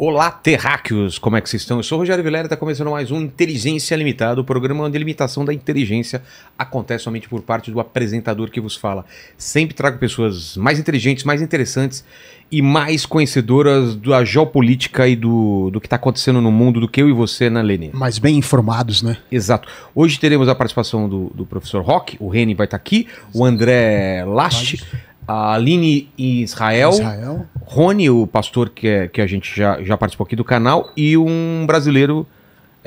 Olá, terráqueos! Como é que vocês estão? Eu sou o Rogério Vilera e está começando mais um Inteligência Limitada, o programa onde a limitação da inteligência acontece somente por parte do apresentador que vos fala. Sempre trago pessoas mais inteligentes, mais interessantes e mais conhecedoras da geopolítica e do, do que está acontecendo no mundo do que eu e você, né, Lene? Mais bem informados, né? Exato. Hoje teremos a participação do, do professor Rock, o Reni vai estar tá aqui, o André Last a Aline em Israel, Israel, Rony, o pastor que, é, que a gente já, já participou aqui do canal, e um brasileiro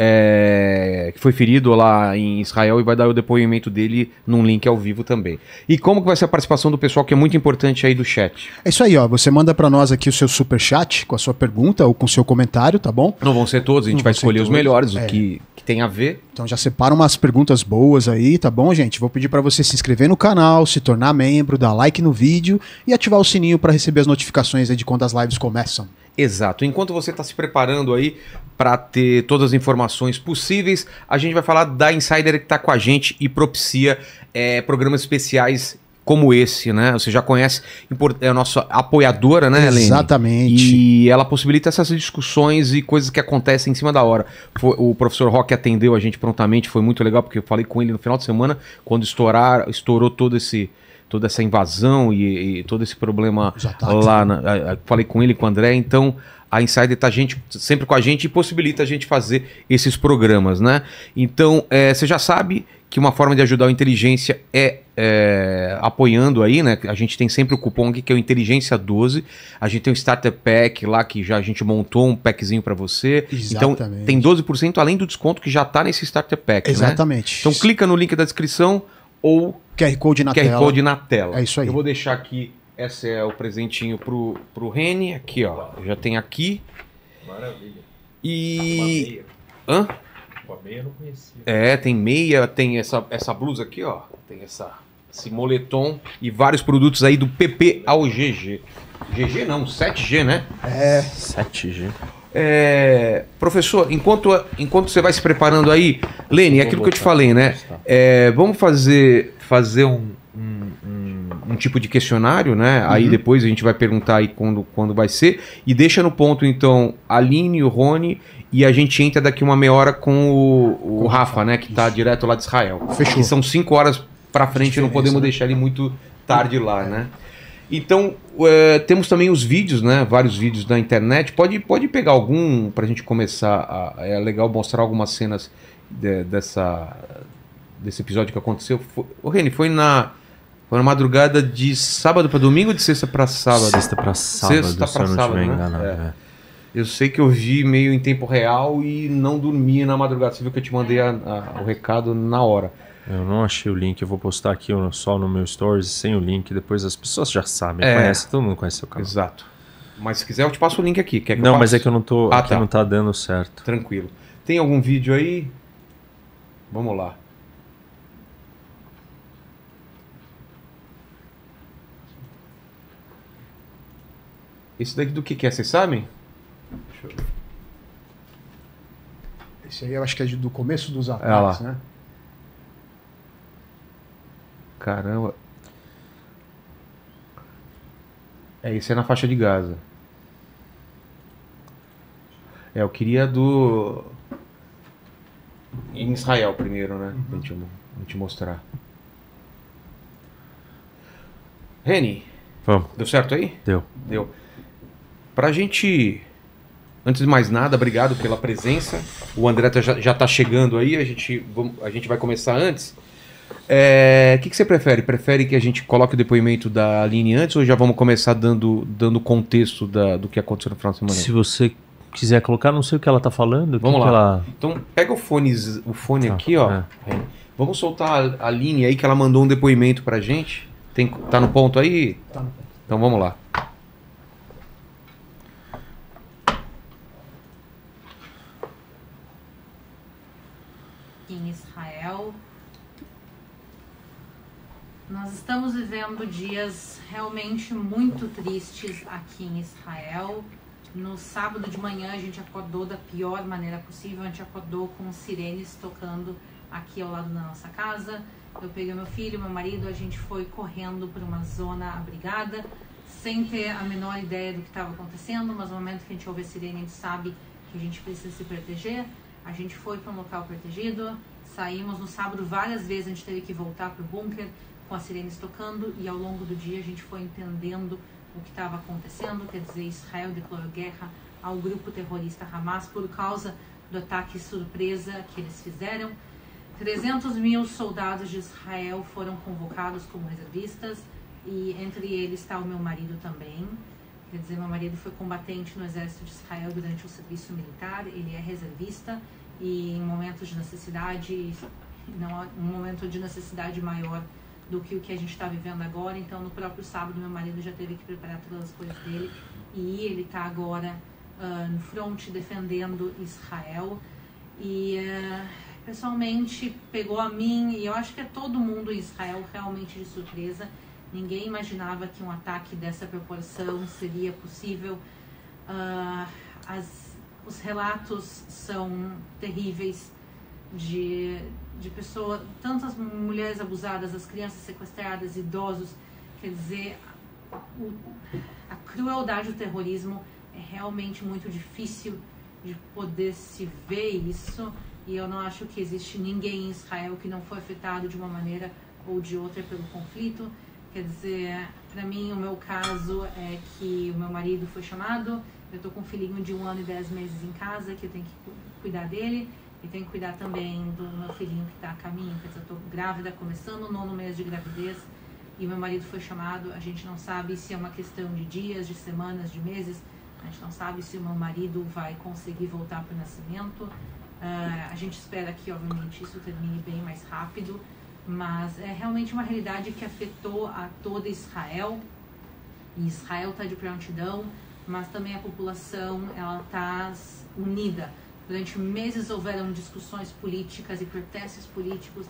é, que foi ferido lá em Israel e vai dar o depoimento dele num link ao vivo também. E como que vai ser a participação do pessoal que é muito importante aí do chat? É isso aí, ó. Você manda para nós aqui o seu super chat com a sua pergunta ou com o seu comentário, tá bom? Não vão ser todos, a gente Não vai escolher os melhores, é. o que, que tem a ver. Então já separa umas perguntas boas aí, tá bom, gente? Vou pedir para você se inscrever no canal, se tornar membro, dar like no vídeo e ativar o sininho para receber as notificações de quando as lives começam. Exato. Enquanto você está se preparando aí para ter todas as informações possíveis, a gente vai falar da Insider que está com a gente e propicia é, programas especiais como esse, né? Você já conhece, é a nossa apoiadora, né, Helene? Exatamente. E ela possibilita essas discussões e coisas que acontecem em cima da hora. o professor Roque atendeu a gente prontamente, foi muito legal, porque eu falei com ele no final de semana, quando estourar, estourou todo esse toda essa invasão e, e todo esse problema lá. Né? Na, falei com ele, com o André, então a Insider está gente, sempre com a gente e possibilita a gente fazer esses programas, né? Então, é, você já sabe que uma forma de ajudar o Inteligência é, é, apoiando aí, né? A gente tem sempre o cupom aqui que é o Inteligência 12. A gente tem o Starter Pack lá que já a gente montou um packzinho para você. Então, Exatamente. Então, tem 12% além do desconto que já está nesse Starter Pack, né? Exatamente. Né? Então, clica no link da descrição ou QR Code na QR tela. QR Code na tela. É isso aí. Eu vou deixar aqui, esse é o presentinho pro, pro Rene, aqui ó, já tem aqui. Maravilha. E... Tá uma Hã? Uma meia eu não conhecia. É, tem meia, tem essa, essa blusa aqui ó, tem essa, esse moletom e vários produtos aí do PP ao GG. GG não, 7G, né? É. 7G. É, professor, enquanto, enquanto você vai se preparando aí, Lene, aquilo que eu te falei, né? Tá. É, vamos fazer fazer um, um, um, tipo de questionário, né? Aí uhum. depois a gente vai perguntar aí quando, quando vai ser. E deixa no ponto, então, a Aline, o Rony, e a gente entra daqui uma meia hora com o, o Rafa, né? Que tá direto lá de Israel. Fechou. Que são cinco horas para frente, não podemos né? deixar ele muito tarde lá, né? Então, é, temos também os vídeos, né? Vários vídeos da internet. Pode, pode pegar algum para a gente começar. A, é legal mostrar algumas cenas de, dessa, desse episódio que aconteceu. Foi, o Reni, foi na. Foi na madrugada de sábado para domingo ou de sexta para sábado? Sexta para sábado, sexta se eu não sábado, tiver né? enganado. É. É. Eu sei que eu vi meio em tempo real e não dormia na madrugada. Você viu que eu te mandei a, a, o recado na hora. Eu não achei o link, eu vou postar aqui só no meu stories sem o link. Depois as pessoas já sabem, é. conhece, todo mundo conhece o canal. Exato. Mas se quiser eu te passo o link aqui. não, mas é que eu não tô. Ah, tá. não tá dando certo. Tranquilo. Tem algum vídeo aí? Vamos lá. Esse daqui do que, que é, vocês sabem? Deixa eu ver. Esse aí eu acho que é do começo dos ataques, é né? Caramba. É, esse é na faixa de Gaza. É, eu queria do. Em Israel primeiro, né? Uhum. Pra, gente, pra gente mostrar. Reni. Vamos. Deu certo aí? Deu. Deu. Para a gente, antes de mais nada, obrigado pela presença. O André tá- já está chegando aí, a gente, a gente vai começar antes. O é, que, que, você prefere? Prefere que a gente coloque o depoimento da Aline antes ou já vamos começar dando, dando contexto da, do que aconteceu no final de semana? Se você quiser colocar, não sei o que ela está falando. Vamos lá. Ela... Então pega o fone, o fone tá, aqui, ó. É. Vamos soltar a Aline aí que ela mandou um depoimento para a gente. Tem, tá no ponto aí? Tá no ponto. Então vamos lá. Estamos vivendo dias realmente muito tristes aqui em Israel. No sábado de manhã a gente acordou da pior maneira possível, a gente acordou com sirenes tocando aqui ao lado da nossa casa. Eu peguei meu filho, meu marido, a gente foi correndo para uma zona abrigada, sem ter a menor ideia do que estava acontecendo, mas no momento que a gente ouve a sirene, a gente sabe que a gente precisa se proteger. A gente foi para um local protegido, saímos no sábado várias vezes, a gente teve que voltar para o bunker, com as sirenes tocando e ao longo do dia a gente foi entendendo o que estava acontecendo, quer dizer, Israel declarou guerra ao grupo terrorista Hamas por causa do ataque surpresa que eles fizeram. 300 mil soldados de Israel foram convocados como reservistas e entre eles está o meu marido também. Quer dizer, meu marido foi combatente no exército de Israel durante o serviço militar, ele é reservista e em momentos de necessidade, não, um momento de necessidade maior, do que o que a gente está vivendo agora. Então, no próprio sábado, meu marido já teve que preparar todas as coisas dele e ele está agora uh, no fronte defendendo Israel. E uh, pessoalmente pegou a mim e eu acho que é todo mundo em Israel realmente de surpresa. Ninguém imaginava que um ataque dessa proporção seria possível. Uh, as, os relatos são terríveis de de pessoas, tantas mulheres abusadas, as crianças sequestradas, idosos, quer dizer, a, o, a crueldade do terrorismo é realmente muito difícil de poder se ver isso e eu não acho que existe ninguém em Israel que não foi afetado de uma maneira ou de outra pelo conflito. Quer dizer, para mim, o meu caso é que o meu marido foi chamado, eu estou com um filhinho de um ano e dez meses em casa, que eu tenho que cuidar dele. E tenho que cuidar também do meu filhinho que está a caminho. Quer dizer, eu estou grávida, começando o nono mês de gravidez e meu marido foi chamado. A gente não sabe se é uma questão de dias, de semanas, de meses. A gente não sabe se o meu marido vai conseguir voltar para o nascimento. Uh, a gente espera que, obviamente, isso termine bem mais rápido, mas é realmente uma realidade que afetou a toda Israel. E Israel está de prontidão, mas também a população ela está unida. Durante meses houveram discussões políticas e protestos políticos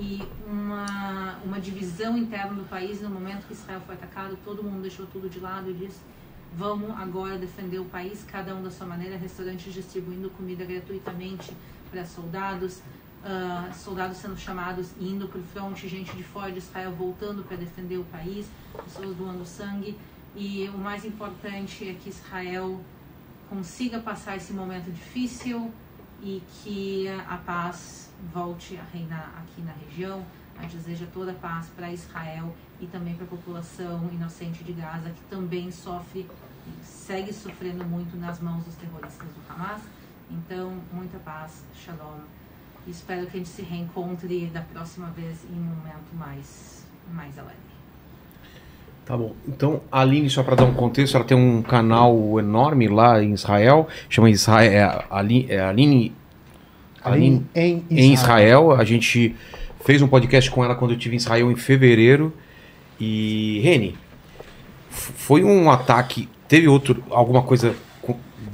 e uma, uma divisão interna do país. No momento que Israel foi atacado, todo mundo deixou tudo de lado e disse: vamos agora defender o país, cada um da sua maneira. Restaurantes distribuindo comida gratuitamente para soldados, uh, soldados sendo chamados e indo para o fronte, gente de fora de Israel voltando para defender o país, pessoas doando sangue. E o mais importante é que Israel consiga passar esse momento difícil e que a paz volte a reinar aqui na região. A gente deseja toda a paz para Israel e também para a população inocente de Gaza, que também sofre e segue sofrendo muito nas mãos dos terroristas do Hamas. Então, muita paz, shalom. Espero que a gente se reencontre da próxima vez em um momento mais, mais alegre. Tá bom. Então, a Aline, só para dar um contexto, ela tem um canal enorme lá em Israel, chama Israel, é, Aline, é Aline, Aline, em, Israel. em Israel. A gente fez um podcast com ela quando eu estive em Israel em fevereiro. E, Reni, foi um ataque, teve outro, alguma coisa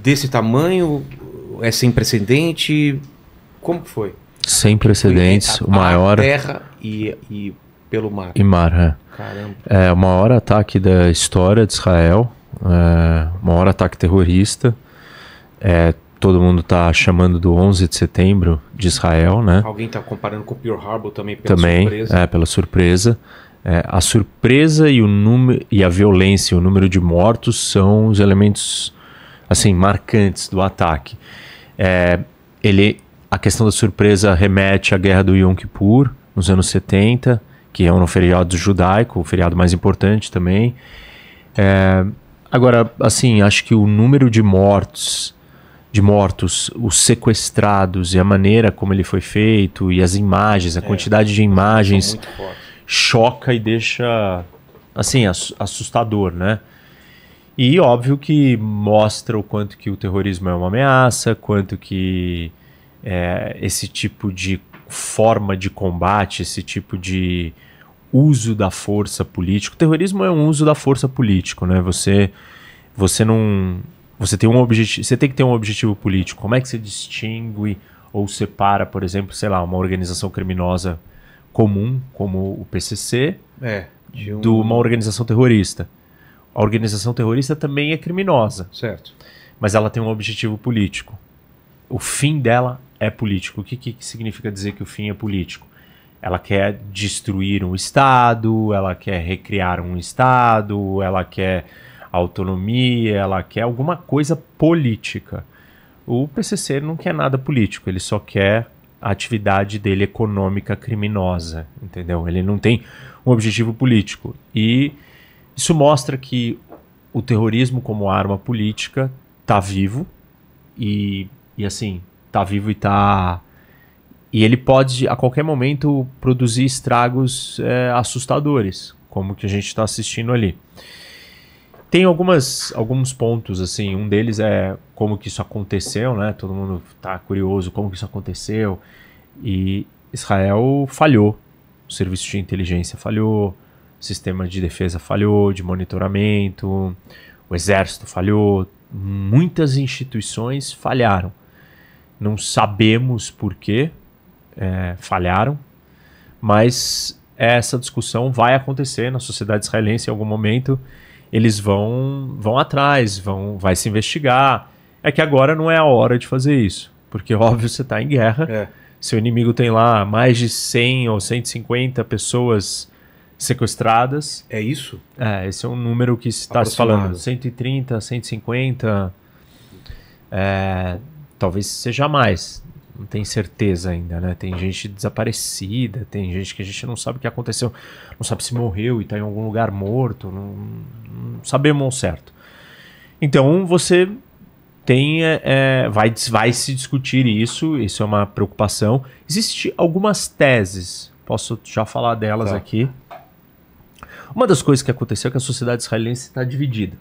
desse tamanho? É sem precedente? Como foi? Sem precedentes, o maior... A terra e, e pelo mar. E mar, é. Caramba. É, o maior ataque da história de Israel, é, o maior ataque terrorista. É, todo mundo está chamando do 11 de setembro de Israel, né? Alguém está comparando com Pearl Harbor também pela também, surpresa. É, pela surpresa. É, a surpresa e o número e a violência, o número de mortos são os elementos assim marcantes do ataque. É, ele, a questão da surpresa remete à guerra do Yom Kippur nos anos 70 que é um feriado judaico, o feriado mais importante também. É, agora, assim, acho que o número de mortos, de mortos, os sequestrados e a maneira como ele foi feito e as imagens, a é, quantidade de imagens choca e deixa assim assustador, né? E óbvio que mostra o quanto que o terrorismo é uma ameaça, quanto que é, esse tipo de forma de combate, esse tipo de uso da força política. O terrorismo é um uso da força política, né? Você você não você tem um objetivo, você tem que ter um objetivo político. Como é que você distingue ou separa, por exemplo, sei lá, uma organização criminosa comum como o PCC é, de, um... de uma organização terrorista? A organização terrorista também é criminosa. Certo. Mas ela tem um objetivo político. O fim dela é político. O que, que significa dizer que o fim é político? Ela quer destruir um Estado, ela quer recriar um Estado, ela quer autonomia, ela quer alguma coisa política. O PCC não quer nada político, ele só quer a atividade dele econômica criminosa, entendeu? Ele não tem um objetivo político. E isso mostra que o terrorismo como arma política está vivo e, e assim, tá vivo e tá. E ele pode, a qualquer momento, produzir estragos é, assustadores, como que a gente está assistindo ali. Tem algumas, alguns pontos, assim, um deles é como que isso aconteceu, né? Todo mundo tá curioso como que isso aconteceu. E Israel falhou, o serviço de inteligência falhou, o sistema de defesa falhou, de monitoramento, o exército falhou, muitas instituições falharam. Não sabemos por que é, falharam, mas essa discussão vai acontecer na sociedade israelense em algum momento. Eles vão vão atrás, vão vai se investigar. É que agora não é a hora de fazer isso, porque óbvio você está em guerra. É. Seu inimigo tem lá mais de 100 ou 150 pessoas sequestradas. É isso? É, esse é um número que está se falando. 130, 150. É, talvez seja mais. Não tem certeza ainda, né? Tem gente desaparecida, tem gente que a gente não sabe o que aconteceu, não sabe se morreu e está em algum lugar morto, não, não sabemos certo. Então você tem é, é, vai, vai se discutir isso, isso é uma preocupação. Existem algumas teses, posso já falar delas tá. aqui. Uma das coisas que aconteceu é que a sociedade israelense está dividida.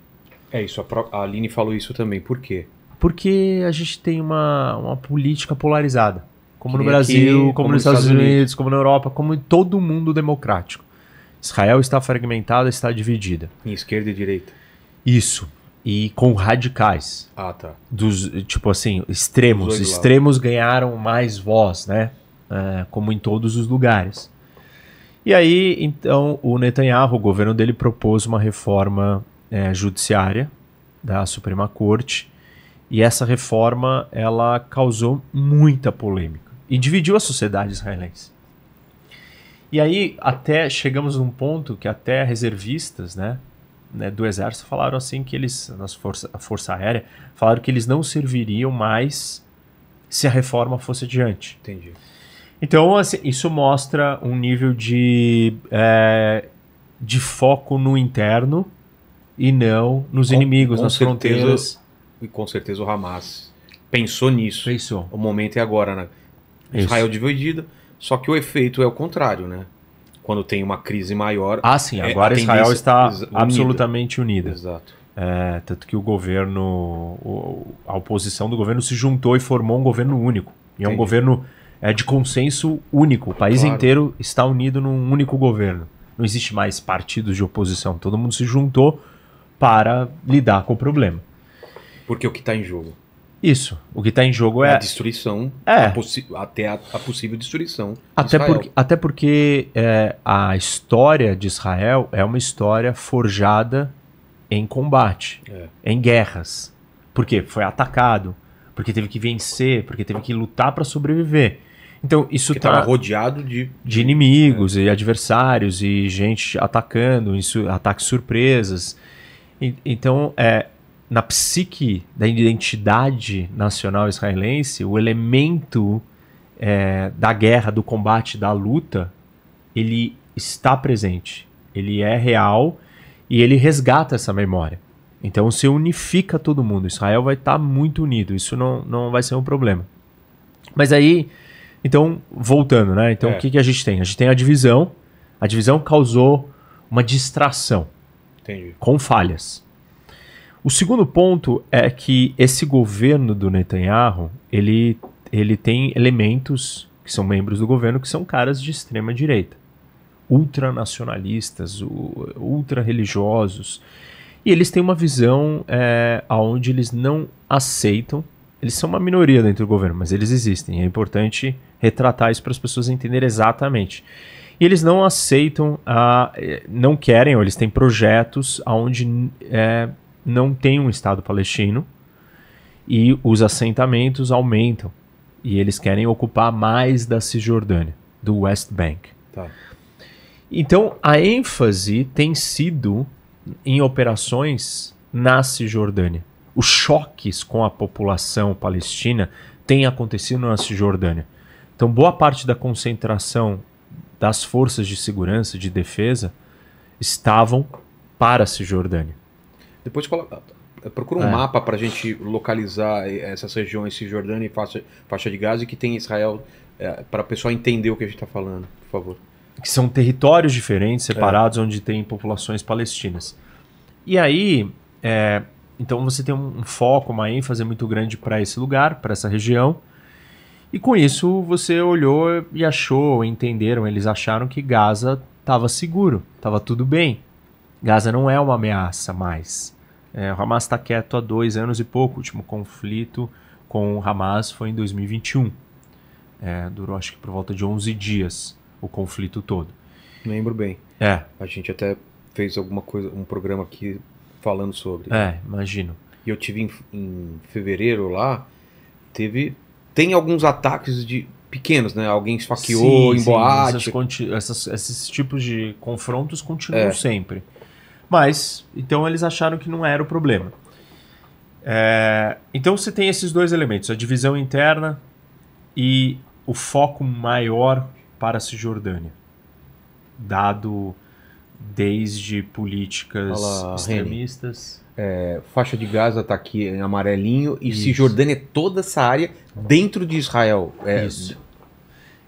É isso, a, a Aline falou isso também. Por quê? porque a gente tem uma, uma política polarizada. Como no Brasil, aqui, como, como, nos Estados, Unidos, Unidos, como na Europa, como em todo o mundo democrático. Israel está fragmentada, está dividida. Em esquerda e direita. Isso. E com radicais. Ah, tá. Dos, tipo assim, extremos. Extremos ganharam mais voz, né? É, como em todos os lugares. E aí, então, o Netanyahu, o governo dele, propôs uma reforma é, judiciária da Suprema Corte e essa reforma ela causou muita polêmica e dividiu a sociedade israelense. E aí até chegamos num ponto que até reservistas, né, né do exército falaram assim que eles, nas força, a força aérea, falaram que eles não serviriam mais se a reforma fosse adiante. Entendi. Então assim, isso mostra um nível de é, de foco no interno e não nos com, inimigos, com nas certeza, fronteiras e com certeza o Hamas pensou nisso. Pensou. O momento é agora, né? Israel dividida, só que o efeito é o contrário, né? Quando tem uma crise maior. Ah, sim, é, agora Israel está unida. absolutamente unida. Exato. É, tanto que o governo, a oposição do governo se juntou e formou um governo único. E Entendi. é um governo é, de consenso único. O país claro. inteiro está unido num único governo. Não existe mais partidos de oposição. Todo mundo se juntou para lidar com o problema. Porque o que está em jogo? Isso. O que está em jogo é. é a destruição. É. A até a, a, possível destruição. Até, de por, até porque é, a história de Israel é uma história forjada em combate, é. em guerras. Porque foi atacado, porque teve que vencer, porque teve que lutar para sobreviver. Então, isso estava tá rodeado de, de inimigos é. e adversários e gente atacando, isso, ataques surpresas. E, então, é, na psique da identidade nacional israelense, o elemento é, da guerra, do combate, da luta, ele está presente, ele é real e ele resgata essa memória. Então se unifica todo mundo. Israel vai estar tá muito unido. Isso não, não vai ser um problema. Mas aí, então, voltando, né? Então, é. o que, que a gente tem? A gente tem a divisão. A divisão causou uma distração. Entendi. Com falhas. O segundo ponto é que esse governo do Netanyahu, ele, ele tem elementos que são membros do governo que são caras de extrema direita, ultranacionalistas, ultra-religiosos, e eles têm uma visão é, onde eles não aceitam, eles são uma minoria dentro do governo, mas eles existem, é importante retratar isso para as pessoas entenderem exatamente e eles não aceitam, a, é, não querem, ou eles têm projetos onde é, não tem um Estado palestino e os assentamentos aumentam. E eles querem ocupar mais da Cisjordânia, do West Bank. Tá. Então, a ênfase tem sido em operações na Cisjordânia. Os choques com a população palestina têm acontecido na Cisjordânia. Então, boa parte da concentração das forças de segurança, de defesa, estavam para a Cisjordânia. Depois procura um é. mapa para a gente localizar essas regiões, Cisjordânia e faixa, faixa de Gaza, e que tem Israel, é, para o pessoal entender o que a gente está falando, por favor. Que são territórios diferentes, é. separados, é. onde tem populações palestinas. E aí, é, então você tem um foco, uma ênfase muito grande para esse lugar, para essa região. E com isso você olhou e achou, entenderam, eles acharam que Gaza estava seguro, estava tudo bem. Gaza não é uma ameaça mais. É, o Hamas está quieto há dois anos e pouco. O último conflito com o Hamas foi em 2021. É, durou acho que por volta de 11 dias o conflito todo. Lembro bem. É. A gente até fez alguma coisa, um programa aqui falando sobre. É, imagino. E eu tive em, em fevereiro lá, teve tem alguns ataques de pequenos, né? Alguém esfaqueou sim, em sim, boate. Essas, esses tipos de confrontos continuam é. sempre. Mas, então eles acharam que não era o problema. É, então você tem esses dois elementos, a divisão interna e o foco maior para a Cisjordânia, dado desde políticas Olá, extremistas. É, faixa de Gaza está aqui em amarelinho e Isso. Cisjordânia é toda essa área dentro de Israel. É, Isso.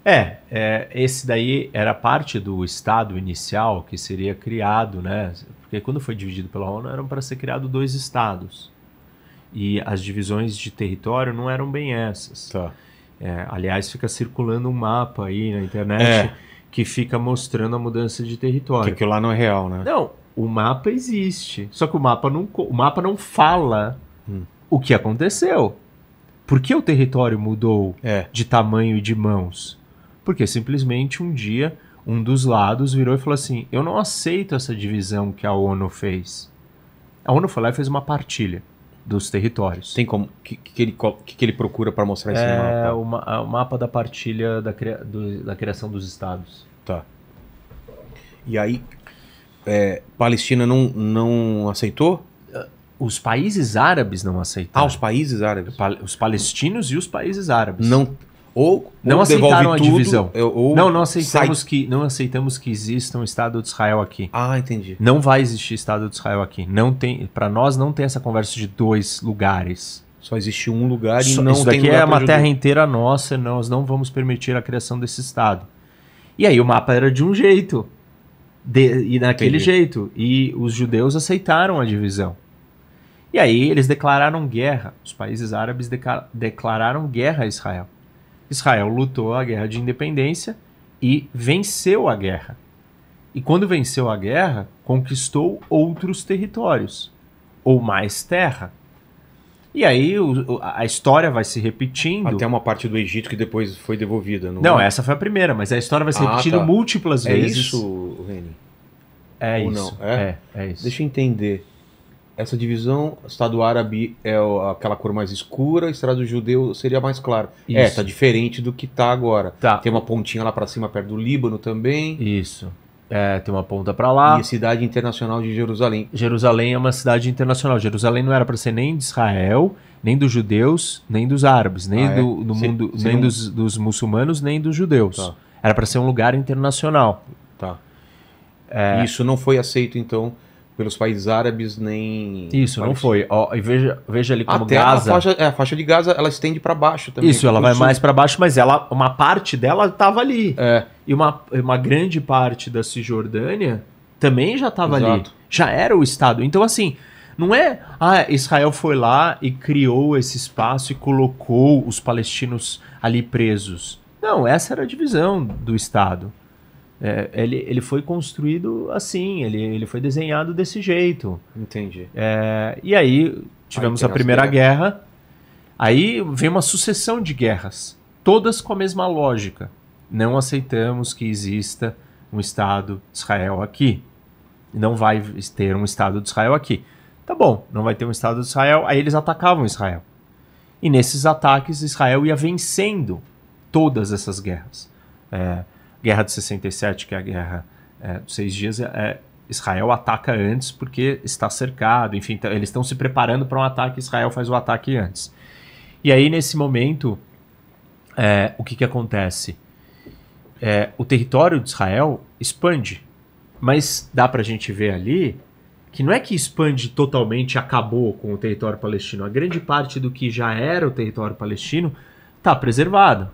É, é, esse daí era parte do Estado inicial que seria criado, né? Porque quando foi dividido pela ONU, eram para ser criados dois estados. E as divisões de território não eram bem essas. Tá. É, aliás, fica circulando um mapa aí na internet é. que fica mostrando a mudança de território. Que aquilo lá não é real, né? Não, o mapa existe. Só que o mapa não, o mapa não fala hum. o que aconteceu. Por que o território mudou é. de tamanho e de mãos? Porque simplesmente um dia um dos lados virou e falou assim: Eu não aceito essa divisão que a ONU fez. A ONU foi lá e fez uma partilha dos territórios. Tem como que, que ele que, que ele procura para mostrar esse é mapa? É o mapa da partilha da, cria, do, da criação dos estados. Tá. E aí é, Palestina não não aceitou? Ah, os países árabes não ah, aceitaram. Ah, os países árabes. Os palestinos e os países árabes. Não ou não ou aceitaram a tudo, divisão. É, ou não, não aceitamos sai. que não aceitamos que exista um Estado de Israel aqui. Ah, entendi. Não vai existir Estado de Israel aqui. Não tem, para nós não tem essa conversa de dois lugares. Só existe um lugar e Só, não isso tem daqui é uma terra inteira nossa. Nós não vamos permitir a criação desse Estado. E aí o mapa era de um jeito de, e daquele entendi. jeito e os judeus aceitaram a divisão. E aí eles declararam guerra. Os países árabes declararam guerra a Israel. Israel lutou a guerra de independência e venceu a guerra. E quando venceu a guerra, conquistou outros territórios ou mais terra. E aí o, a história vai se repetindo. Até uma parte do Egito que depois foi devolvida. Não, não é? essa foi a primeira, mas a história vai se ah, repetindo tá. múltiplas é vezes. Isso, Reni. É ou isso. Não? É? É, é isso. Deixa eu entender essa divisão, Estado árabe é aquela cor mais escura, Estado judeu seria mais claro. É, Isso. É, tá diferente do que tá agora. Tá. Tem uma pontinha lá para cima, perto do Líbano também. Isso. É, tem uma ponta para lá. E cidade internacional de Jerusalém. Jerusalém é uma cidade internacional. Jerusalém não era para ser nem de Israel, nem dos judeus, nem dos árabes, nem ah, é? do, do se, mundo, se nem não... dos, dos, muçulmanos, nem dos judeus. Tá. Era para ser um lugar internacional. Tá. É... Isso não foi aceito então pelos países árabes nem. Isso, não foi. Ó, e veja, veja ali como Até Gaza. A faixa, é, a faixa de Gaza ela estende para baixo também. Isso, é ela vai sul. mais para baixo, mas ela uma parte dela estava ali. É. E uma, uma grande parte da Cisjordânia também já estava ali. Já era o Estado. Então, assim. Não é, ah, Israel foi lá e criou esse espaço e colocou os palestinos ali presos. Não, essa era a divisão do Estado. É, ele, ele foi construído assim, ele, ele foi desenhado desse jeito. Entendi. É, e aí tivemos aí a Primeira guerra. guerra, aí vem uma sucessão de guerras, todas com a mesma lógica. Não aceitamos que exista um Estado de Israel aqui. Não vai ter um Estado de Israel aqui. Tá bom, não vai ter um Estado de Israel. Aí eles atacavam Israel. E nesses ataques, Israel ia vencendo todas essas guerras. É, Guerra de 67, que é a Guerra é, dos Seis Dias, é, é Israel ataca antes porque está cercado, enfim, então, eles estão se preparando para um ataque, Israel faz o ataque antes. E aí, nesse momento, é, o que, que acontece? É, o território de Israel expande, mas dá para a gente ver ali que não é que expande totalmente, acabou com o território palestino. A grande parte do que já era o território palestino está preservado.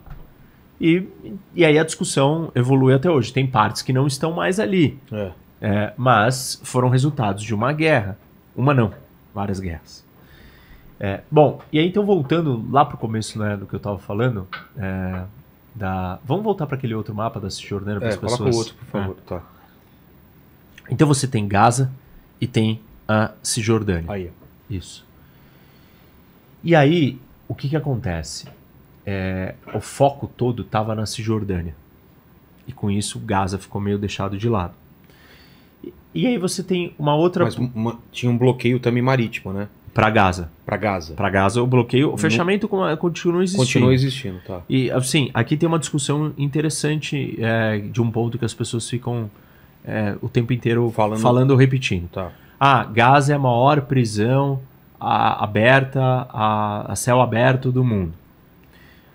E, e aí a discussão evolui até hoje. Tem partes que não estão mais ali. É. É, mas foram resultados de uma guerra. Uma não, várias guerras. É, bom, e aí então voltando lá pro começo né, do que eu estava falando, é, da... vamos voltar para aquele outro mapa da Cisjordânia né, para é, as é, pessoas. outro, por é. favor, é. tá. Então você tem Gaza e tem a Cisjordânia. Aí. Isso. E aí, o que que acontece? é, o foco todo estava na Cisjordânia. E com isso, Gaza ficou meio deixado de lado. E, e aí você tem uma outra. Mas uma, tinha um bloqueio também marítimo, né? Para Gaza. Para Gaza. Para Gaza, o bloqueio, o fechamento no... continua existindo. Continua existindo, tá. E, assim, aqui tem uma discussão interessante é, de um ponto que as pessoas ficam é, o tempo inteiro falando, falando ou repetindo. Tá. Ah, Gaza é a maior prisão a, aberta, a, a céu aberto do mundo.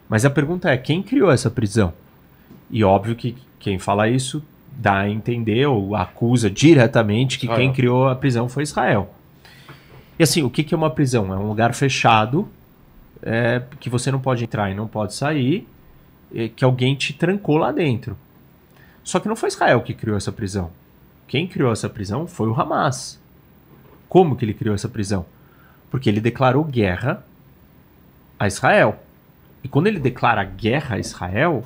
Mas a pergunta é: quem criou essa prisão? E óbvio que quem fala isso dá a entender ou acusa diretamente que quem criou a prisão foi Israel. E assim, o que, que é uma prisão? É um lugar fechado é, que você não pode entrar e não pode sair, é, que alguém te trancou lá dentro. Só que não foi Israel que criou essa prisão. Quem criou essa prisão foi o Hamas. Como que ele criou essa prisão? Porque ele declarou guerra a Israel. E quando ele declara guerra a Israel,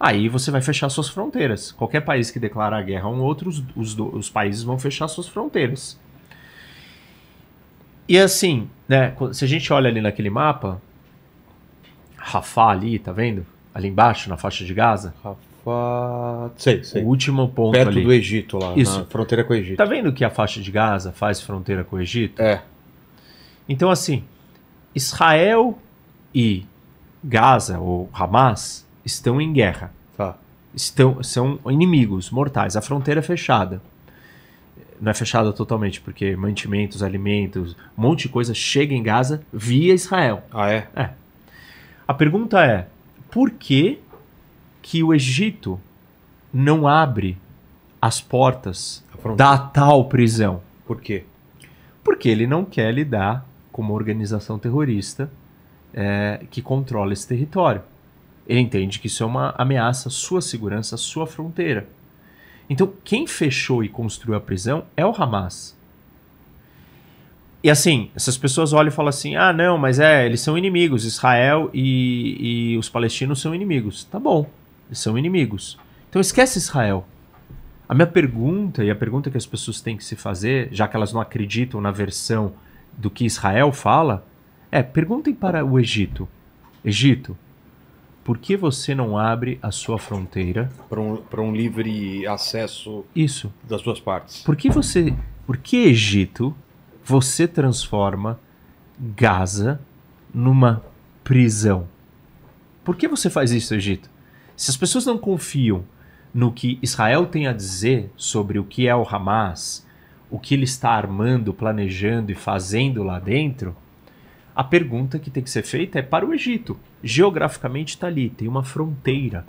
aí você vai fechar suas fronteiras. Qualquer país que declara guerra a um outro, os, os, os países vão fechar suas fronteiras. E assim, né, se a gente olha ali naquele mapa, Rafa ali, tá vendo? Ali embaixo, na faixa de Gaza. Rafa, Sei, sei. O último ponto Perto ali. do Egito lá. Isso. fronteira com o Egito. Tá vendo que a faixa de Gaza faz fronteira com o Egito? É. Então, assim, Israel e Gaza ou Hamas estão em guerra. Tá. Estão, são inimigos mortais. A fronteira é fechada. Não é fechada totalmente, porque mantimentos, alimentos, um monte de coisa chega em Gaza via Israel. Ah, é? É. A pergunta é: por que, que o Egito não abre as portas da tal prisão? Por quê? Porque ele não quer lidar com uma organização terrorista é, que controla esse território. Ele entende que isso é uma ameaça à sua segurança, à sua fronteira. Então, quem fechou e construiu a prisão é o Hamas. E assim, essas pessoas olham e falam assim: ah, não, mas é, eles são inimigos, Israel e, e os palestinos são inimigos. Tá bom, eles são inimigos. Então esquece Israel. A minha pergunta, e a pergunta que as pessoas têm que se fazer, já que elas não acreditam na versão do que Israel fala, é, perguntem para o Egito. Egito, por que você não abre a sua fronteira para um, um livre acesso Isso. das duas partes? Por que você, por que Egito, você transforma Gaza numa prisão? Por que você faz isso, Egito? Se as pessoas não confiam no que Israel tem a dizer sobre o que é o Hamas, o que ele está armando, planejando e fazendo lá dentro, a pergunta que tem que ser feita é para o Egito. Geograficamente está ali, tem uma fronteira.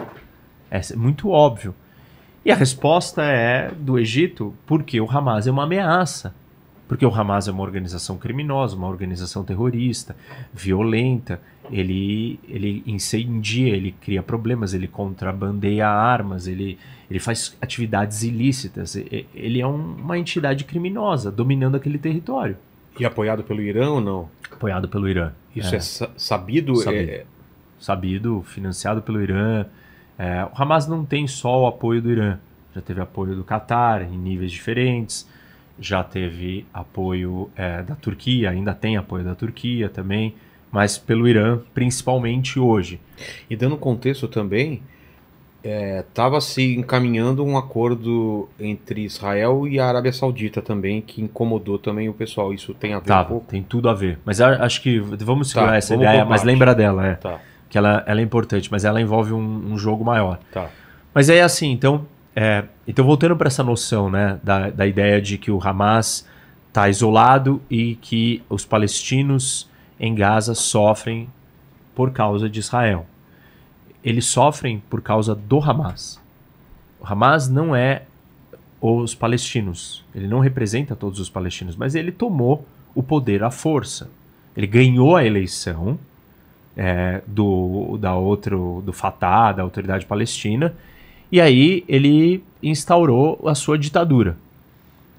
É muito óbvio. E a resposta é do Egito, porque o Hamas é uma ameaça. Porque o Hamas é uma organização criminosa, uma organização terrorista, violenta, ele, ele incendia, ele cria problemas, ele contrabandeia armas, ele, ele faz atividades ilícitas. Ele é um, uma entidade criminosa dominando aquele território. E apoiado pelo Irã ou não? Apoiado pelo Irã. Isso é, é sabido? É, sabido. É... sabido, financiado pelo Irã. É, o Hamas não tem só o apoio do Irã. Já teve apoio do Catar em níveis diferentes. Já teve apoio é, da Turquia, ainda tem apoio da Turquia também, mas pelo Irã, principalmente hoje. E dando contexto também, estava é, se encaminhando um acordo entre Israel e a Arábia Saudita também, que incomodou também o pessoal. Isso tem a ver tá, um Tem tudo a ver. Mas acho que vamos segurar tá, essa vamos ideia, mas lembra dela, é. Tá. Que ela, ela, é importante, mas ela envolve um, um jogo maior. Tá. Mas é assim, então. É, então, voltando para essa noção né, da, da ideia de que o Hamas está isolado e que os palestinos em Gaza sofrem por causa de Israel eles sofrem por causa do Hamas. O Hamas não é os palestinos. Ele não representa todos os palestinos, mas ele tomou o poder à força. Ele ganhou a eleição é, do da outro do Fatah, da autoridade palestina, e aí ele instaurou a sua ditadura.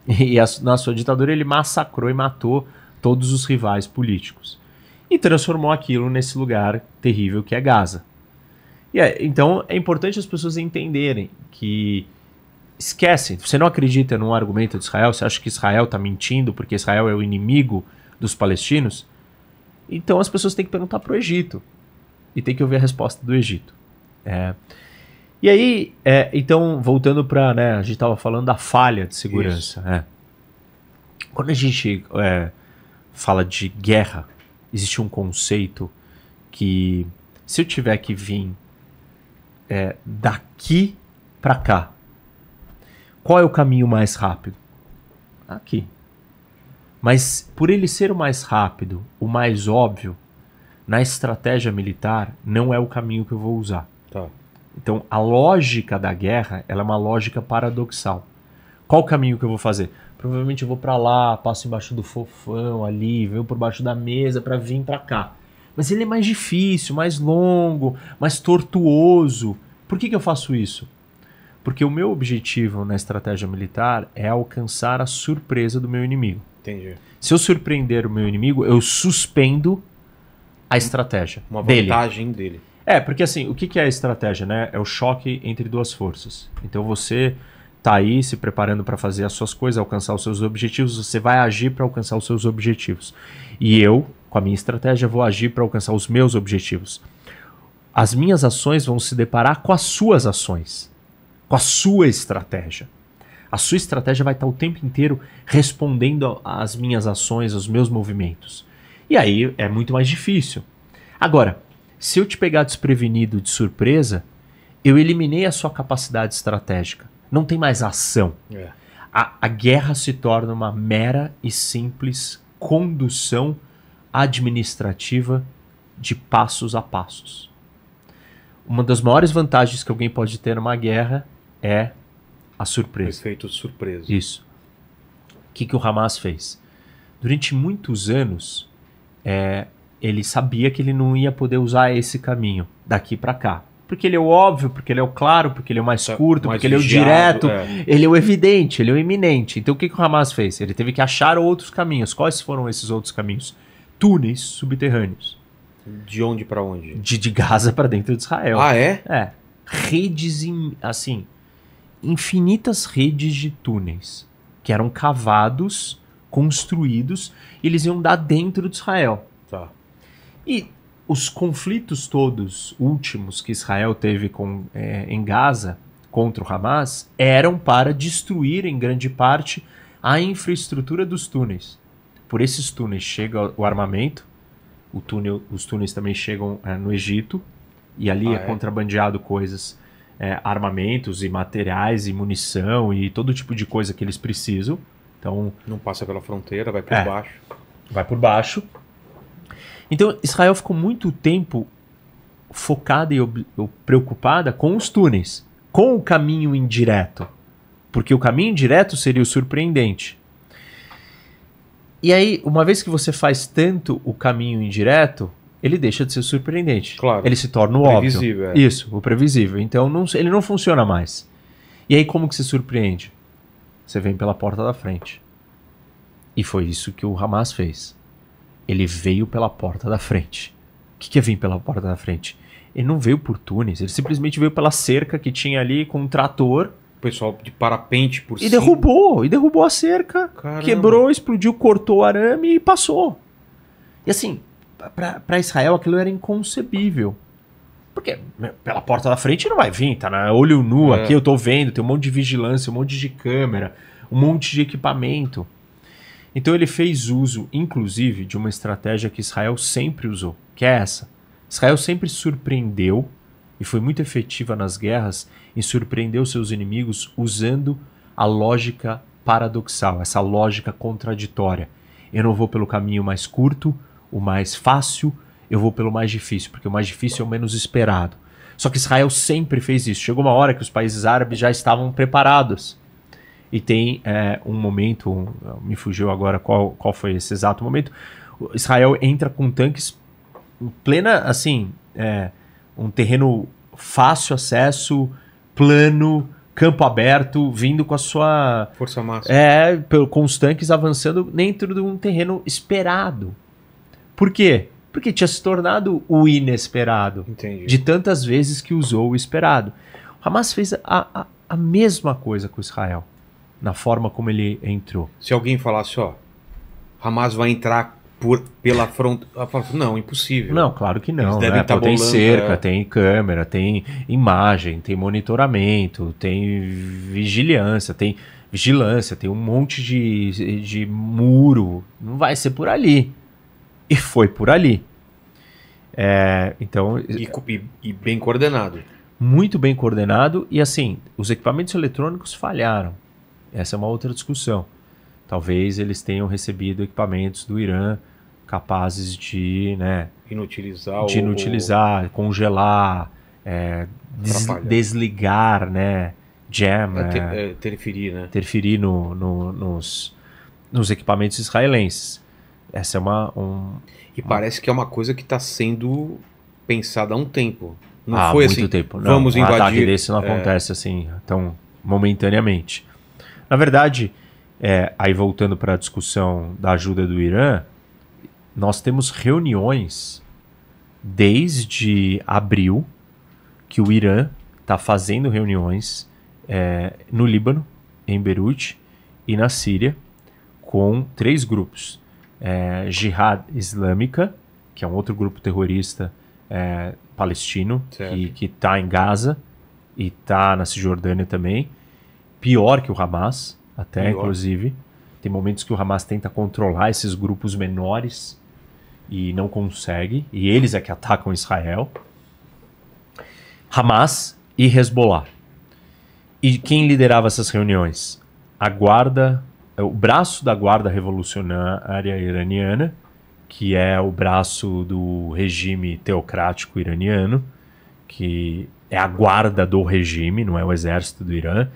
E a, na sua ditadura ele massacrou e matou todos os rivais políticos e transformou aquilo nesse lugar terrível que é Gaza. E é, então é importante as pessoas entenderem que esquecem você não acredita num argumento de Israel, você acha que Israel está mentindo porque Israel é o inimigo dos palestinos. Então as pessoas têm que perguntar para o Egito e tem que ouvir a resposta do Egito. É. E aí, é, então, voltando para. Né, a gente estava falando da falha de segurança. É. Quando a gente é, fala de guerra, existe um conceito que se eu tiver que vir é, daqui para cá. Qual é o caminho mais rápido? Aqui. Mas por ele ser o mais rápido, o mais óbvio, na estratégia militar não é o caminho que eu vou usar. Tá. Então a lógica da guerra é uma lógica paradoxal. Qual o caminho que eu vou fazer? Provavelmente eu vou para lá, passo embaixo do fofão ali, venho por baixo da mesa para vir para cá. Mas ele é mais difícil, mais longo, mais tortuoso. Por que, que eu faço isso? Porque o meu objetivo na estratégia militar é alcançar a surpresa do meu inimigo. Entendi. Se eu surpreender o meu inimigo, eu suspendo a estratégia. Uma vantagem dele. dele. É, porque assim, o que, que é a estratégia, né? É o choque entre duas forças. Então você está aí se preparando para fazer as suas coisas, alcançar os seus objetivos, você vai agir para alcançar os seus objetivos. E eu, com a minha estratégia, vou agir para alcançar os meus objetivos. As minhas ações vão se deparar com as suas ações, com a sua estratégia. A sua estratégia vai estar tá o tempo inteiro respondendo às minhas ações, aos meus movimentos. E aí é muito mais difícil. Agora, se eu te pegar desprevenido de surpresa, eu eliminei a sua capacidade estratégica. Não tem mais ação. É. A, a guerra se torna uma mera e simples condução administrativa de passos a passos. Uma das maiores vantagens que alguém pode ter numa guerra é a surpresa. efeito de surpresa. Isso. O que, que o Hamas fez? Durante muitos anos, é, ele sabia que ele não ia poder usar esse caminho daqui para cá porque ele é o óbvio, porque ele é o claro, porque ele é o mais é, curto, mais porque ele é o direto, é. ele é o evidente, ele é o iminente. Então o que, que o Hamas fez? Ele teve que achar outros caminhos. Quais foram esses outros caminhos? Túneis subterrâneos. De onde para onde? De, de Gaza para dentro de Israel. Ah, é? É. Redes, in, assim, infinitas redes de túneis que eram cavados, construídos, e eles iam dar dentro de Israel. Tá. E os conflitos todos últimos que Israel teve com, é, em Gaza contra o Hamas eram para destruir em grande parte a infraestrutura dos túneis. Por esses túneis chega o armamento, o túnel, os túneis também chegam é, no Egito e ali ah, é, é? contrabandeado coisas, é, armamentos e materiais e munição e todo tipo de coisa que eles precisam. Então não passa pela fronteira, vai por é. baixo. Vai por baixo então, Israel ficou muito tempo focada e preocupada com os túneis, com o caminho indireto. Porque o caminho indireto seria o surpreendente. E aí, uma vez que você faz tanto o caminho indireto, ele deixa de ser surpreendente. Claro. Ele se torna o previsível, óbvio. É. Isso, o previsível. Então, não, ele não funciona mais. E aí, como que se surpreende? Você vem pela porta da frente. E foi isso que o Hamas fez. Ele veio pela porta da frente. O que, que é vir pela porta da frente? Ele não veio por túneis, ele simplesmente veio pela cerca que tinha ali com um trator. O pessoal de parapente por cima. E derrubou, e derrubou a cerca. Caramba. Quebrou, explodiu, cortou o arame e passou. E assim, para Israel aquilo era inconcebível. Porque né, pela porta da frente não vai vir, tá na né? olho nu é. aqui, eu tô vendo, tem um monte de vigilância, um monte de câmera, um monte de equipamento. Então ele fez uso, inclusive, de uma estratégia que Israel sempre usou, que é essa. Israel sempre surpreendeu e foi muito efetiva nas guerras em surpreender os seus inimigos usando a lógica paradoxal, essa lógica contraditória. Eu não vou pelo caminho mais curto, o mais fácil, eu vou pelo mais difícil, porque o mais difícil é o menos esperado. Só que Israel sempre fez isso. Chegou uma hora que os países árabes já estavam preparados e tem é, um momento, me fugiu agora qual, qual foi esse exato momento. Israel entra com tanques plena, assim, é, um terreno fácil acesso, plano, campo aberto, vindo com a sua. Força máxima. É, com os tanques avançando dentro de um terreno esperado. Por quê? Porque tinha se tornado o inesperado. Entendi. De tantas vezes que usou o esperado. O Hamas fez a, a, a mesma coisa com Israel na forma como ele entrou. Se alguém falasse, ó, Hamas vai entrar por, pela fronteira. Não, impossível. Não, claro que não. Né? Tá Pô, tem cerca, é. tem câmera, tem imagem, tem monitoramento, tem vigilância, tem vigilância, tem um monte de, de muro. Não vai ser por ali. E foi por ali. É, então. E, e, e bem coordenado. Muito bem coordenado. E assim, os equipamentos eletrônicos falharam essa é uma outra discussão. Talvez eles tenham recebido equipamentos do Irã capazes de né, inutilizar, de inutilizar ou... congelar, é, des desligar, né, jam, é, é, é, interferir, né? interferir no, no, nos, nos equipamentos israelenses. Essa é uma um, e parece que é uma coisa que está sendo pensada há um tempo. Não ah, foi muito assim, tempo. Não, vamos um invadir. ataque desse não é. acontece é... assim tão momentaneamente. Na verdade, é, aí voltando para a discussão da ajuda do Irã, nós temos reuniões desde abril que o Irã está fazendo reuniões é, no Líbano, em Beirute e na Síria, com três grupos: é, Jihad Islâmica, que é um outro grupo terrorista é, palestino certo. que está em Gaza e está na Cisjordânia também, pior que o Hamas, até pior. inclusive. Tem momentos que o Hamas tenta controlar esses grupos menores e não consegue, e eles é que atacam Israel. Hamas e Hezbollah. E quem liderava essas reuniões? A guarda, é, o braço da guarda revolucionária iraniana, que é o braço do regime teocrático iraniano, que é a guarda do regime, não é o exército do Irã,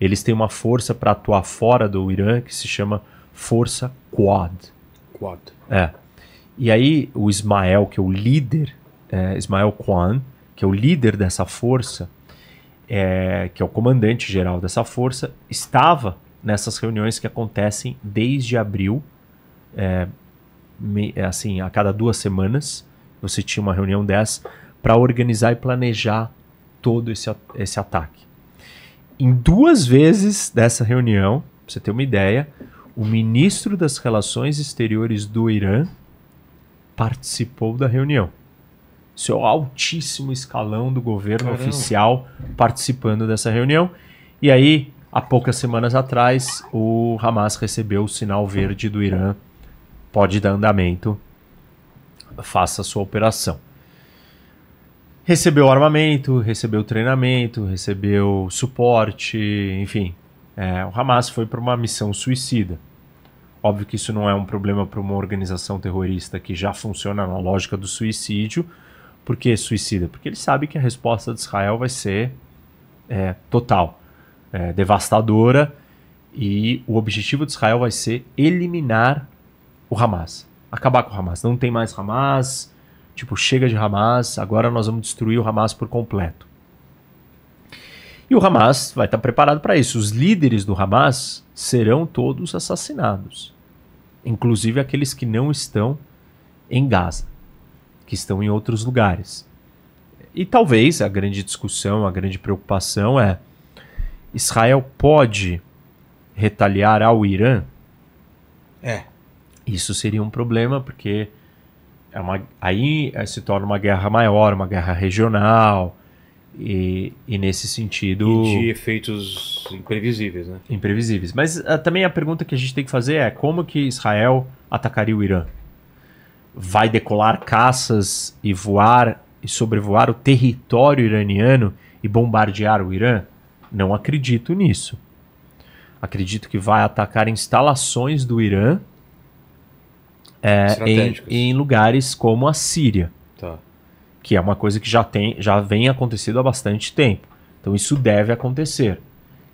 eles têm uma força para atuar fora do Irã que se chama Força Quad. Quad. É. E aí o Ismael, que é o líder, é, Ismael Khan, que é o líder dessa força, é, que é o comandante geral dessa força, estava nessas reuniões que acontecem desde abril, é, me, é, assim, a cada duas semanas, você tinha uma reunião dessa para organizar e planejar todo esse, esse ataque em duas vezes dessa reunião, pra você ter uma ideia, o ministro das Relações Exteriores do Irã participou da reunião. Seu altíssimo escalão do governo Caramba. oficial participando dessa reunião. E aí, há poucas semanas atrás, o Hamas recebeu o sinal verde do Irã. Pode dar andamento, faça a sua operação recebeu armamento, recebeu treinamento, recebeu suporte, enfim. É, o Hamas foi para uma missão suicida. Óbvio que isso não é um problema para uma organização terrorista que já funciona na lógica do suicídio. Por que suicida? Porque ele sabe que a resposta de Israel vai ser é, total, é, devastadora, e o objetivo de Israel vai ser eliminar o Hamas, acabar com o Hamas. Não tem mais Hamas, Tipo, chega de Hamas, agora nós vamos destruir o Hamas por completo. E o Hamas vai estar preparado para isso. Os líderes do Hamas serão todos assassinados, inclusive aqueles que não estão em Gaza, que estão em outros lugares. E talvez a grande discussão, a grande preocupação é: Israel pode retaliar ao Irã? É. Isso seria um problema, porque é uma, aí eh, se torna uma guerra maior, uma guerra regional. E, e nesse sentido. E de efeitos imprevisíveis, né? Imprevisíveis. Mas uh, também a pergunta que a gente tem que fazer é como que Israel atacaria o Irã? Vai decolar caças e voar e sobrevoar o território iraniano e bombardear o Irã? Não acredito nisso. Acredito que vai atacar instalações do Irã é, em, em, lugares como a Síria, tá. que é uma coisa que já, tem, já vem acontecendo há bastante tempo. Então isso deve acontecer.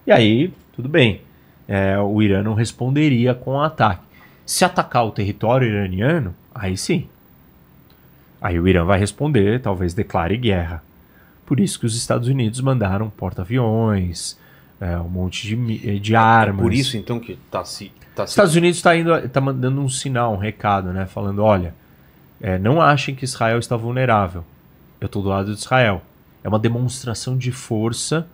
E aí, tudo bem, é, o Irã não responderia com um ataque. Se atacar o território iraniano, aí sim. Aí o Irã vai responder, talvez declare guerra. Por isso que os Estados Unidos mandaram porta-aviões, é, um monte de, de armas. É, é por isso então que está se Tá Estados Unidos está tá mandando um sinal, um recado, né? Falando, olha, é, não achem que Israel está vulnerável. Eu estou do lado de Israel. É uma demonstração de força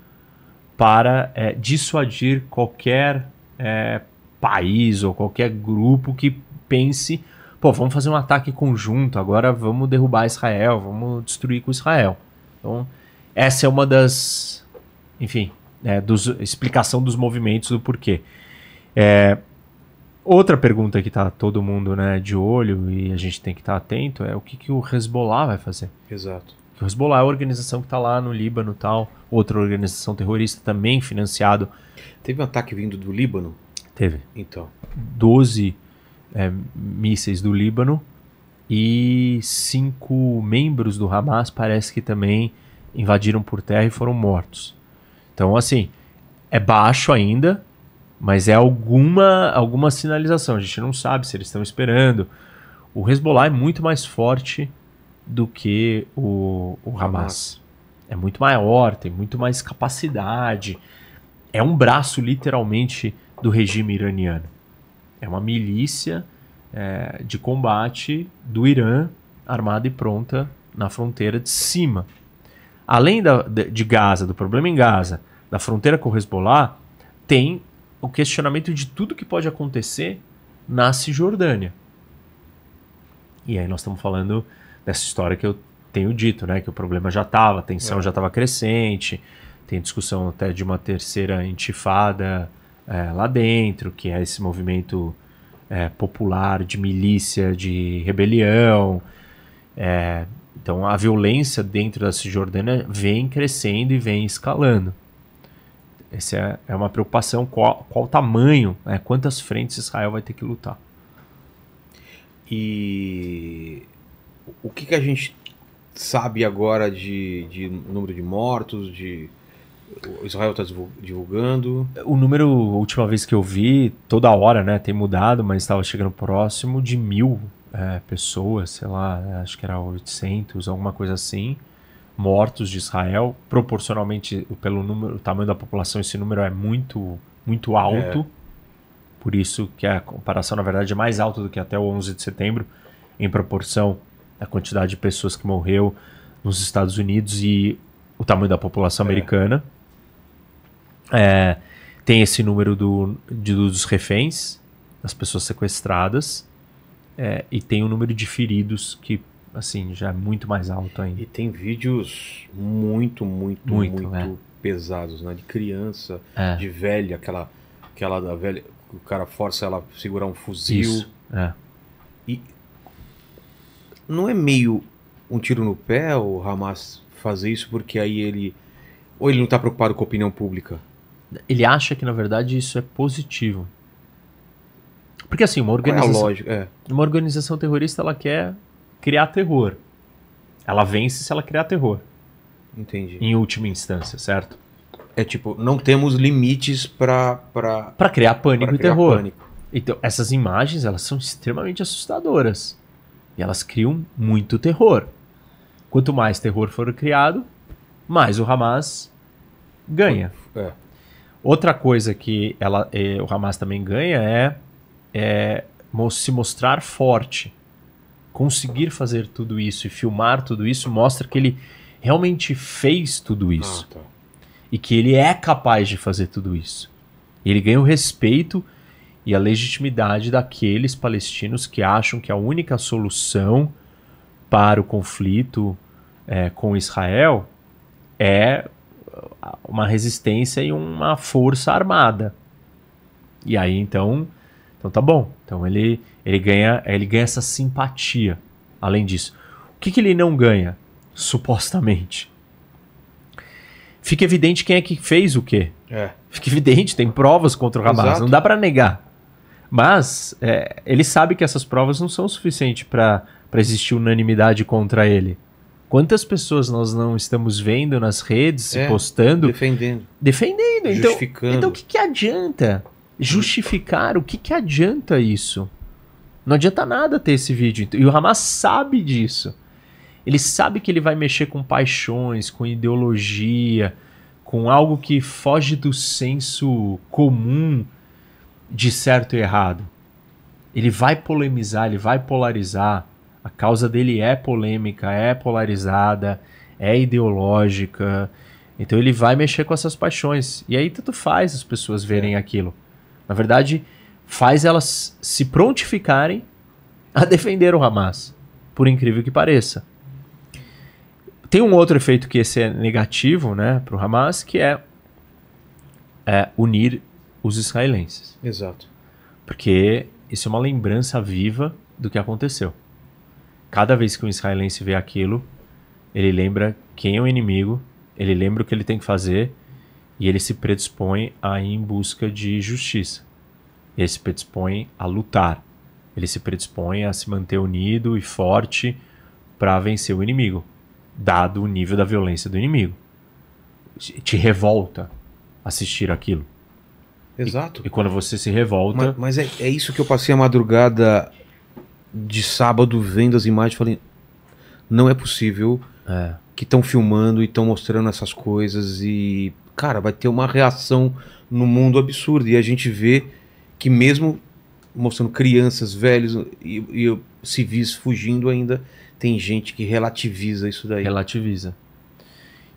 para é, dissuadir qualquer é, país ou qualquer grupo que pense, pô, vamos fazer um ataque conjunto, agora vamos derrubar Israel, vamos destruir com Israel. Então, essa é uma das, enfim, é, dos, explicação dos movimentos do porquê. É, Outra pergunta que está todo mundo né, de olho e a gente tem que estar tá atento é o que, que o Hezbollah vai fazer. Exato. O Hezbollah é a organização que está lá no Líbano tal, outra organização terrorista também financiado. Teve um ataque vindo do Líbano? Teve. Então. doze é, mísseis do Líbano e cinco membros do Hamas parece que também invadiram por terra e foram mortos. Então, assim, é baixo ainda, mas é alguma, alguma sinalização. A gente não sabe se eles estão esperando. O Hezbollah é muito mais forte do que o, o Hamas. É muito maior, tem muito mais capacidade. É um braço, literalmente, do regime iraniano. É uma milícia é, de combate do Irã, armada e pronta na fronteira de cima. Além da, de Gaza, do problema em Gaza, da fronteira com o Hezbollah, tem o questionamento de tudo que pode acontecer na Cisjordânia. E aí nós estamos falando dessa história que eu tenho dito, né? Que o problema já estava, a tensão é. já estava crescente, tem discussão até de uma terceira intifada é, lá dentro, que é esse movimento é, popular de milícia, de rebelião. É, então a violência dentro da Cisjordânia vem crescendo e vem escalando. Essa é, é, uma preocupação. Qual, qual o tamanho, né? quantas frentes Israel vai ter que lutar? E o que, que a gente sabe agora de, de número de mortos, de o Israel está divulgando. O número, última vez que eu vi, toda hora, né? Tem mudado, mas estava chegando próximo de mil é, pessoas, sei lá, acho que era 800, alguma coisa assim mortos de Israel, proporcionalmente pelo número, tamanho da população, esse número é muito, muito alto. É. Por isso que a comparação, na verdade, é mais alta do que até o 11 de setembro, em proporção à quantidade de pessoas que morreu nos Estados Unidos e o tamanho da população é. americana. É, tem esse número do, de, dos reféns, das pessoas sequestradas, é, e tem o número de feridos que assim, já é muito mais alto ainda. E tem vídeos muito, muito, muito, muito é. pesados, né? De criança, é. de velha, aquela, aquela da velha, o cara força ela a segurar um fuzil. Isso, é. E não é meio um tiro no pé o Hamas fazer isso porque aí ele ou ele não está preocupado com a opinião pública? Ele acha que na verdade isso é positivo. Porque assim, uma é organização, é lógico, é. uma organização terrorista ela quer criar terror. Ela vence se ela criar terror. Entendi. Em última instância, certo? É tipo, não temos limites para para para criar pânico pra criar e terror. Pânico. Então, essas imagens, elas são extremamente assustadoras. E elas criam muito terror. Quanto mais terror for criado, mais o Hamas ganha. É. Outra coisa que ela, eh, o Hamas também ganha é, é, se mostrar forte conseguir fazer tudo isso e filmar tudo isso mostra que ele realmente fez tudo ah, isso. Ah, tá. E que ele é capaz de fazer tudo isso. E ele ganha o respeito e a legitimidade daqueles palestinos que acham que a única solução para o conflito é, com Israel é ah, uma resistência e uma força armada. E aí então, então tá bom. Então ele, ele, ganha, ele ganha essa simpatia. Além disso, o que, que ele não ganha, supostamente? Fica evidente quem é que fez o quê. É. Fica evidente, tem provas contra o Hamas, Exato. não dá para negar. Mas é, ele sabe que essas provas não são suficientes para existir unanimidade contra ele. Quantas pessoas nós não estamos vendo nas redes, é, postando? Defendendo. Defendendo. Então, então o que, que adianta? justificar o que, que adianta isso. Não adianta nada ter esse vídeo. E o Hamas sabe disso. Ele sabe que ele vai mexer com paixões, com ideologia, com algo que foge do senso comum de certo e errado. Ele vai polemizar, ele vai polarizar. A causa dele é polêmica, é polarizada, é ideológica. Então ele vai mexer com essas paixões. E aí tanto faz as pessoas verem é. aquilo. Na verdade, faz elas se prontificarem a defender o Hamas, por incrível que pareça. Tem um outro efeito que esse é negativo né, para o Hamas, que é, é unir os israelenses. Exato. Porque isso é uma lembrança viva do que aconteceu. Cada vez que um israelense vê aquilo, ele lembra quem é o inimigo, ele lembra o que ele tem que fazer e ele se predispõe a ir em busca de justiça. Ele se predispõe a lutar. Ele se predispõe a se manter unido e forte para vencer o inimigo, dado o nível da violência do inimigo. Te revolta assistir aquilo. Exato. E, e quando você se revolta. Mas, mas é, é, isso que eu passei a madrugada de sábado vendo as imagens falei: não é possível é. que estão filmando e estão mostrando essas coisas e cara, vai ter uma reação no mundo absurda. E a gente vê que mesmo mostrando crianças, velhos e, e civis fugindo ainda, tem gente que relativiza isso daí. Relativiza.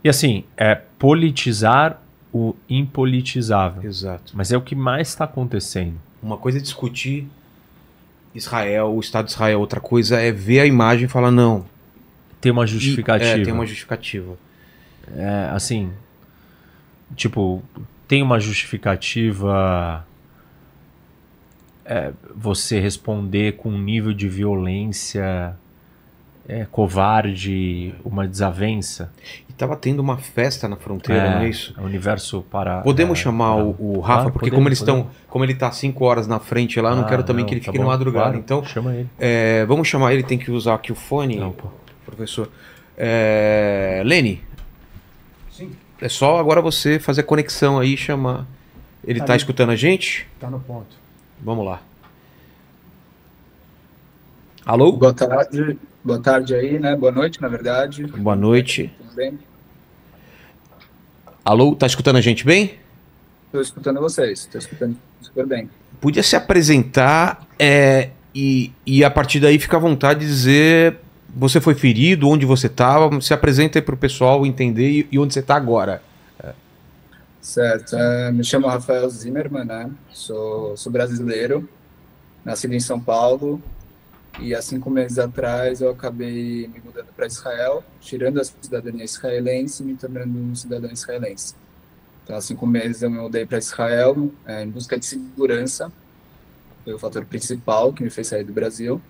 E assim, é politizar o impolitizável. Exato. Mas é o que mais está acontecendo. Uma coisa é discutir Israel, o Estado de Israel, outra coisa é ver a imagem e falar, não. Tem uma justificativa. É, tem uma justificativa. É, assim, tipo, tem uma justificativa é, você responder com um nível de violência é, covarde, uma desavença. E tava tendo uma festa na fronteira, é, não é isso? O universo para. Podemos é, chamar o, Rafa, claro, porque podemos, como eles estão. Como ele tá 5 horas na frente lá, ah, não quero também não, que ele tá fique bom, na madrugada. Claro, então. Chama ele. É, vamos chamar ele, tem que usar aqui o fone. Não, pô. Professor. É, Lene, é só agora você fazer a conexão aí e chamar. Ele está tá escutando a gente? Está no ponto. Vamos lá. Alô? Boa tarde. Boa tarde aí, né? Boa noite, na verdade. Boa noite. Tudo bem? Alô, tá escutando a gente bem? Estou escutando vocês, estou escutando super bem. Podia se apresentar é, e, e a partir daí fica à vontade de dizer você foi ferido, onde você estava, se apresenta aí para o pessoal entender e, e onde você está agora. É. Certo, uh, me chamo Rafael Zimmermann, né? sou, sou brasileiro, nascido em São Paulo e há assim cinco meses atrás eu acabei me mudando para Israel, tirando a cidadania israelense e me tornando um cidadão israelense. Então, há assim cinco meses eu me mudei para Israel é, em busca de segurança, foi o fator principal que me fez sair do Brasil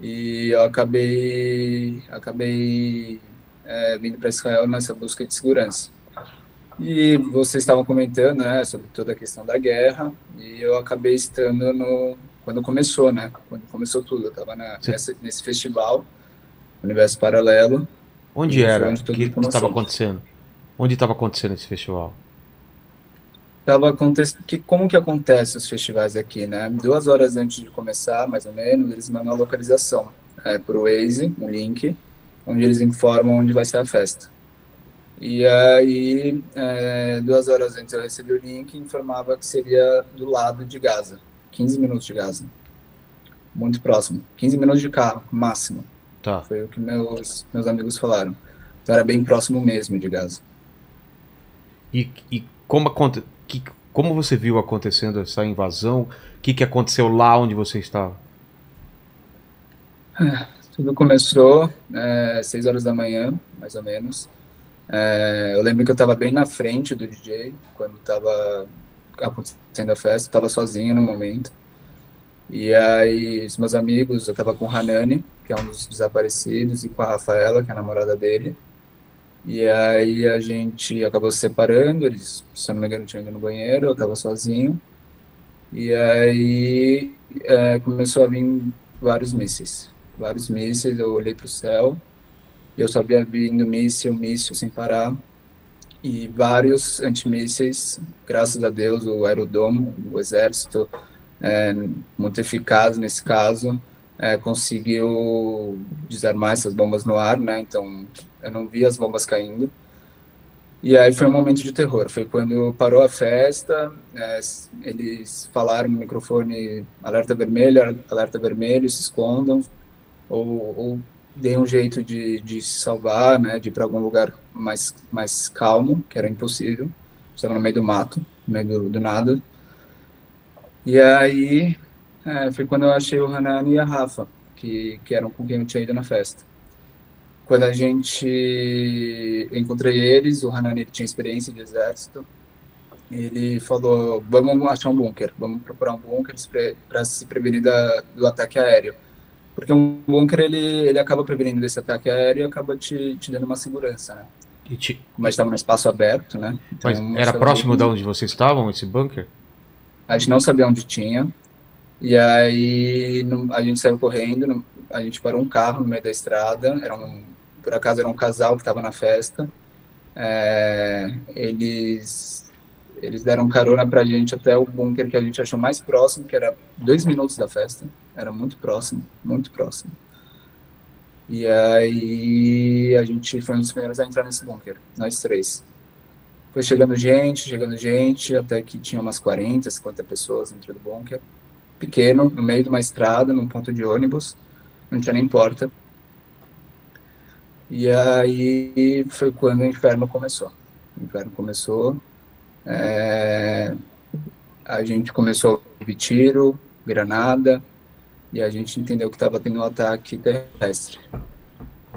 e eu acabei acabei é, vindo para Israel nessa busca de segurança. E vocês estavam comentando, né, sobre toda a questão da guerra e eu acabei estando no quando começou, né? Quando começou tudo, eu estava nesse festival Universo Paralelo. Onde era? o que estava acontecendo? Onde estava acontecendo esse festival? tava acontecendo que como que acontece os festivais aqui, né? Duas horas antes de começar, mais ou menos, eles mandam a localização é, para o Waze, um link, onde eles informam onde vai ser a festa. E aí, é, duas horas antes eu recebi o link e informava que seria do lado de Gaza, 15 minutos de Gaza, muito próximo, 15 minutos de carro, máximo. Tá. Foi o que meus, meus amigos falaram. Então era bem próximo mesmo de Gaza. E, e como, que, como você viu acontecendo essa invasão? O que, que aconteceu lá onde você estava? É, tudo começou é, seis horas da manhã, mais ou menos. É, eu lembro que eu estava bem na frente do DJ quando estava acontecendo a festa, estava sozinho no momento. E aí, os meus amigos, eu estava com o Hanani, que é um dos desaparecidos, e com a Rafaela, que é a namorada dele. E aí a gente acabou se separando, eles, se eu não me engano, tinham ido no banheiro, eu estava sozinho. E aí é, começou a vir vários mísseis. Vários mísseis, eu olhei para o céu, e eu sabia vindo míssil, míssil sem parar. E vários antimísseis, graças a Deus, o aerodomo, o exército, é, muito eficaz nesse caso, é, conseguiu desarmar essas bombas no ar, né? Então, eu não vi as bombas caindo. E aí foi um momento de terror. Foi quando parou a festa, é, eles falaram no microfone alerta vermelho, alerta vermelho, se escondam, ou, ou deem um jeito de, de se salvar, né, de ir para algum lugar mais, mais calmo, que era impossível. Estava no meio do mato, no meio do, do nada. E aí é, foi quando eu achei o Hanani e a Rafa, que, que eram com quem eu tinha ido na festa. Quando a gente encontrei eles, o Hanani tinha experiência de exército. Ele falou: "Vamos achar um bunker, vamos procurar um bunker para se prevenir da, do ataque aéreo, porque um bunker ele ele acaba prevenindo desse ataque aéreo e acaba te, te dando uma segurança, né? E te... Mas estava tá no espaço aberto, né? Então, Mas era próximo de onde vocês estavam esse bunker? A gente não sabia onde tinha. E aí a gente saiu correndo, a gente parou um carro no meio da estrada, era um por acaso era um casal que estava na festa. É, eles, eles deram carona para a gente até o bunker que a gente achou mais próximo, que era dois minutos da festa. Era muito próximo, muito próximo. E aí a gente foi um dos primeiros a entrar nesse bunker, nós três. Foi chegando gente, chegando gente, até que tinha umas 40, 50 pessoas dentro do bunker. Pequeno, no meio de uma estrada, num ponto de ônibus, não tinha nem porta. E aí foi quando o inferno começou. O inferno começou, é, a gente começou a ouvir tiro, granada, e a gente entendeu que estava tendo um ataque terrestre.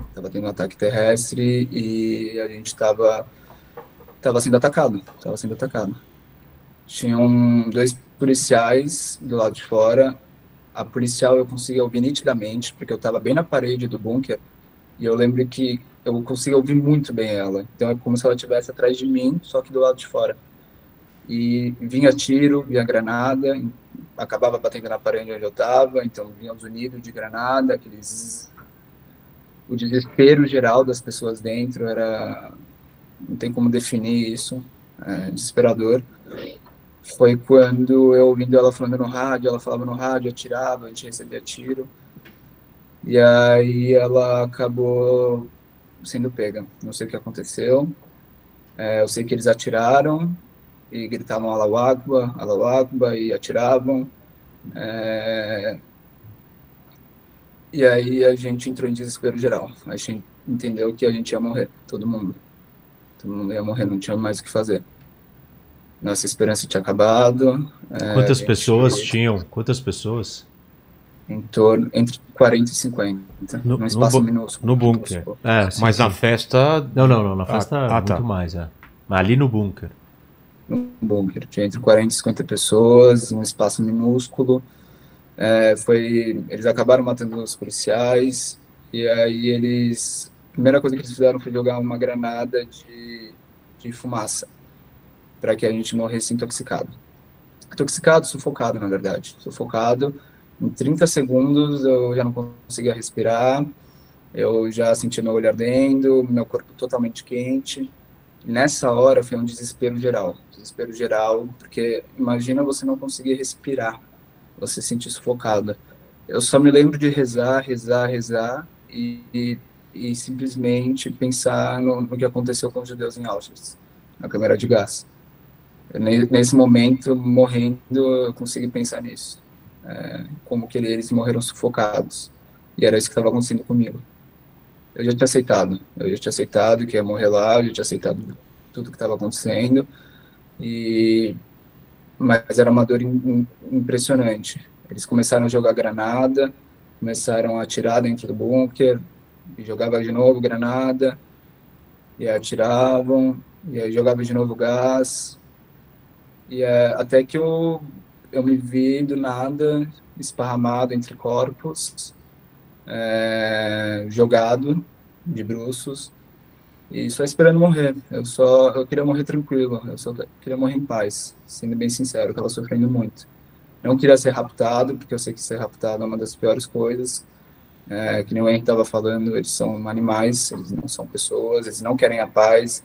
Estava tendo um ataque terrestre e a gente estava tava sendo atacado, estava sendo atacado. Tinham dois policiais do lado de fora. A policial eu conseguia ouvir nitidamente, porque eu estava bem na parede do bunker, e eu lembro que eu consigo ouvir muito bem ela. Então é como se ela estivesse atrás de mim, só que do lado de fora. E vinha tiro, vinha granada, acabava batendo na parede onde eu estava, então vinha os unidos de granada, aqueles. O desespero geral das pessoas dentro era. Não tem como definir isso, é desesperador. Foi quando eu ouvindo ela falando no rádio, ela falava no rádio, atirava, a gente recebia tiro. E aí ela acabou sendo pega. Não sei o que aconteceu. É, eu sei que eles atiraram e gritavam alauagba, alauagba e atiravam. É... E aí a gente entrou em desespero geral. A gente entendeu que a gente ia morrer, todo mundo. Todo mundo ia morrer, não tinha mais o que fazer. Nossa esperança tinha acabado. É, Quantas é, pessoas gente... tinham? Quantas pessoas? em torno entre 40 e 50, no, num espaço no minúsculo. No bunker. É, mas sim. na festa. Não, não, não. Na ah, festa é ah, tá. muito tá. mais, é. Mas ali no bunker. No bunker, tinha entre 40 e 50 pessoas, um espaço minúsculo. É, foi, eles acabaram matando os policiais, e aí eles. A primeira coisa que eles fizeram foi jogar uma granada de, de fumaça para que a gente morresse intoxicado. Intoxicado, sufocado, na verdade. Sufocado em 30 segundos eu já não conseguia respirar, eu já sentia meu olho ardendo, meu corpo totalmente quente. E nessa hora foi um desespero geral, desespero geral, porque imagina você não conseguir respirar, você se sentir sufocada. Eu só me lembro de rezar, rezar, rezar e, e, e simplesmente pensar no, no, que aconteceu com os judeus em Auschwitz, na câmera de gás. Eu, nesse momento, morrendo, eu consegui pensar nisso é, como que eles morreram sufocados. E era isso que estava acontecendo comigo. Eu já tinha aceitado, eu já tinha aceitado que ia morrer lá, eu já tinha aceitado tudo que estava acontecendo, e mas era uma dor in, in, impressionante. Eles começaram a jogar granada, começaram a atirar dentro do bunker, e jogava de novo granada, e atiravam, e aí jogava de novo gás, e é, até que o eu me vi do nada esparramado entre corpos, é, jogado de bruços e só esperando morrer. Eu só eu queria morrer tranquilo, eu só queria morrer em paz, sendo bem sincero, eu sofrendo muito. Não queria ser raptado, porque eu sei que ser raptado é uma das piores coisas. É, que nem o Henrique estava falando, eles são animais, eles não são pessoas, eles não querem a paz.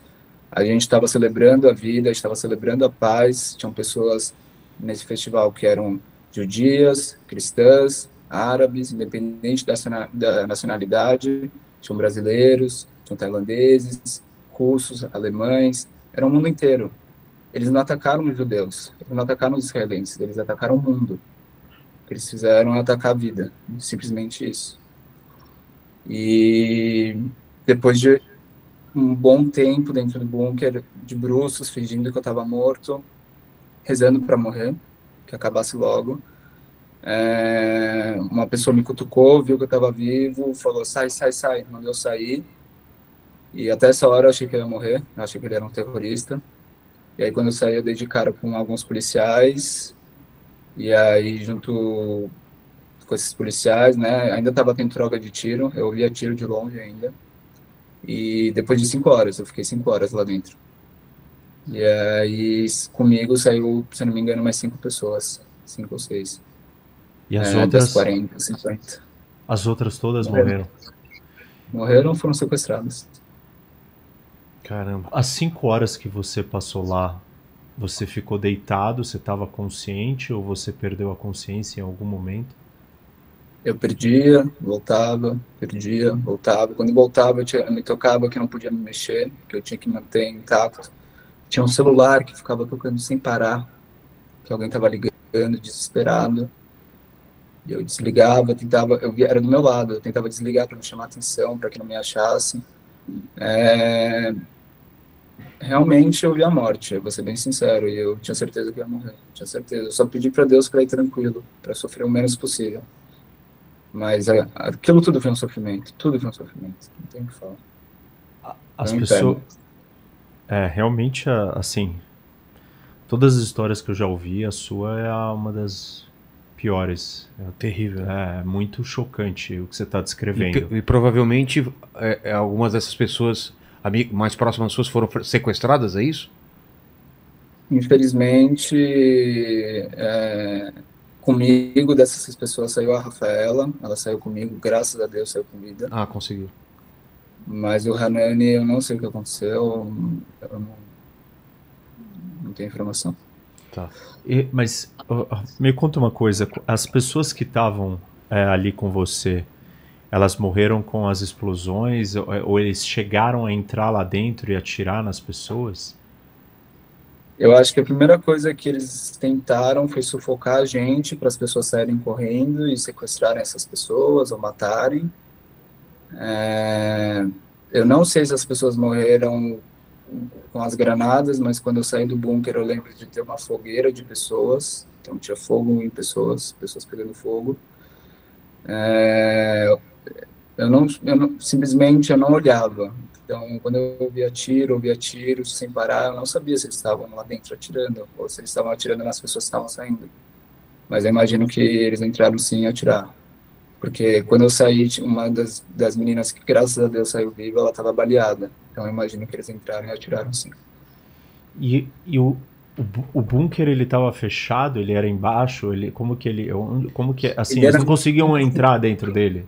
A gente estava celebrando a vida, estava celebrando a paz, tinham pessoas nesse festival, que eram judias, cristãs, árabes, independente da nacionalidade, tinham brasileiros, tinham tailandeses, russos, alemães, era o mundo inteiro. Eles não atacaram os judeus, eles não atacaram os israelenses, eles atacaram o mundo. Eles fizeram atacar a vida, simplesmente isso. E depois de um bom tempo dentro do bunker, de bruços, fingindo que eu estava morto, rezando para morrer, que acabasse logo. É, uma pessoa me cutucou, viu que eu estava vivo, falou: sai, sai, sai. Mandou eu sair. E até essa hora eu achei que ele ia morrer, eu achei que ele era um terrorista. E aí, quando eu saí, eu dei de cara com alguns policiais. E aí, junto com esses policiais, né, ainda estava tendo troca de tiro, eu ouvia tiro de longe ainda. E depois de cinco horas, eu fiquei cinco horas lá dentro. E aí comigo saiu, se não me engano, mais cinco pessoas, cinco ou seis. E as é, outras? Das 40, 50. As outras todas morreram? Morreram ou foram sequestradas. Caramba. As cinco horas que você passou lá, você ficou deitado, você estava consciente ou você perdeu a consciência em algum momento? Eu perdia, voltava, perdia, voltava. Quando voltava, eu, tinha, eu me tocava que não podia me mexer, que eu tinha que manter intacto tinha um celular que ficava tocando sem parar, que alguém estava ligando, desesperado. E eu desligava, tentava, eu via, era do meu lado, eu tentava desligar para não chamar atenção, para que não me achassem. É, realmente eu vi a morte, eu vou ser bem sincero, e eu tinha certeza que ia morrer, tinha certeza. Eu só pedi para Deus para ir tranquilo, para sofrer o menos possível. Mas é, aquilo tudo foi um sofrimento, tudo foi um sofrimento, não tem o que falar. As, pessoas é, realmente, assim, todas as histórias que eu já ouvi, a sua é uma das piores. É terrível. É, é muito chocante o que você está descrevendo. E, e provavelmente é, é, algumas dessas pessoas mais próximas suas foram sequestradas, é isso? Infelizmente, é, comigo dessas pessoas saiu a Rafaela, ela saiu comigo, graças a Deus saiu com vida. Ah, conseguiu. Mas o Hanani, eu não sei o que aconteceu, eu não, não tenho informação. Tá. E, mas uh, me conta uma coisa: as pessoas que estavam é, ali com você, elas morreram com as explosões ou, é, ou, eles chegaram a entrar lá dentro e atirar nas pessoas? Eu acho que a primeira coisa que eles tentaram foi sufocar a gente para as pessoas saírem correndo e sequestrarem essas pessoas ou matarem. É, eu não sei se as pessoas morreram com as granadas, mas quando eu saí do bunker eu lembro de ter uma fogueira de pessoas, então tinha fogo em pessoas, pessoas pegando fogo. É, eu, não, eu não, simplesmente eu não olhava. Então, quando eu via tiro, via tiro sem parar, eu não sabia se eles estavam lá dentro atirando ou se eles estavam atirando nas pessoas que estavam saindo. Mas eu imagino que eles entraram sim a atirar. Porque quando eu saí, uma das, das meninas que, graças a Deus, saiu viva, ela estava baleada. Então eu imagino que eles entraram e atiraram sim. E, e o, o, o bunker ele estava fechado, ele era embaixo, ele como que ele como que assim, ele eles era... não conseguiam entrar dentro dele.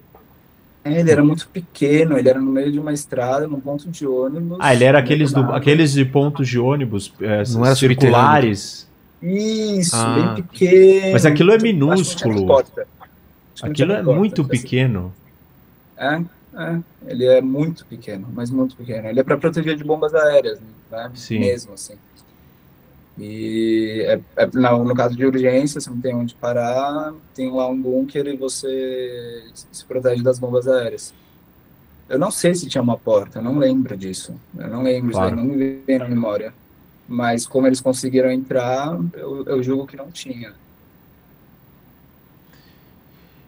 É, ele era muito pequeno, ele era no meio de uma estrada, num ponto de ônibus. Ah, ele era aqueles, do, aqueles de pontos de ônibus é, não circulares. Isso, ah. bem pequeno. Mas aquilo é minúsculo. Aquilo é muito assim, pequeno. É, é, ele é muito pequeno, mas muito pequeno. Ele é para proteger de bombas aéreas, né? Sim. Mesmo assim. E é, é, no, no, caso de urgência, você não tem onde parar, tem lá um bunker e você se protege das bombas aéreas. Eu não sei se tinha uma porta, eu não lembro disso. Eu não lembro, claro. não me vem na memória. Mas como eles conseguiram entrar, eu, eu julgo que não tinha.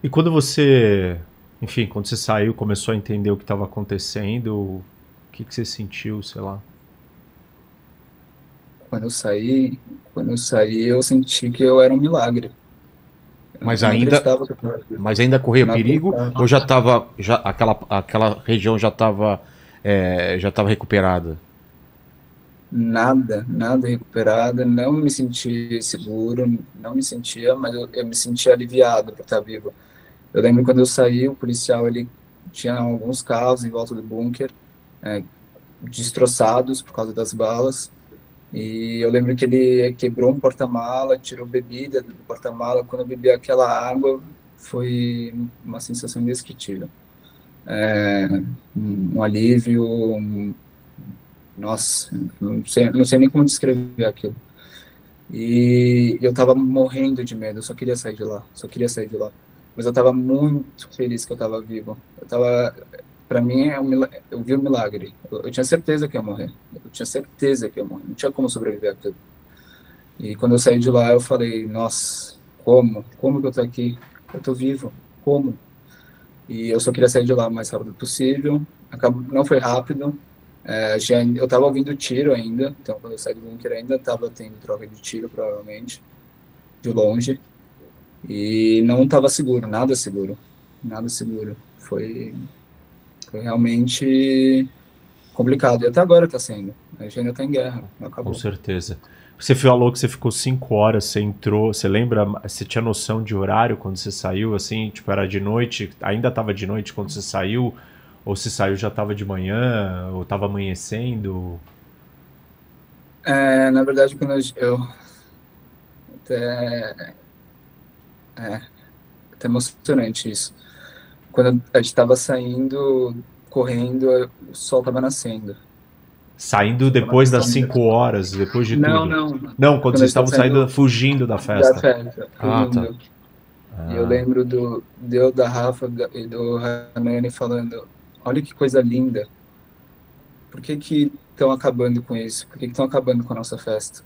E quando você, enfim, quando você saiu, começou a entender o que estava acontecendo, o que, que você sentiu, sei lá? Quando eu saí, quando eu saí, eu senti que eu era um milagre. Eu mas ainda, mas ainda corria perigo acreditava. ou já estava, já aquela, aquela região já estava, é, já estava recuperada? nada, nada recuperada, não me senti seguro, não me sentia, mas eu, eu me sentia aliviado por estar vivo. Eu lembro quando eu saí, o policial ele tinha alguns carros em volta do bunker é, destroçados por causa das balas. E eu lembro que ele quebrou um porta-mala, tirou bebida do porta-mala. Quando eu bebi aquela água, foi uma sensação indescritível. É, um alívio, um, nossa, não sei, não sei nem como descrever aquilo. E eu tava morrendo de medo, eu só queria sair de lá, só queria sair de lá mas eu estava muito feliz que eu estava vivo. Eu estava, para mim, é eu vi um milagre. Eu, eu, tinha certeza que ia morrer. Eu tinha certeza que ia morrer. Não tinha como sobreviver aquilo. E quando eu saí de lá, eu falei: Nossa, como? Como que eu tô aqui? Eu tô vivo. Como? E eu só queria sair de lá o mais rápido possível. Acabou, não foi rápido. É, já, eu estava ouvindo tiro ainda, então quando eu saí do bunker ainda estava tendo troca de tiro, provavelmente, de longe. E não estava seguro, nada seguro, nada seguro. Foi, foi realmente complicado. E até agora está sendo. A gente ainda está em guerra. Com certeza. Você falou que você ficou cinco horas, você entrou, você lembra, você tinha noção de horário quando você saiu, assim, tipo, era de noite, ainda estava de noite quando você saiu, ou se saiu já estava de manhã, ou estava amanhecendo? É, na verdade, quando eu, eu até é, até tá emocionante isso. Quando a gente estava saindo, correndo, o sol estava nascendo. Saindo depois das 5 horas, depois de não, tudo? Não, não. Não, quando, quando vocês estavam saindo, saindo, fugindo da festa. Da festa, ah, Tá. Ah. Eu lembro do eu, da Rafa e do Hanani falando, olha que coisa linda. Por que que estão acabando com isso? Por que estão acabando com a nossa festa?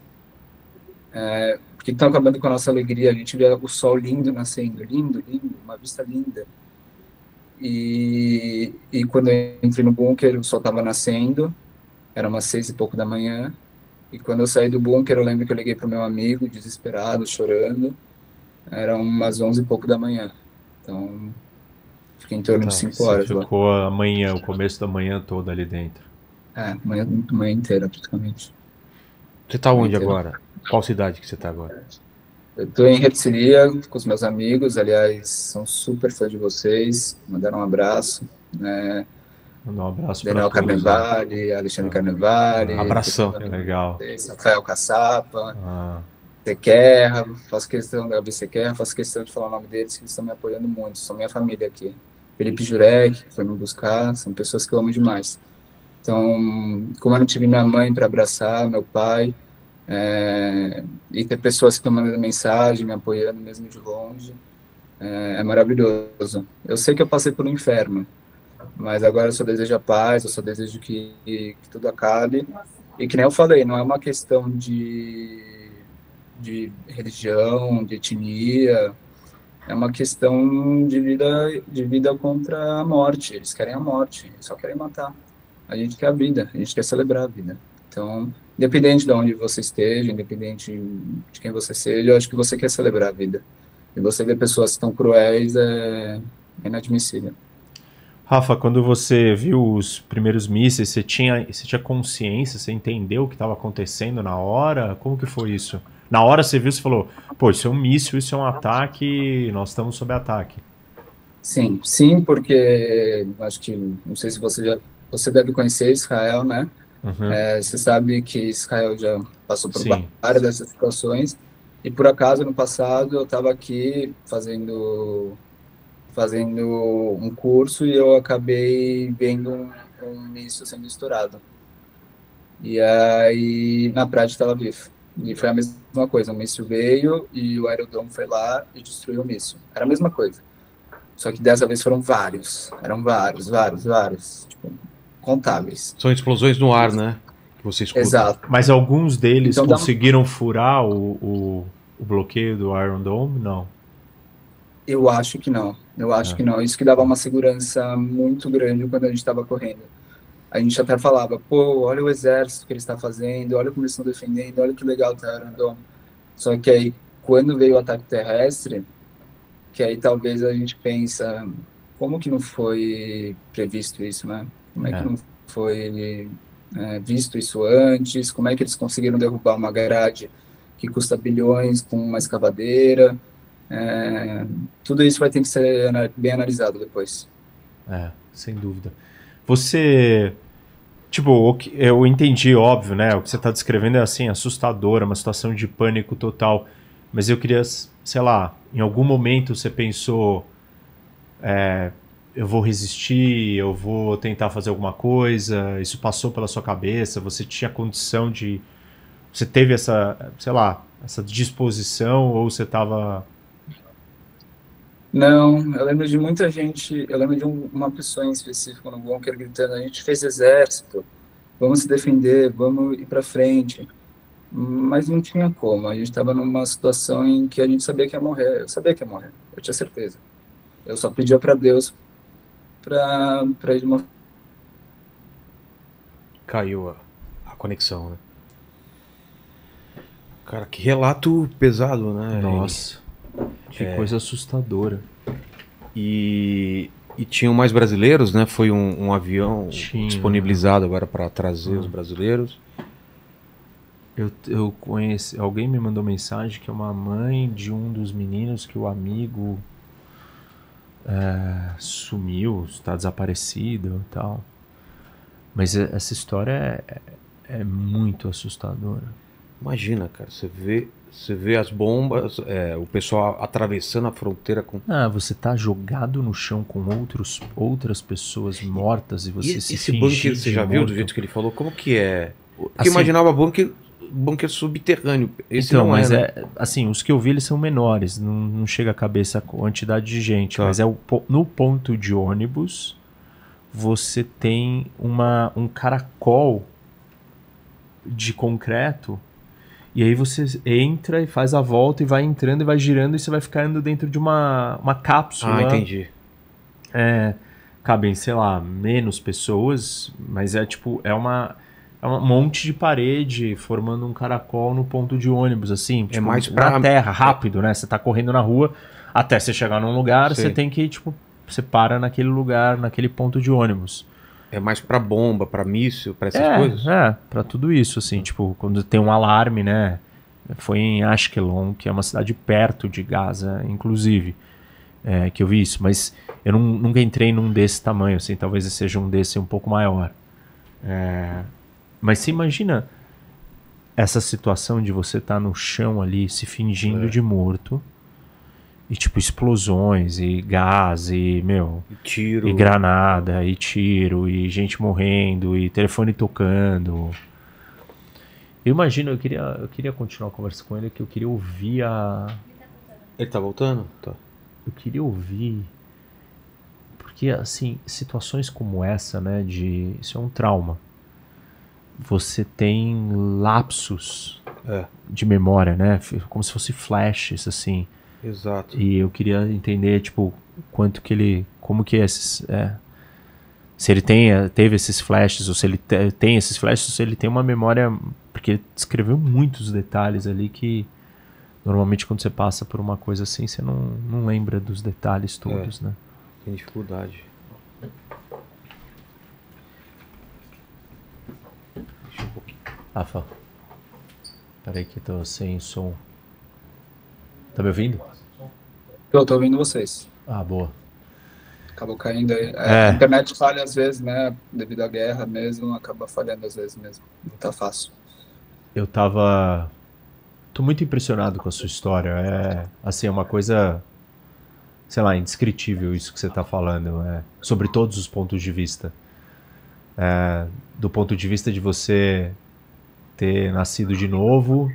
É, porque estava acabando com a nossa alegria, a gente via o sol lindo nascendo, lindo, lindo, uma vista linda. E, e quando eu entrei no bunker, o sol estava nascendo, era umas seis e pouco da manhã. E quando eu saí do bunker, eu lembro que eu liguei para o meu amigo, desesperado, chorando. Era umas onze e pouco da manhã. Então, fiquei em torno tá, de cinco horas. ficou lá. a manhã, o começo da manhã toda ali dentro. É, manhã, manhã inteira, praticamente. Você está onde agora? Qual cidade que você está agora? Eu estou em Retiria com os meus amigos, aliás, são super fãs de vocês, mandaram um abraço, né? Mandar um abraço para Daniel né? Carnevale, né? Alexandre ah, Carnevale. Abração, que legal. Rafael Caçapa, ah. Sequerra, faço questão da Sequerra, faço questão de falar o nome deles, que eles estão me apoiando muito, são minha família aqui. Felipe Jurek, que foi me buscar, são pessoas que eu amo demais. Então, como eu não tive minha mãe para abraçar, meu pai, é, e ter pessoas que estão mandando mensagem, me apoiando mesmo de longe, é, é, maravilhoso. Eu sei que eu passei por um inferno, mas agora eu só desejo a paz, eu só desejo que, que tudo acabe. E que nem eu falei, não é uma questão de, de religião, de etnia, é uma questão de vida, de vida contra a morte. Eles querem a morte, só querem matar. A gente quer a vida, a gente quer celebrar a vida. Então, independente de onde você esteja, independente de quem você seja, eu acho que você quer celebrar a vida. E você ver pessoas tão cruéis é inadmissível. Rafa, quando você viu os primeiros mísseis, você tinha, você tinha consciência, você entendeu o que estava acontecendo na hora? Como que foi isso? Na hora você viu, você falou, pô, isso é um míssil, isso é um ataque, nós estamos sob ataque. Sim, sim, porque acho que, não sei se você já, você deve conhecer Israel, né? Uhum. É, você sabe que Israel já passou por Sim. várias dessas situações. E por acaso, no passado, eu estava aqui fazendo, fazendo um curso e eu acabei vendo um, um sendo estourado. E aí, na prática, estava vivo. E foi a mesma coisa, o míssil veio e o aerodrome foi lá e destruiu o míssil. Era a mesma coisa. Só que dessa vez foram vários, eram vários, vários, vários. Tipo, contábeis. São explosões no ar, né? Que você escuta. Exato. Mas alguns deles então, conseguiram uma... furar o, o, o, bloqueio do Iron Dome? Não. Eu acho que não. Eu acho é. que não. Isso que dava uma segurança muito grande quando a gente estava correndo. A gente até falava, pô, olha o exército que ele está fazendo, olha como eles estão defendendo, olha que legal tá Iron Dome. Só que aí, quando veio o ataque terrestre, que aí talvez a gente pensa, como que não foi previsto isso, né? Como é, que é. não foi é, visto isso antes? Como é que eles conseguiram derrubar uma grade que custa bilhões com uma escavadeira? É, tudo isso vai ter que ser bem analisado depois. É, sem dúvida. Você tipo, eu entendi, óbvio, né? O que você está descrevendo é assim, assustador, uma situação de pânico total. Mas eu queria, sei lá, em algum momento você pensou, é, eu vou resistir, eu vou tentar fazer alguma coisa, isso passou pela sua cabeça, você tinha condição de. Você teve essa, sei lá, essa disposição ou você estava. Não, eu lembro de muita gente, eu lembro de um, uma pessoa em específico no bunker gritando: a gente fez exército, vamos se defender, vamos ir para frente. Mas não tinha como, a gente estava numa situação em que a gente sabia que ia morrer, eu sabia que ia morrer, eu tinha certeza. Eu só pedia para Deus para pra de uma. Caiu a, a conexão, né? Cara, que relato pesado, né? Nossa. Que é... coisa assustadora. E, e tinham mais brasileiros, né? Foi um, um avião Tinha. disponibilizado agora para trazer os uhum. brasileiros. Eu, eu conheci. Alguém me mandou mensagem que é uma mãe de um dos meninos que o amigo é, sumiu, está desaparecido e tal. Mas essa história é, é, é, muito assustadora. Imagina, cara, você vê, você vê as bombas, é, o pessoal atravessando a fronteira com. Ah, você tá jogado no chão com outros, outras pessoas mortas e você e, se Esse bunker, você já morto. viu do jeito que ele falou? Como que é? Porque assim, imaginava bunker bunker subterrâneo. Esse então, não é, mas né? é. Assim, os que eu vi eles são menores, não, não chega a cabeça a quantidade de gente, tá. mas é o, no ponto de ônibus você tem uma, um caracol de concreto e aí você entra e faz a volta e vai entrando e vai girando e você vai ficando dentro de uma, uma cápsula. Ah, entendi. É, cabem, sei lá, menos pessoas, mas é tipo, é uma. É um monte de parede formando um caracol no ponto de ônibus, assim. É tipo, é mais pra... na terra, rápido, né? Você tá correndo na rua, até você chegar num lugar, Sim. você tem que, tipo, você para naquele lugar, naquele ponto de ônibus. É mais para bomba, para míssil, para essas é, coisas? É, para tudo isso, assim, tipo, quando tem um alarme, né? Foi em Ashkelon, que é uma cidade perto de Gaza, inclusive, é, que eu vi isso. Mas eu não, nunca entrei num desse tamanho, assim, talvez seja um desse um pouco maior. É, mas se imagina essa situação de você estar tá no chão ali, se fingindo é. de morto. E tipo, explosões, e gás, e meu. E tiro. E granada, e tiro, e gente morrendo, e telefone tocando. Eu imagino, eu queria, eu queria continuar a conversa com ele, que eu queria ouvir a. Ele tá voltando? Tá. Eu queria ouvir. Porque, assim, situações como essa, né, de. Isso é um trauma você tem lapsos é. de memória, né? Como se fosse flashes, assim. Exato. E eu queria entender, tipo, quanto que ele. Como que esses. É, se ele tem, é, teve esses flashes, ou se ele te, tem esses flashes, ou se ele tem uma memória. Porque ele descreveu muitos detalhes ali que. Normalmente, quando você passa por uma coisa assim, você não, não lembra dos detalhes é. todos, é. né? Tem dificuldade. Deixa um pouquinho. Rafa, peraí que tô sem som. Tá me ouvindo? Eu tô ouvindo vocês. Ah, boa. Acabou caindo aí. É, é. A internet falha às vezes, né? Devido à guerra mesmo, acaba falhando às vezes mesmo. Não tá fácil. Eu tava. Tô muito impressionado com a sua história. É, assim, é uma coisa sei lá, indescritível isso que você está falando, é, sobre todos os pontos de vista é, do ponto de vista de você ter nascido de novo,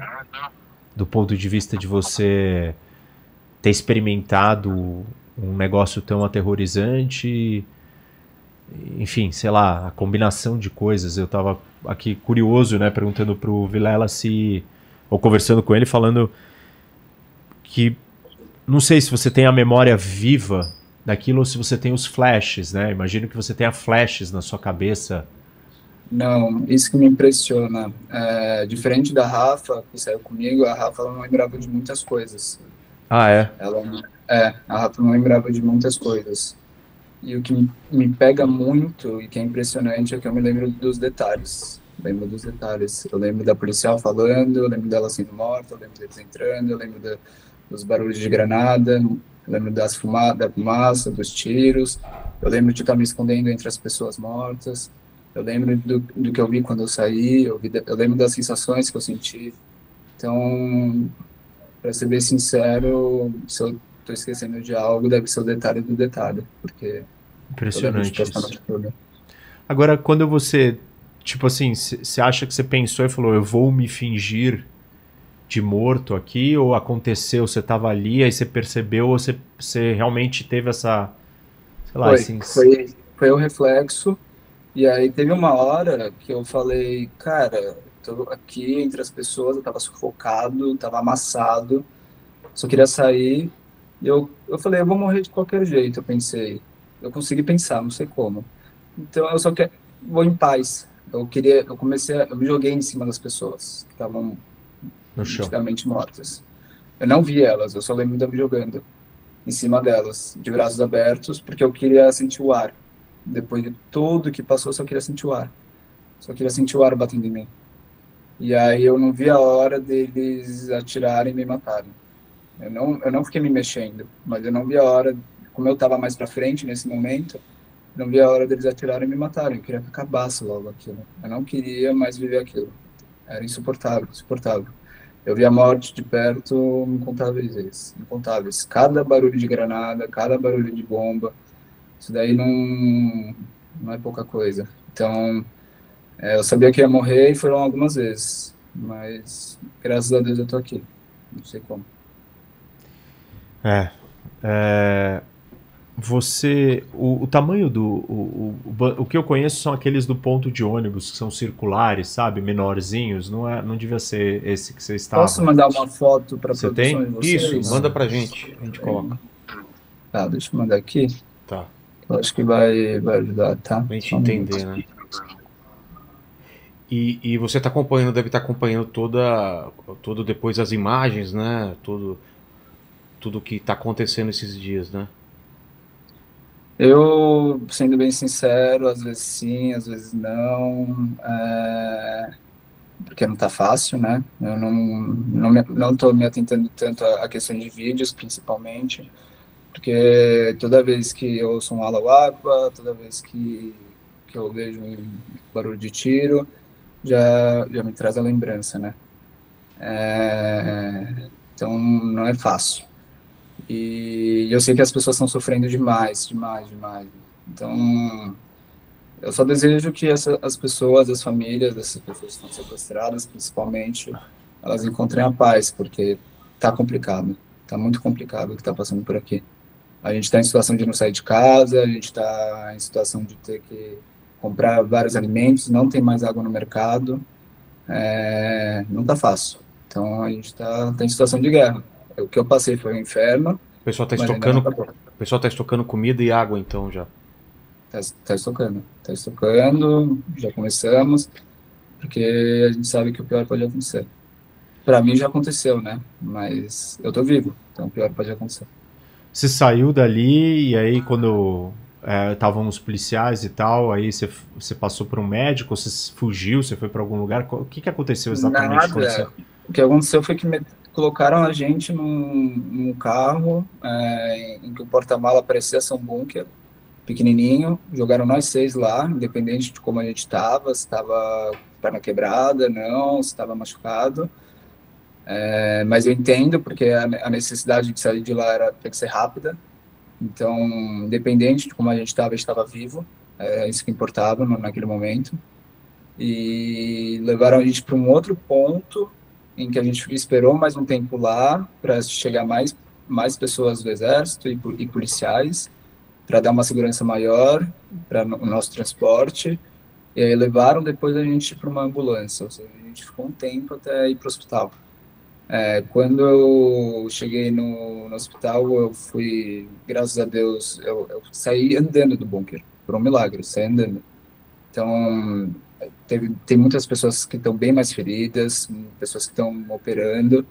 do ponto de vista de você ter experimentado um negócio tão aterrorizante, enfim, sei lá, a combinação de coisas. Eu estava aqui curioso, né, perguntando o Vilela se ou conversando com ele falando que não sei se você tem a memória viva daquilo se você tem os flashes, né? Imagino que você tenha flashes na sua cabeça. Não, isso que me impressiona. É, diferente da Rafa, que saiu comigo, a Rafa não lembrava de muitas coisas. Ah, é? Ela, é, a Rafa não lembrava de muitas coisas. E o que me, me pega muito e que é impressionante é que eu me lembro dos detalhes. Lembro dos detalhes. Eu lembro da policial falando, eu lembro dela sendo morta, eu lembro deles entrando, eu lembro da, dos barulhos de granada, eu lembro das fuma da fumaça, dos tiros. Eu lembro de estar me escondendo entre as pessoas mortas. Eu lembro do, do que eu vi quando eu saí. Eu, vi, eu lembro das sensações que eu senti. Então, para ser bem sincero, se eu estou esquecendo de algo, deve ser o detalhe do detalhe, porque impressionante. Agora, quando você tipo assim, você acha que você pensou e falou, eu vou me fingir de morto aqui, ou aconteceu, você estava ali, aí você percebeu, ou você, você realmente teve essa. Sei lá, foi, assim, foi, foi o reflexo. E aí teve uma hora que eu falei, cara, tô aqui entre as pessoas, eu tava sufocado, tava amassado, só queria sair. E eu, eu falei, eu vou morrer de qualquer jeito, eu pensei. Eu consegui pensar, não sei como. Então eu só quero, vou em paz. Eu queria, eu comecei, a, eu me joguei em cima das pessoas que estavam no nitidamente chão. mortas. Eu não vi elas, eu só lembro de me jogando em cima delas, de braços abertos, porque eu queria sentir o ar. Depois de tudo que passou, só queria sentir o ar. Só queria sentir o ar batendo em mim. E aí eu não vi a hora deles atirarem e me matarem. Eu não, eu não fiquei me mexendo, mas eu não vi a hora, como eu estava mais para frente nesse momento, não vi a hora deles atirarem e me matarem. Eu queria que acabasse logo aquilo. Eu não queria mais viver aquilo. Era insuportável, insuportável. Eu vi a morte de perto incontáveis vezes, incontáveis. Cada barulho de granada, cada barulho de bomba, isso daí não, não é pouca coisa. Então, é, eu sabia que ia morrer e foram algumas vezes, mas graças a Deus eu tô aqui. Não sei como. É. é você. O, o tamanho do. O, o, o, que eu conheço são aqueles do ponto de ônibus, que são circulares, sabe? Menorzinhos. Não, é, não devia ser esse que você estava. Posso mandar uma foto para você tem? de vocês? Isso, manda a gente. A gente coloca. Tá, deixa eu mandar aqui. Tá. Eu acho que vai, vai ajudar, tá? Pra gente entender, né? E, e você está acompanhando, deve estar tá acompanhando toda, todo depois as imagens, né? Tudo, tudo que está acontecendo esses dias, né? Eu, sendo bem sincero, às vezes sim, às vezes não, é... porque não tá fácil, né? Eu não, não, me, não tô me atentando tanto à questão de vídeos, principalmente, porque toda vez que eu ouço um alawapa, toda vez que, que eu vejo um barulho de tiro, já, já me traz a lembrança, né? É... Então, não é fácil. E eu sei que as pessoas estão sofrendo demais, demais, demais. Então, eu só desejo que essa, as pessoas, as famílias dessas pessoas que estão sequestradas, principalmente, elas encontrem a paz, porque tá complicado, tá muito complicado o que tá passando por aqui. A gente está em situação de não sair de casa, a gente está em situação de ter que comprar vários alimentos, não tem mais água no mercado, é, não tá fácil. Então a gente está tá em situação de guerra. O que eu passei foi um inferno, pessoal está estocando, tá pessoal tá estocando comida e água, então, já. Está tá estocando. Está estocando, já começamos, porque a gente sabe que o pior pode acontecer. Para mim já aconteceu, né? Mas eu tô vivo, então o pior pode acontecer. Você saiu dali e aí quando estavam é, os policiais e tal, aí você, você passou para um médico, você fugiu, você foi para algum lugar, o que, que aconteceu exatamente? Nada. O que aconteceu foi que colocaram a gente num, num carro é, em que o porta-mala parecia ser um bunker pequenininho, jogaram nós seis lá, independente de como a gente estava, se estava perna quebrada, não, se estava machucado. É, mas eu entendo, porque a, a necessidade de sair de lá era, ter que ser rápida. Então, independente de como a gente estava, estava vivo. É, é isso que importava no, naquele momento. E levaram a gente para um outro ponto em que a gente esperou mais um tempo lá para chegar mais, mais pessoas do exército e, e policiais para dar uma segurança maior para o nosso transporte. E aí levaram depois a gente para uma ambulância, ou seja, a gente ficou um tempo até ir para o hospital. É, quando eu cheguei no, no, hospital, eu fui, graças a Deus, eu, eu saí andando do bunker, por um milagre, saí andando. Então, Teve, tem muitas pessoas que estão bem mais feridas, pessoas que estão operando.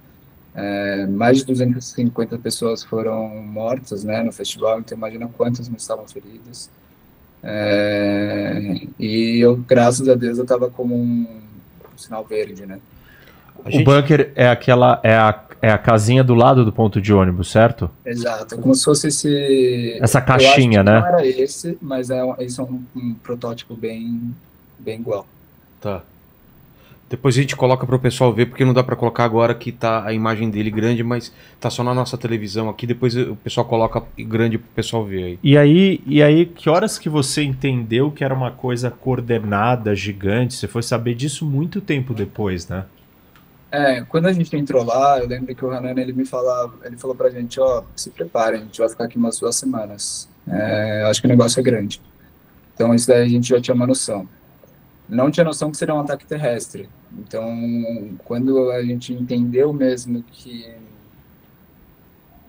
É, mais de 250 pessoas foram mortas né, no festival, então imagina quantas não estavam feridas. É, e eu, graças a Deus, eu estava como um, um, sinal verde, né? O bunker é aquela é a, é a casinha do lado do ponto de ônibus, certo? Exato, é como se fosse esse essa caixinha, né? Não era esse, mas é esse é um, um protótipo bem bem igual. Tá. Depois a gente coloca para o pessoal ver, porque não dá para colocar agora que tá a imagem dele grande, mas tá só na nossa televisão aqui, depois o pessoal coloca grande para o pessoal ver aí. E aí, e aí que horas que você entendeu que era uma coisa coordenada, gigante? Você foi saber disso muito tempo depois, né? É, quando a gente entrou lá, eu lembro que o Hanan ele me falava, ele falou pra gente, ó, oh, se preparem, a gente vai ficar aqui umas duas semanas. É, acho que o negócio é grande. Então isso daí a gente já tinha uma noção não tinha noção que seria um ataque terrestre. Então, quando a gente entendeu mesmo que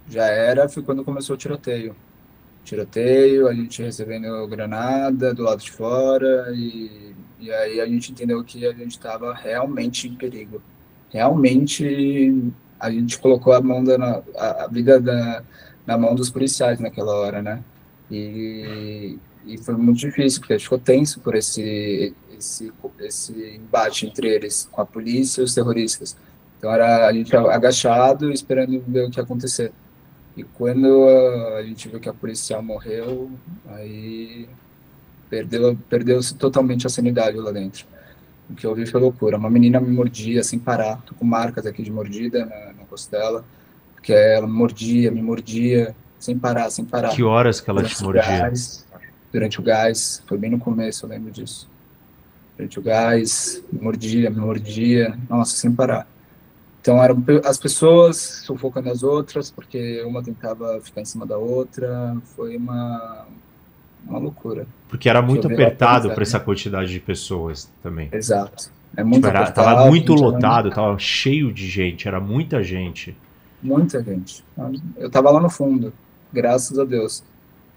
já era, foi quando começou o tiroteio. Tiroteio, a gente recebendo granada do lado de fora, e, e aí a gente entendeu que a gente estava realmente em perigo. Realmente a gente colocou a mão da, a, vida da, na mão dos policiais naquela hora, né? E, e foi muito difícil, porque a gente ficou tenso por esse, esse, esse embate entre eles, com a polícia e os terroristas. Então era a gente agachado, esperando ver o que ia acontecer. E quando ah, a gente viu que a policial morreu, aí perdeu, perdeu-se totalmente a sanidade lá dentro. O que eu vi foi loucura. Uma menina me mordia sem parar, tô com marcas aqui de mordida na, na costela, porque ela me mordia, me mordia, sem parar, sem parar. Que horas que ela durante te mordia? Gás, durante o gás, foi bem no começo, eu lembro disso perdi o gás, me mordia, me mordia, nossa, sem parar. Então eram as pessoas sufocando as outras, porque uma tentava ficar em cima da outra, foi uma, uma loucura. Porque era muito apertado tá para essa quantidade de pessoas também. Exato. É tipo, muito tipo, era, apertado, tava muito lotado, estava muito... cheio de gente, era muita gente. Muita gente. Eu estava lá no fundo, graças a Deus.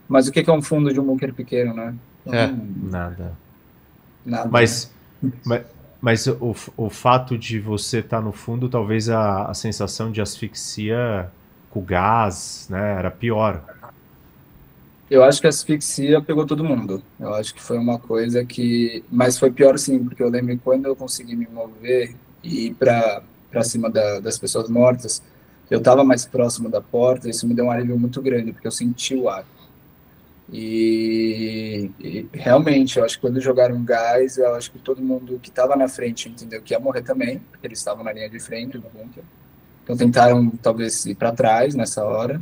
Mas o que é um fundo de um bunker pequeno, né? É. Então, é, nada. Nada. Mas, né? mas, mas o, o fato de você estar tá no fundo, talvez a, a sensação de asfixia com gás, né, era pior. Eu acho que a asfixia pegou todo mundo. Eu acho que foi uma coisa que. Mas foi pior sim, porque eu lembro quando eu consegui me mover e ir para cima da, das pessoas mortas, eu estava mais próximo da porta, isso me deu um alívio muito grande, porque eu senti o ar. E, e, realmente, eu acho que quando jogaram gás, eu acho que todo mundo que estava na frente entendeu que ia morrer também, porque eles estavam na linha de frente do bunker. Então tentaram talvez ir para trás nessa hora.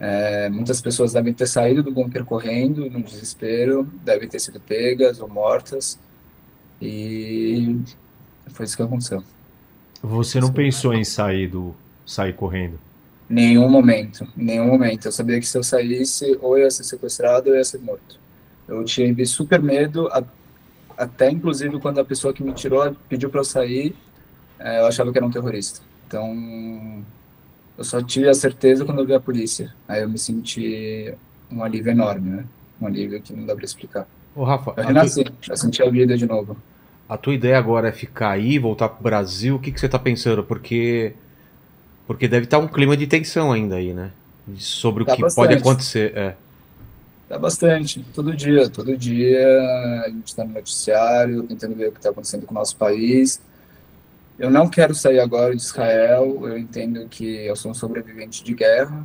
É, muitas pessoas devem ter saído do bunker correndo no desespero, devem ter sido pegas ou mortas. E foi isso que aconteceu. Você não pensou em sair do sair correndo? Nenhum momento, nenhum momento. Eu sabia que se eu saísse, ou eu ia ser sequestrado, ou eu ia ser morto. Eu tive super medo, até inclusive quando a pessoa que me tirou pediu para eu sair, é, eu achava que era um terrorista. Então, eu só tive a certeza quando eu vi a polícia. Aí eu me senti um alívio enorme, né? Um alívio que não dá para explicar. Ô, Rafa, eu renasci, tu... eu senti a vida de novo. A tua ideia agora é ficar aí, voltar para o Brasil? O que, que você está pensando? Porque porque deve estar tá um clima de tensão ainda aí, né? Sobre o tá que bastante. pode acontecer. É. Tá bastante. Todo dia, todo dia a gente está no noticiário, tentando ver o que está acontecendo com o nosso país. Eu não quero sair agora de Israel. Eu entendo que eu sou um sobrevivente de guerra.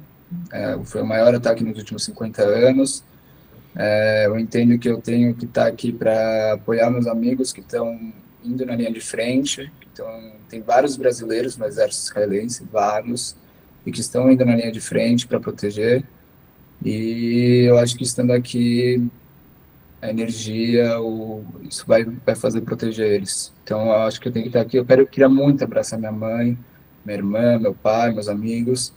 É, foi o maior ataque nos últimos 50 anos. É, eu entendo que eu tenho que estar tá aqui para apoiar meus amigos que estão indo na linha de frente. Então, tem vários brasileiros no exército israelense, vários, e que estão indo na linha de frente para proteger. E eu acho que estando aqui, a energia, o, isso vai, vai fazer proteger eles. Então, eu acho que eu tenho que estar aqui. Eu quero, eu queria muito abraçar minha mãe, minha irmã, meu pai, meus amigos.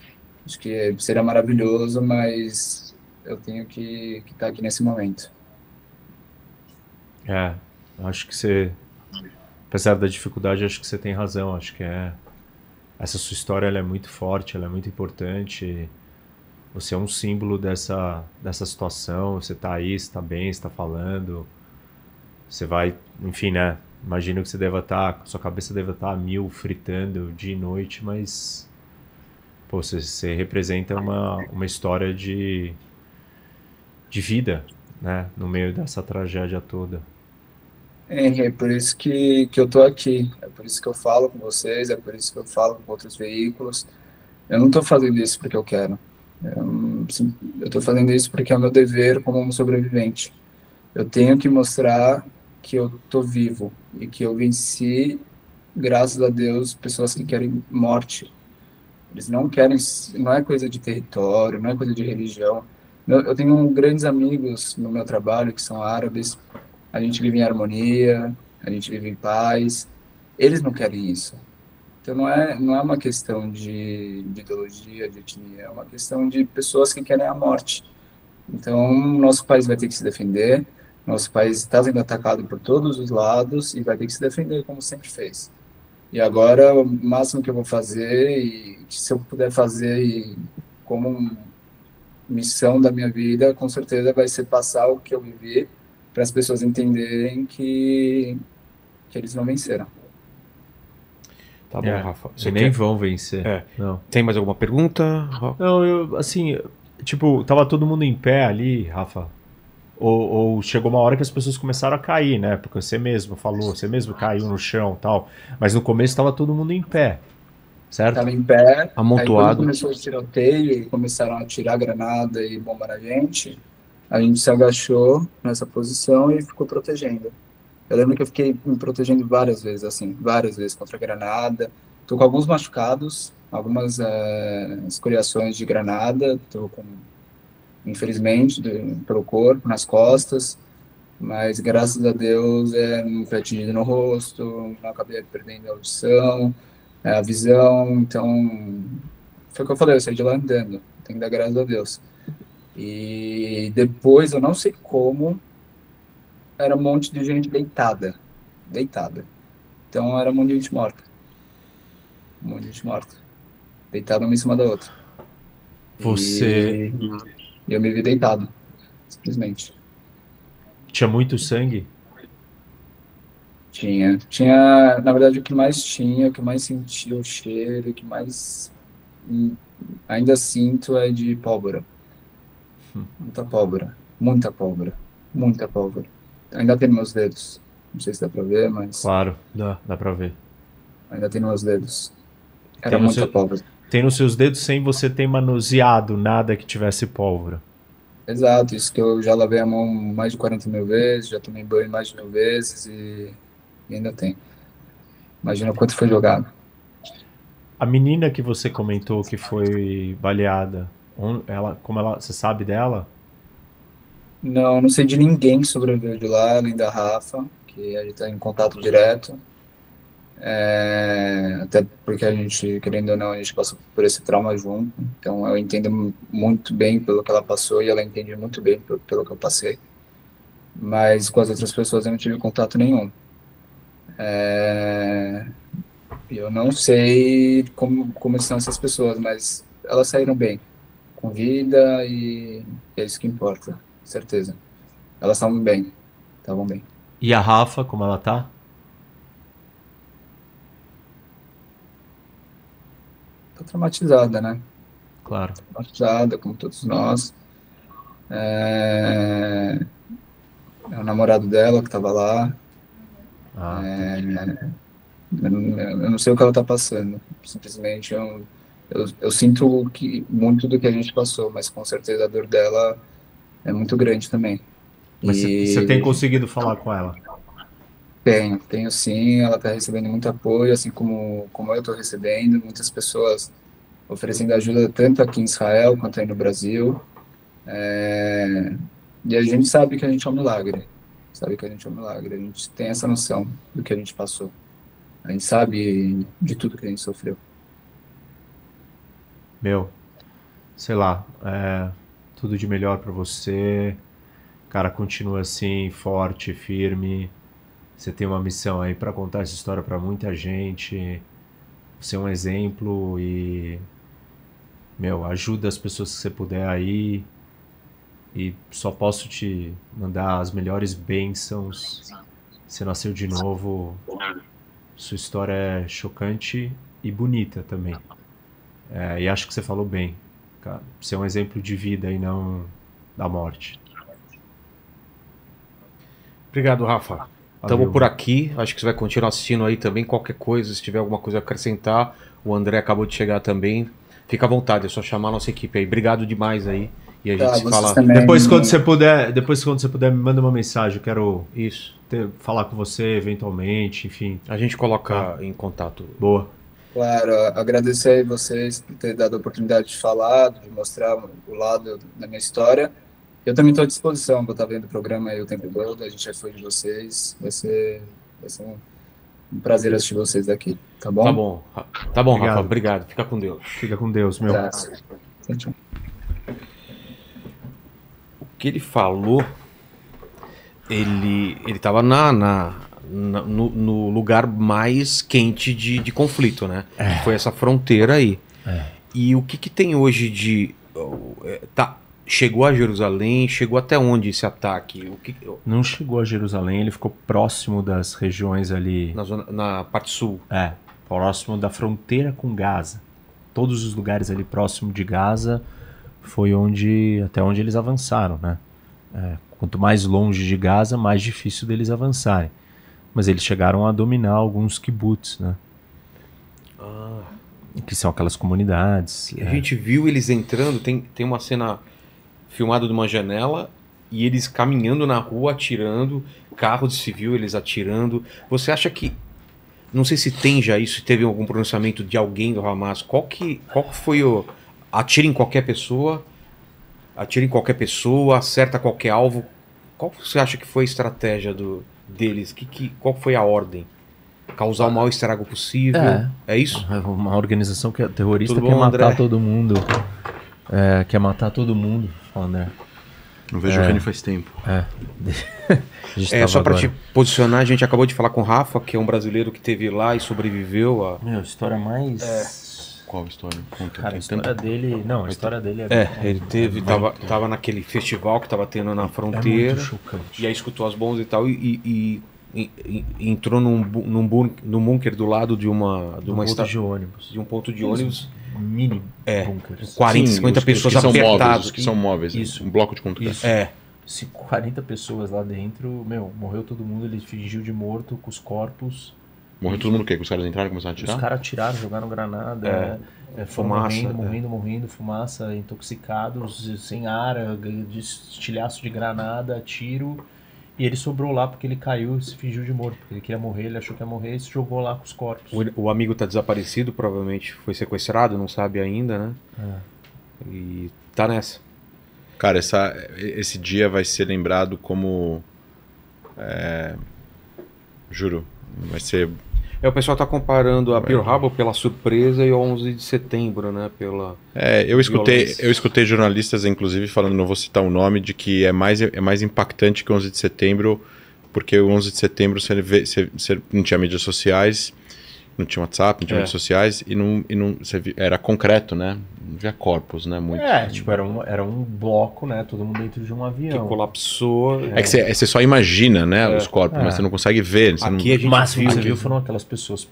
Acho que seria maravilhoso, mas eu tenho que estar aqui nesse momento. É, acho que você apesar da dificuldade, acho que você tem razão. Acho que é essa sua história é muito forte, é muito importante. Você é um símbolo dessa, dessa situação. Você está aí, está bem, está falando. Você vai, enfim, né? Imagino que você deva estar, tá, sua cabeça deve estar tá mil, fritando dia e noite, mas pô, você, você representa uma, uma história de, de vida, né? No meio dessa tragédia toda. É, é por isso que, que eu estou aqui, é por isso que eu falo com vocês, é por isso que eu falo com outros veículos. Eu não estou fazendo isso porque eu quero. Eu estou fazendo isso porque é o meu dever como um sobrevivente. Eu tenho que mostrar que eu estou vivo e que eu venci, graças a Deus, pessoas que querem morte. Eles não querem, não é coisa de território, não é coisa de religião. Eu tenho grandes amigos no meu trabalho que são árabes a gente vive em harmonia, a gente vive em paz. Eles não querem isso. Então não é, não é uma questão de, de ideologia, de etnia, é uma questão de pessoas que querem a morte. Então nosso país vai ter que se defender, nosso país está sendo atacado por todos os lados e vai ter que se defender como sempre fez. E agora o máximo que eu vou fazer e se eu puder fazer e como missão da minha vida, com certeza vai ser passar o que eu vivi para as pessoas entenderem que, que eles não venceram. Tá bom, é, Rafa. Você nem quer... vão vencer. É. Não. Tem mais alguma pergunta? Não, eu, assim, tipo, tava todo mundo em pé ali, Rafa. Ou, ou, chegou uma hora que as pessoas começaram a cair, né? Porque você mesmo falou, você mesmo caiu no chão tal. Mas no começo estava todo mundo em pé, certo? Tava em pé. Amontoado. Aí quando começou o tiroteio e começaram a tirar granada e bomba na gente, a gente se agachou nessa posição e ficou protegendo. Eu lembro que eu fiquei me protegendo várias vezes, assim, várias vezes contra granada. Tô com alguns machucados, algumas é, escoriações de granada. Tô com, infelizmente, de, pelo corpo, nas costas. Mas graças a Deus é, não foi atingido no rosto, não acabei perdendo a audição, a visão. Então, foi o que eu falei, eu saí de lá andando. Tem que dar graças a Deus. E depois, eu não sei como, era um monte de gente deitada. Deitada. Então era um monte de gente morta. Um monte de gente morta. Deitada uma em cima da outra. Você. E eu me vi deitado. Simplesmente. Tinha muito sangue? Tinha. Tinha, na verdade, o que mais tinha, o que mais sentia o cheiro, o que mais hum, ainda sinto é de pólvora. Muita pólvora, muita pólvora, muita pólvora. Ainda tem meus dedos. Não sei se dá pra ver, mas. Claro, dá, dá pra ver. Ainda tem meus dedos. Era muita seu... pólvora. Tem nos seus dedos sem você ter manuseado nada que tivesse pólvora. Exato, isso que eu já lavei a mão mais de 40 mil vezes, já tomei banho mais de mil vezes e, e ainda tem. Imagina quanto foi jogado. A menina que você comentou que foi baleada, ela, como ela, você sabe dela? Não, não sei de ninguém sobreviveu de lá, além da Rafa, que a gente está em contato direto. É, até porque a gente, querendo ou não, a gente passou por esse trauma junto. Então eu entendo muito bem pelo que ela passou e ela entende muito bem pelo, pelo que eu passei. Mas com as outras pessoas eu não tive contato nenhum. É, eu não sei como, como estão essas pessoas, mas elas saíram bem com vida e é isso que importa, certeza. Elas estavam bem, estavam bem. E a Rafa, como ela tá? Tá traumatizada, né? Claro. Tá traumatizada, como todos nós. É... é o namorado dela que tava lá. Ah, é... Eu não sei o que ela tá passando. Simplesmente é um eu, eu sinto que muito do que a gente passou, mas com certeza a dor dela é muito grande também. Mas você e... tem conseguido falar com ela? Tenho, tenho sim. Ela está recebendo muito apoio, assim como, como eu estou recebendo. Muitas pessoas oferecendo ajuda tanto aqui em Israel quanto aí no Brasil. É... E a gente sabe que a gente é um milagre. Sabe que a gente é um milagre. A gente tem essa noção do que a gente passou. A gente sabe de tudo que a gente sofreu meu, sei lá, é, tudo de melhor para você. Cara, continua assim, forte, firme. Você tem uma missão aí para contar essa história para muita gente. Você é um exemplo e meu, ajuda as pessoas que você puder aí. E só posso te mandar as melhores bênçãos. Você nasceu de novo. Sua história é chocante e bonita também. É, e acho que você falou bem, cara. Ser um exemplo de vida e não da morte. Obrigado, Rafa. Estamos por aqui. Acho que você vai continuar assistindo aí também. Qualquer coisa, se tiver alguma coisa a acrescentar, o André acabou de chegar também. Fica à vontade, é só chamar a nossa equipe aí. Obrigado demais aí. E a tá, gente se fala. Também... Depois, quando você puder, depois, quando você puder, me manda uma mensagem. Eu quero Isso. Ter, falar com você eventualmente, enfim. A gente coloca tá. em contato. Boa. Claro, agradecer a vocês por ter dado a oportunidade de falar, de mostrar o lado da minha história. Eu também estou à disposição para estar tá vendo o programa aí o tempo todo, a gente é fã de vocês, vai ser, vai ser um prazer assistir vocês aqui, tá bom? Tá bom, tá bom obrigado. Rafa, obrigado. Fica com Deus. Fica com Deus, meu. Tá. O que ele falou, ele ele na, na no, no lugar mais quente de, de conflito, né? É. Foi essa fronteira aí. É. E o que, que tem hoje de. É, tá, chegou a Jerusalém? Chegou até onde esse ataque? O que... Não chegou a Jerusalém, ele ficou próximo das regiões ali. Na, zona, na parte sul. É, próximo da fronteira com Gaza. Todos os lugares ali próximo de Gaza foi onde até onde eles avançaram, né? É, quanto mais longe de Gaza, mais difícil deles avançarem mas eles chegaram a dominar alguns kibbutz, né? Ah. Que são aquelas comunidades. A é. gente viu eles entrando, tem, tem uma cena filmada de uma janela e eles caminhando na rua atirando, carro de civil eles atirando. Você acha que não sei se tem já isso, se teve algum pronunciamento de alguém do Hamas. Qual que, qual que foi o atira em qualquer pessoa, atira em qualquer pessoa, acerta qualquer alvo. Qual que você acha que foi a estratégia do deles? Que, que, qual foi a ordem? Causar o maior estrago possível? É, é isso? É uma organização que é terrorista Tudo quer matar André? todo mundo. É, quer matar todo mundo, André. Não vejo é. o Reni faz tempo. É. é só para te posicionar, a gente acabou de falar com o Rafa, que é um brasileiro que teve lá e sobreviveu a. Meu, história mais. É qual história? Conta. Cara, a história tanto... dele. Não, a história dele é. É, ele teve. É tava, tava naquele festival que tava tendo na fronteira. É muito chocante. E aí escutou as bombas e tal. E, e, e, entrou num, num, bunker, num bunker do lado de uma. De um uma ponto esta... de ônibus. De um ponto de ônibus. Mini é, bunkers. 40, Sim, 50 os, pessoas os que apertadas. Móveis, que são móveis. Né? Isso. Um bloco de computador. É se 40 pessoas lá dentro, meu, morreu todo mundo, ele fingiu de morto com os corpos Morreu todo mundo o quê? Os caras entraram e começaram a atirar? Os caras atiraram, jogaram granada. É. É, fumaça, morrendo, é. morrendo, é. morrendo, fumaça, intoxicados, sem ar, estilhaço de granada, tiro. E ele sobrou lá porque ele caiu e se fingiu de morto. Porque ele queria morrer, ele achou que ia morrer e se jogou lá com os corpos. O, o amigo tá desaparecido, provavelmente foi sequestrado, não sabe ainda, né? É. E tá nessa. Cara, essa, esse dia vai ser lembrado como. É, juro, Vai ser. É, o pessoal está comparando a Pearl Harbor pela surpresa e o 11 de setembro, né? Pela é, eu escutei, eu escutei jornalistas, inclusive, falando, não vou citar o nome, de que é mais, é mais impactante que o 11 de setembro, porque o 11 de setembro você, vê, você, você não tinha mídias sociais, não tinha WhatsApp, não tinha é. redes sociais e não, e não era concreto, né? Não via corpos, né? Muito. É, tipo, era um, era um bloco, né? Todo mundo dentro de um avião. Que colapsou. É, é que você só imagina, né? É. Os corpos, mas é. você não consegue ver. Você aqui não... a gente Mas viu, aqui viu foram aquelas pessoas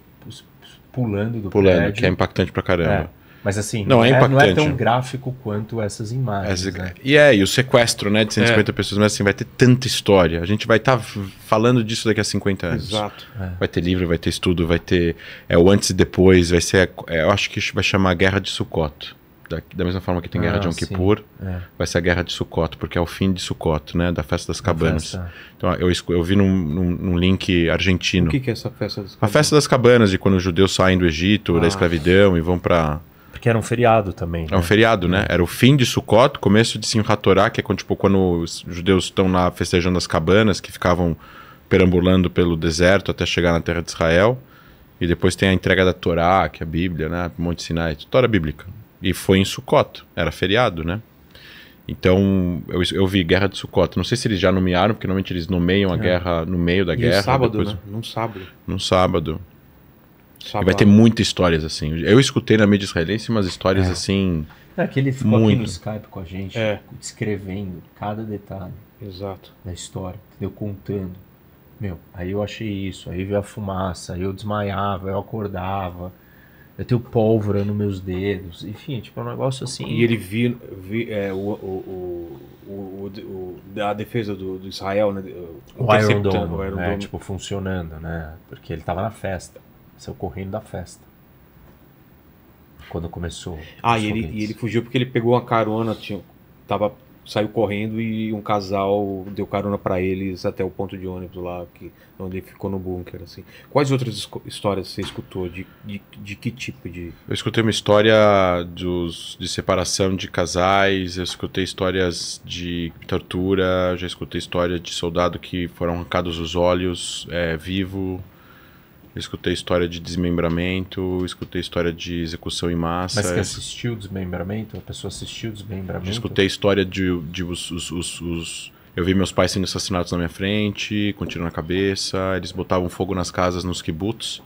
pulando do Pulando, prédio. que é impactante pra caramba. É. Mas assim, não, não é, é, não é tão gráfico quanto essas imagens. Essa, né? E é, e o sequestro né, de 150 é. pessoas, mas assim, vai ter tanta história. A gente vai estar tá falando disso daqui a 50 anos. Exato. É. Vai ter livro, vai ter estudo, vai ter é, o antes e depois, vai ser. É, eu acho que vai chamar Guerra de Sucoto. Da, da, mesma forma que tem Guerra ah, de Yom Kippur, é. vai ser a Guerra de Sukkot, porque é o fim de Sukkot, né? Da festa das cabanas. Festa. Então, eu, eu vi num, num, num link argentino. O que, que, é essa festa das cabanas? A festa das cabanas, de quando os judeus saem do Egito, ah, da escravidão, e vão para porque era um feriado também. É né? né? É um feriado, né? Era o fim de Sukkot, começo de Simchat Torah, que é quando, tipo, quando os judeus estão lá festejando as cabanas, que ficavam perambulando pelo deserto até chegar na terra de Israel. E depois tem a entrega da Torá, que é a Bíblia, né? Monte Sinai, Torá bíblica. E foi em Sukkot, era feriado, né? Então, eu, eu vi Guerra de Sukkot. Não sei se eles já nomearam, porque normalmente eles nomeiam a é. guerra no meio da e guerra. no sábado, depois... né? Num sábado. Num sábado. Shabbat. vai ter muitas histórias assim. Eu escutei na mídia israelense umas histórias é. assim. É, que ele ficou muito. aqui no Skype com a gente, é. descrevendo cada detalhe Exato. da história, entendeu? Contando. Meu, aí eu achei isso, aí veio a fumaça, aí eu desmaiava, eu acordava, eu tenho pólvora nos meus dedos, enfim, tipo, é um negócio assim. E ele viu vi, é, o, o, o, o, a defesa do, do Israel, né? O, o Iron Dome, o Iron né, Dome. É, tipo, funcionando, né? Porque ele tava na festa saiu correndo da festa. Quando começou. Ah, e ele, e ele, fugiu porque ele pegou uma carona, tinha, tava, saiu correndo e um casal deu carona para eles até o ponto de ônibus lá, que, onde ele ficou no bunker. Assim. Quais outras histórias você escutou? De, de, de que tipo de. Eu escutei uma história dos, de separação de casais, eu escutei histórias de tortura, já escutei história de soldado que foram arrancados os olhos é, vivo eu escutei história de desmembramento, escutei história de execução em massa. Mas que é. assistiu desmembramento? A pessoa assistiu desmembramento? Eu escutei história de, de os, os, os, os, Eu vi meus pais sendo assassinados na minha frente, com tiro na cabeça. Eles botavam fogo nas casas, nos kibbutz,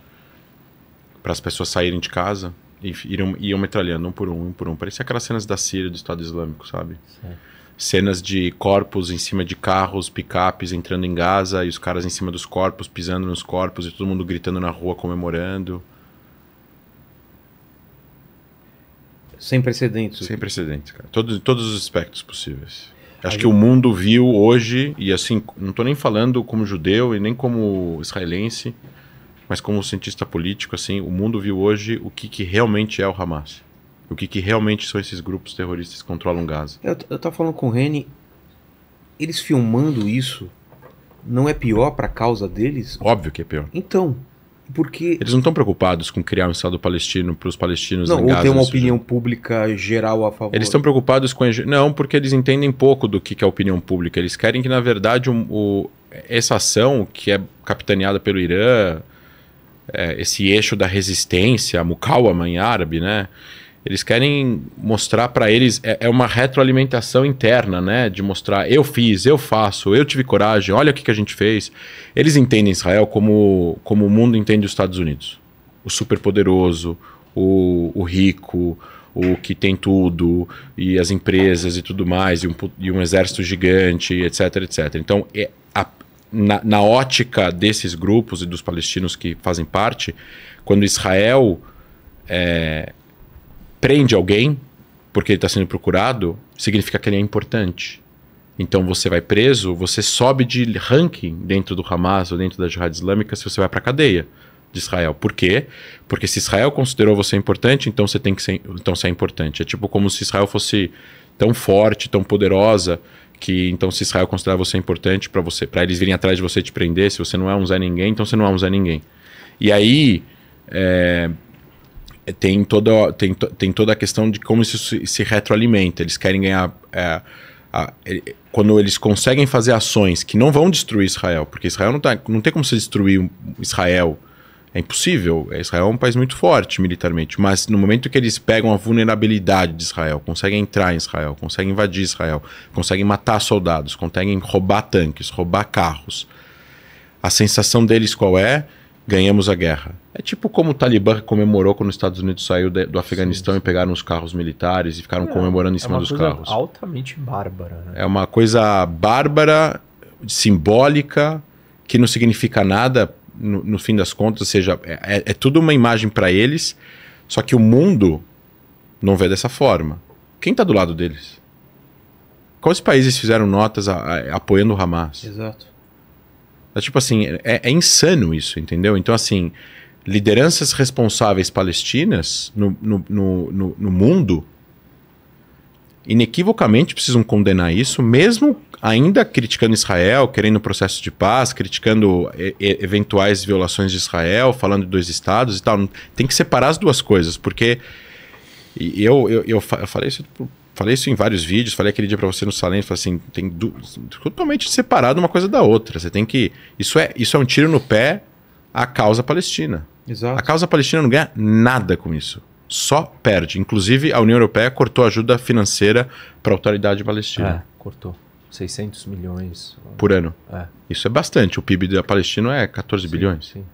para as pessoas saírem de casa e iam, iam metralhando um por um, um por um. Parecia aquelas cenas da Síria, do Estado Islâmico, sabe? Certo cenas de corpos em cima de carros, picapes entrando em Gaza e os caras em cima dos corpos, pisando nos corpos e todo mundo gritando na rua comemorando. Sem precedentes. Sem precedentes, cara. todos todos os aspectos possíveis. Acho Aí... que o mundo viu hoje, e assim, não estou nem falando como judeu e nem como israelense, mas como cientista político, assim, o mundo viu hoje o que, que realmente é o Hamas o que, que realmente são esses grupos terroristas que controlam Gaza. Eu, eu tava falando com o Reni, eles filmando isso não é pior para a causa deles? Óbvio que é pior. Então, porque eles não estão preocupados com criar um estado palestino para os palestinos não, em ou ter uma opinião pública geral a favor eles estão preocupados com não porque eles entendem pouco do que, que é a opinião pública eles querem que na verdade um, o, essa ação que é capitaneada pelo Irã é, esse eixo da resistência Mukawama em árabe né eles querem mostrar para eles é, é, uma retroalimentação interna, né? De mostrar eu fiz, eu faço, eu tive coragem, olha o que, que a gente fez. Eles entendem Israel como como o mundo entende os Estados Unidos, o superpoderoso, o, o rico, o que tem tudo e as empresas e tudo mais e um, e um exército gigante, etc, etc. Então é, a, na, na ótica desses grupos e dos palestinos que fazem parte, quando Israel é, prende alguém porque ele está sendo procurado, significa que ele é importante. Então você vai preso, você sobe de ranking dentro do Hamas ou dentro da Jihad Islâmica se você vai para a cadeia de Israel. Por quê? Porque se Israel considerou você importante, então você tem que ser, então ser é importante. É tipo como se Israel fosse tão forte, tão poderosa, que então se Israel considerar você importante para você, para eles virem atrás de você te prender, se você não é um Zé ninguém, então você não é um Zé ninguém. E aí é, tem toda, tem, tem toda a questão de como isso se, se retroalimenta. Eles querem ganhar. É, a, é, quando eles conseguem fazer ações que não vão destruir Israel, porque Israel não, tá, não tem como se destruir Israel. É impossível. É, Israel é um país muito forte militarmente, mas no momento que eles pegam a vulnerabilidade de Israel, conseguem entrar em Israel, conseguem invadir Israel, conseguem matar soldados, conseguem roubar tanques, roubar carros. A sensação deles qual é? ganhamos a guerra. É tipo como o Talibã comemorou quando os Estados Unidos saiu de, do Afeganistão sim, sim. e pegaram os carros militares e ficaram é, comemorando em é cima é dos carros. É uma coisa altamente bárbara. Né? É uma coisa bárbara, simbólica, que não significa nada no, no fim das contas. Ou seja, é, é, é tudo uma imagem para eles, só que o mundo não vê dessa forma. Quem está do lado deles? Quais países fizeram notas a, a, apoiando o Hamas? Exato. É tipo assim, é, é insano isso, entendeu? Então, assim, lideranças responsáveis palestinas no, no, no, no, mundo inequivocamente precisam condenar isso, mesmo ainda criticando Israel, querendo o processo de paz, criticando e, e, eventuais violações de Israel, falando de dois estados e tal. Tem que separar as duas coisas, porque eu, eu, eu, eu falei isso pro Falei isso em vários vídeos, falei aquele dia para você no Salento, falei assim, tem du... totalmente separado uma coisa da outra. Você tem que isso é isso é um tiro no pé à causa palestina. Exato. A causa palestina não ganha nada com isso. Só perde. Inclusive a União Europeia cortou ajuda financeira para a autoridade palestina. É, cortou. 600 milhões por ano. É. Isso é bastante. O PIB da Palestina é 14 sim, bilhões. Sim.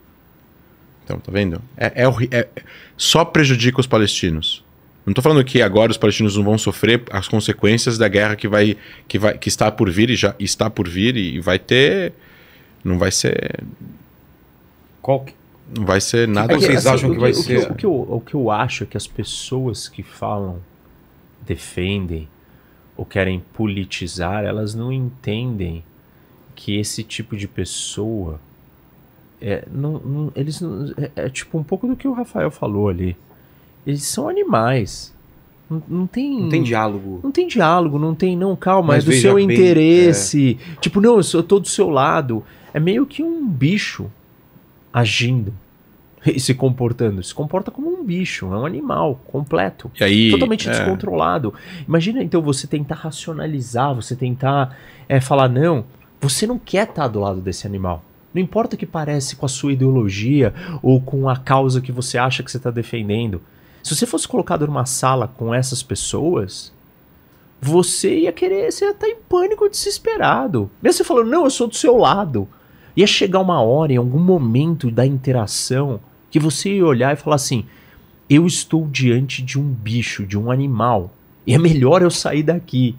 Então, tá vendo? É, é, é, só prejudica os palestinos. Não estou falando que agora os palestinos não vão sofrer as consequências da guerra que vai que vai que está por vir e já está por vir e, vai ter não vai ser qual que... não vai ser nada. que, assim, vocês assim, acham que, que vai ser? O que, eu, o que eu acho é que as pessoas que falam defendem ou querem politizar, elas não entendem que esse tipo de pessoa é, não, não, eles é, é tipo um pouco do que o Rafael falou ali. Eles são animais. Não, não, tem. Não tem diálogo. Não tem diálogo, não tem, não, calma, Mas é do seu bem, interesse. É... Tipo, não, eu, sou, eu tô do seu lado. É meio que um bicho agindo e se comportando. Se comporta como um bicho, é um animal completo. Aí, totalmente é... descontrolado. Imagina então você tentar racionalizar, você tentar é, falar, não, você não quer estar tá do lado desse animal. Não importa o que parece com a sua ideologia ou com a causa que você acha que você está defendendo. Se você fosse colocado numa sala com essas pessoas, você ia querer, você ia estar tá em pânico, desesperado. Mesmo você falando, não, eu sou do seu lado. Ia chegar uma hora, em algum momento da interação, que você ia olhar e falar assim: eu estou diante de um bicho, de um animal. E é melhor eu sair daqui.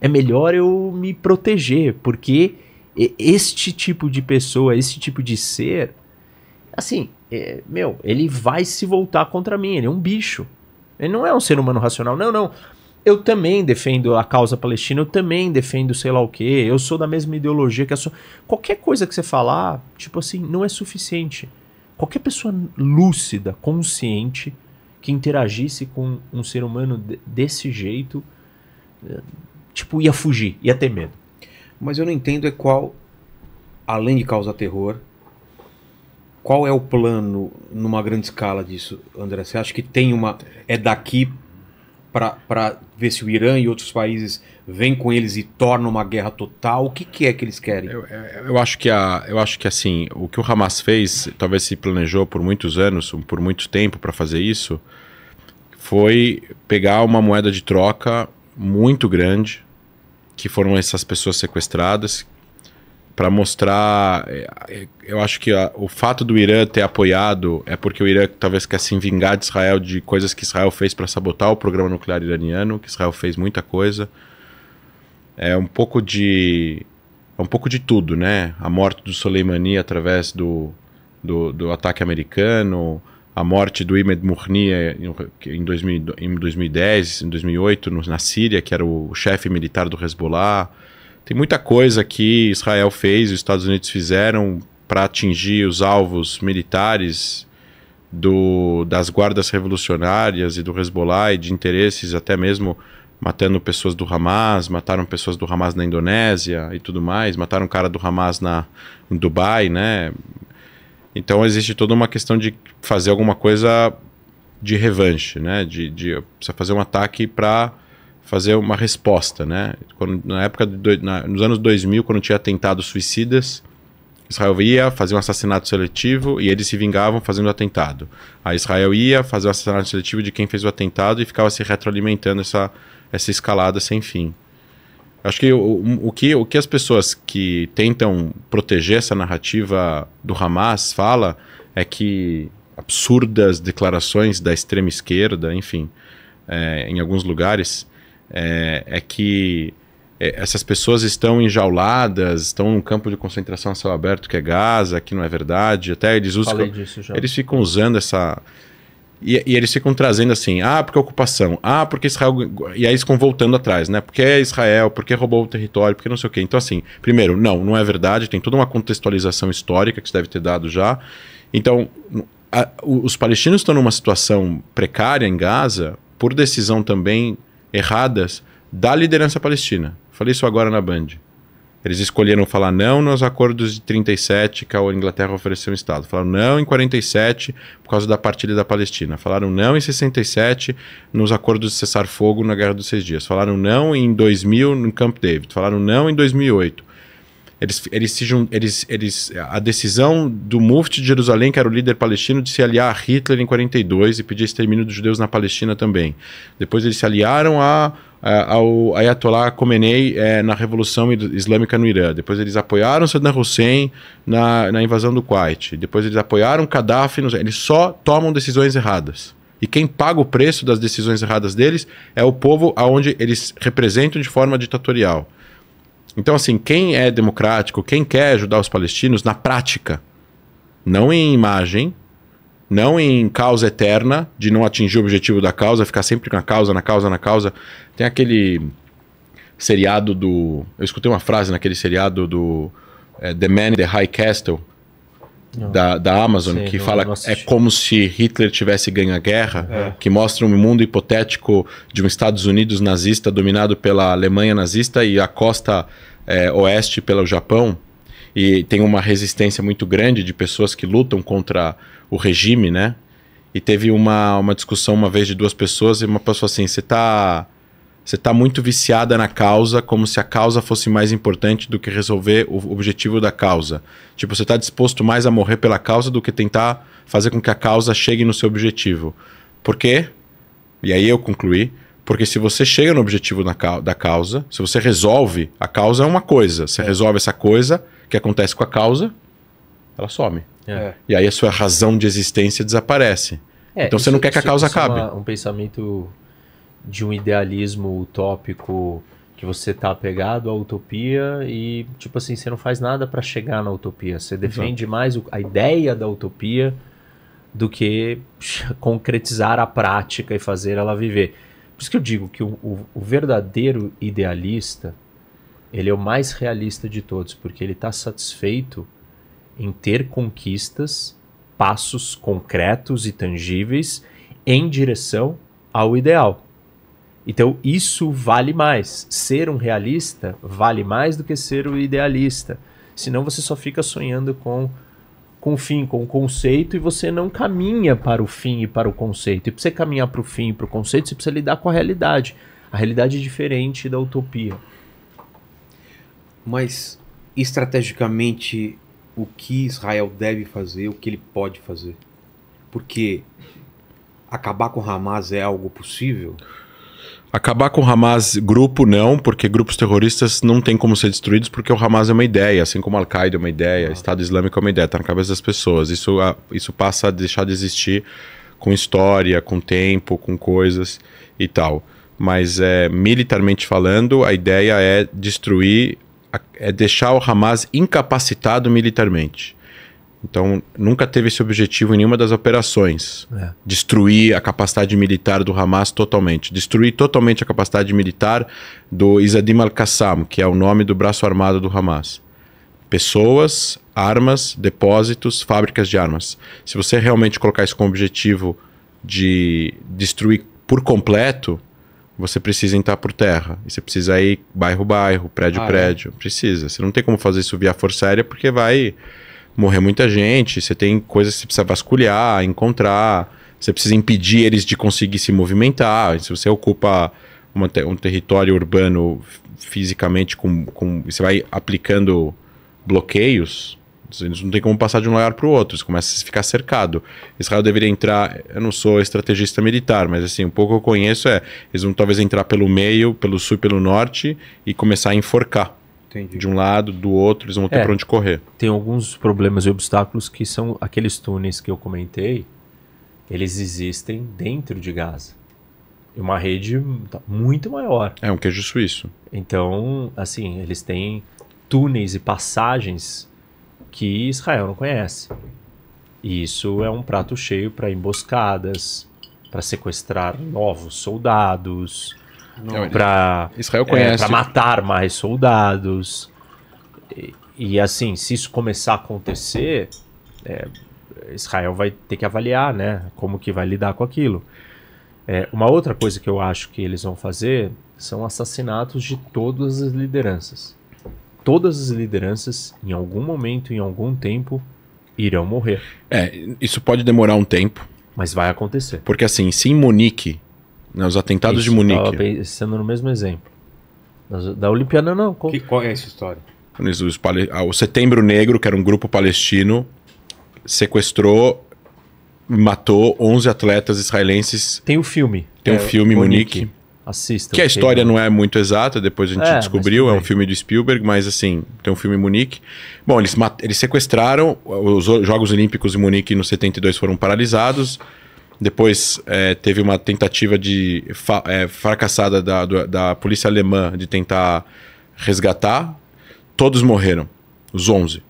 É melhor eu me proteger, porque este tipo de pessoa, esse tipo de ser, assim, é, meu, ele vai se voltar contra mim, ele é um bicho. Ele não é um ser humano racional, não, não. Eu também defendo a causa palestina, eu também defendo sei lá o que, eu sou da mesma ideologia que a sua. Qualquer coisa que você falar, tipo assim, não é suficiente. Qualquer pessoa lúcida, consciente, que interagisse com um ser humano desse jeito, é, tipo, ia fugir, ia ter medo. Mas eu não entendo é qual, além de causar terror, qual é o plano numa grande escala disso, André? Você acha que tem uma. É daqui para ver se o Irã e outros países vêm com eles e tornam uma guerra total? O que, que é que eles querem? Eu, é, eu, acho que a, eu acho que assim, o que o Hamas fez, talvez se planejou por muitos anos, por muito tempo para fazer isso, foi pegar uma moeda de troca muito grande, que foram essas pessoas sequestradas, para mostrar. Eh, eu acho que a, ah, o fato do Irã ter apoiado é porque o Irã talvez quer se vingar de Israel de coisas que Israel fez para sabotar o programa nuclear iraniano, que Israel fez muita coisa. É um pouco de é um pouco de tudo, né? A morte do Soleimani através do, do, do ataque americano, a morte do Imed Murni em, em 2010, em 2008, no, na Síria, que era o chefe militar do Hezbollah tem muita coisa que Israel fez, os Estados Unidos fizeram para atingir os alvos militares do, das guardas revolucionárias e do Hezbollah e de interesses, até mesmo matando pessoas do Hamas, mataram pessoas do Hamas na Indonésia e tudo mais, mataram um cara do Hamas na em Dubai, né? Então existe toda uma questão de fazer alguma coisa de revanche, né? De, de precisa fazer um ataque para fazer uma resposta, né? Quando, na época do, na, nos anos 2000, quando tinha atentados suicidas, Israel ia fazer um assassinato seletivo e eles se vingavam fazendo o atentado. A Israel ia fazer o um assassinato seletivo de quem fez o atentado e ficava se retroalimentando essa, essa escalada sem fim. Acho que o, o, que o que as pessoas que tentam proteger essa narrativa do Hamas fala é que absurdas declarações da extrema esquerda, enfim, é, em alguns lugares, é, é que é, essas pessoas estão enjauladas, estão num campo de concentração a céu aberto que é Gaza, que não é verdade. Até eles usam. Falei disso já. Eles ficam usando essa. E, e, eles ficam trazendo assim, ah, porque é ocupação, ah, porque Israel. E aí eles ficam voltando atrás, né? Porque é Israel, porque roubou o território, porque não sei o quê. Então, assim, primeiro, não, não é verdade, tem toda uma contextualização histórica que você deve ter dado já. Então, a, os palestinos estão numa situação precária em Gaza, por decisão também erradas da liderança palestina. Falei isso agora na Band. Eles escolheram falar não nos acordos de 37 que a Inglaterra ofereceu ao Estado. Falaram não em 47 por causa da partilha da Palestina. Falaram não em 67 nos acordos de cessar fogo na Guerra dos Seis Dias. Falaram não em 2000 no Camp David. Falaram não em 2008. Eles, eles se jun... eles, eles, a decisão do Mufti de Jerusalém, que era o líder palestino, de se aliar a Hitler em 42 e pedir extermínio dos judeus na Palestina também. Depois eles se aliaram a, a, ao Ayatollah Khomeini é, na Revolução Islâmica no Irã. Depois eles apoiaram Saddam Hussein na, na invasão do Kuwait. Depois eles apoiaram Gaddafi. No... Eles só tomam decisões erradas. E quem paga o preço das decisões erradas deles é o povo aonde eles representam de forma ditatorial. Então, assim, quem é democrático, quem quer ajudar os palestinos na prática, não em imagem, não em causa eterna, de não atingir o objetivo da causa, ficar sempre na causa, na causa, na causa. Tem aquele seriado do. Eu escutei uma frase naquele seriado do é, The Man in the High Castle, da, da Amazon, Sim, que fala é como se Hitler tivesse ganho a guerra, é. que mostra um mundo hipotético de um Estados Unidos nazista dominado pela Alemanha nazista e a costa é, oeste pelo Japão. E tem uma resistência muito grande de pessoas que lutam contra o regime, né? E teve uma, uma discussão uma vez de duas pessoas e uma pessoa assim: você está você está muito viciada na causa, como se a causa fosse mais importante do que resolver o objetivo da causa. Tipo, você está disposto mais a morrer pela causa do que tentar fazer com que a causa chegue no seu objetivo. Por quê? E aí eu concluí. Porque se você chega no objetivo da causa, se você resolve, a causa é uma coisa. Você é. resolve essa coisa que acontece com a causa, ela some. É. é. E aí a sua razão de existência desaparece. É, então você não quer que a causa é acabe. Uma, um pensamento de um idealismo utópico que você tá apegado à utopia e, tipo assim, você não faz nada para chegar na utopia. Você defende Exato. mais a ideia da utopia do que concretizar a prática e fazer ela viver. Por isso que eu digo que o, o, o verdadeiro idealista, ele é o mais realista de todos, porque ele está satisfeito em ter conquistas, passos concretos e tangíveis em direção ao ideal. Então, isso vale mais. Ser um realista vale mais do que ser o idealista. Senão, você só fica sonhando com com o fim, com o conceito, e você não caminha para o fim e para o conceito. E para você caminhar para o fim e para o conceito, você precisa lidar com a realidade. A realidade é diferente da utopia. Mas, estrategicamente, o que Israel deve fazer, o que ele pode fazer? Porque acabar com Hamas é algo possível? Acabar com o Hamas grupo, não, porque grupos terroristas não tem como ser destruídos, porque o Hamas é uma ideia, assim como Al-Qaeda é uma ideia, ah. Estado Islâmico é uma ideia, está na cabeça das pessoas. Isso, ah, isso passa a deixar de existir com história, com tempo, com coisas e tal. Mas é, militarmente falando, a ideia é destruir, é deixar o Hamas incapacitado militarmente. Então, nunca teve esse objetivo em nenhuma das operações. É. Destruir a capacidade militar do Hamas totalmente. Destruir totalmente a capacidade militar do Isadim al-Qassam, que é o nome do braço armado do Hamas. Pessoas, armas, depósitos, fábricas de armas. Se você realmente colocar isso como objetivo de destruir por completo, você precisa entrar por terra. E você precisa ir bairro, bairro, prédio, ah, prédio. É? Precisa. Você não tem como fazer isso via Força Aérea porque vai morrer muita gente, você tem coisas que você precisa vasculhar, encontrar, você precisa impedir eles de conseguir se movimentar. Se você ocupa uma, um território urbano fisicamente, com, com, você vai aplicando bloqueios, eles não tem como passar de um lugar para o outro, você começa a ficar cercado. Israel deveria entrar, eu não sou estrategista militar, mas assim, um pouco eu conheço é, eles vão talvez entrar pelo meio, pelo sul e pelo norte e começar a enforcar. Entendi. de um lado, do outro, eles vão ter é, para onde correr. Tem alguns problemas e obstáculos que são aqueles túneis que eu comentei, eles existem dentro de Gaza. É uma rede muito maior. É um queijo suíço. Então, assim, eles têm túneis e passagens que Israel não conhece. E isso é um prato cheio para emboscadas, para sequestrar novos soldados, para Israel conhece. É, matar mais soldados. E, e, assim, se isso começar a acontecer, é, Israel vai ter que avaliar, né? Como que vai lidar com aquilo. É, uma outra coisa que eu acho que eles vão fazer são assassinatos de todas as lideranças. Todas as lideranças, em algum momento, em algum tempo, irão morrer. É, isso pode demorar um tempo. Mas vai acontecer. Porque assim, se em Munique né, os atentados Isso, de Munique. Estava no mesmo exemplo. Da Olimpiada, não. Qual, que, qual é essa história? Os pale... Ah, o Setembro Negro, que era um grupo palestino, sequestrou matou 11 atletas israelenses. Tem o um filme. Tem um é, filme, Munique. Munique. Assista. Que a história não é muito exata, depois a gente é, descobriu, é um filme do Spielberg, mas assim, tem um filme Munique. Bom, eles, eles sequestraram, os Jogos Olímpicos em Munique no 72 foram paralisados, depois é, teve uma tentativa de é, fracassada da, da polícia alemã de tentar resgatar. Todos morreram, os 11.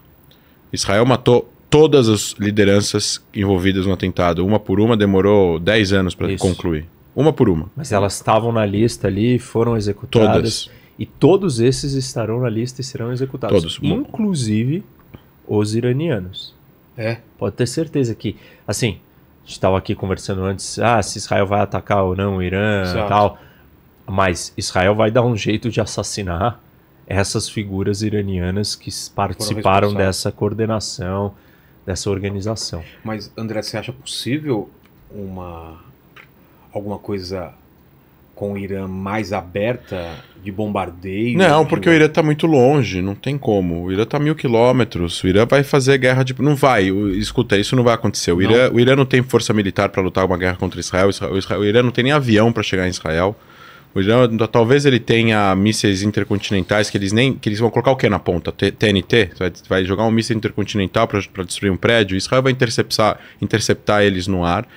Israel matou todas as lideranças envolvidas no atentado, uma por uma, demorou 10 anos para concluir. Uma por uma. Mas elas estavam na lista ali, foram executadas. Todas. E todos esses estarão na lista e serão executados. Todos. Inclusive os iranianos. É. Pode ter certeza que, assim, gente estava aqui conversando antes, ah, se Israel vai atacar ou não o Irã e tal. Mas Israel vai dar um jeito de assassinar essas figuras iranianas que participaram dessa coordenação, dessa organização. Mas, André, você acha possível uma alguma coisa com o Irã mais aberta de bombardeio? Não, porque o Irã está muito longe, não tem como. O Irã está mil quilômetros, o Irã vai fazer guerra de. Não vai, o... escuta, isso não vai acontecer. O Irã não, o Irã não tem força militar para lutar uma guerra contra Israel. Israel o Irã não tem nem avião para chegar em Israel. O Irã, talvez ele tenha mísseis intercontinentais que eles nem. que eles vão colocar o que na ponta? T TNT? Vai, vai jogar um míssil intercontinental para destruir um prédio? Israel vai interceptar, interceptar eles no ar.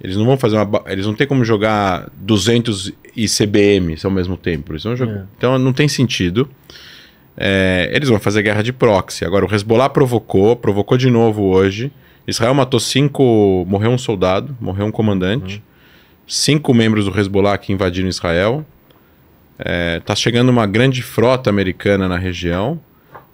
Eles não vão fazer uma. Eles não tem como jogar 200 e CBMs ao mesmo tempo. Eles vão jogar, é. Então não tem sentido. É, eles vão fazer guerra de proxy. Agora, o Hezbollah provocou, provocou de novo hoje. Israel matou cinco. Morreu um soldado, morreu um comandante. Uhum. Cinco membros do Hezbollah que invadiram Israel. Está é, tá chegando uma grande frota americana na região.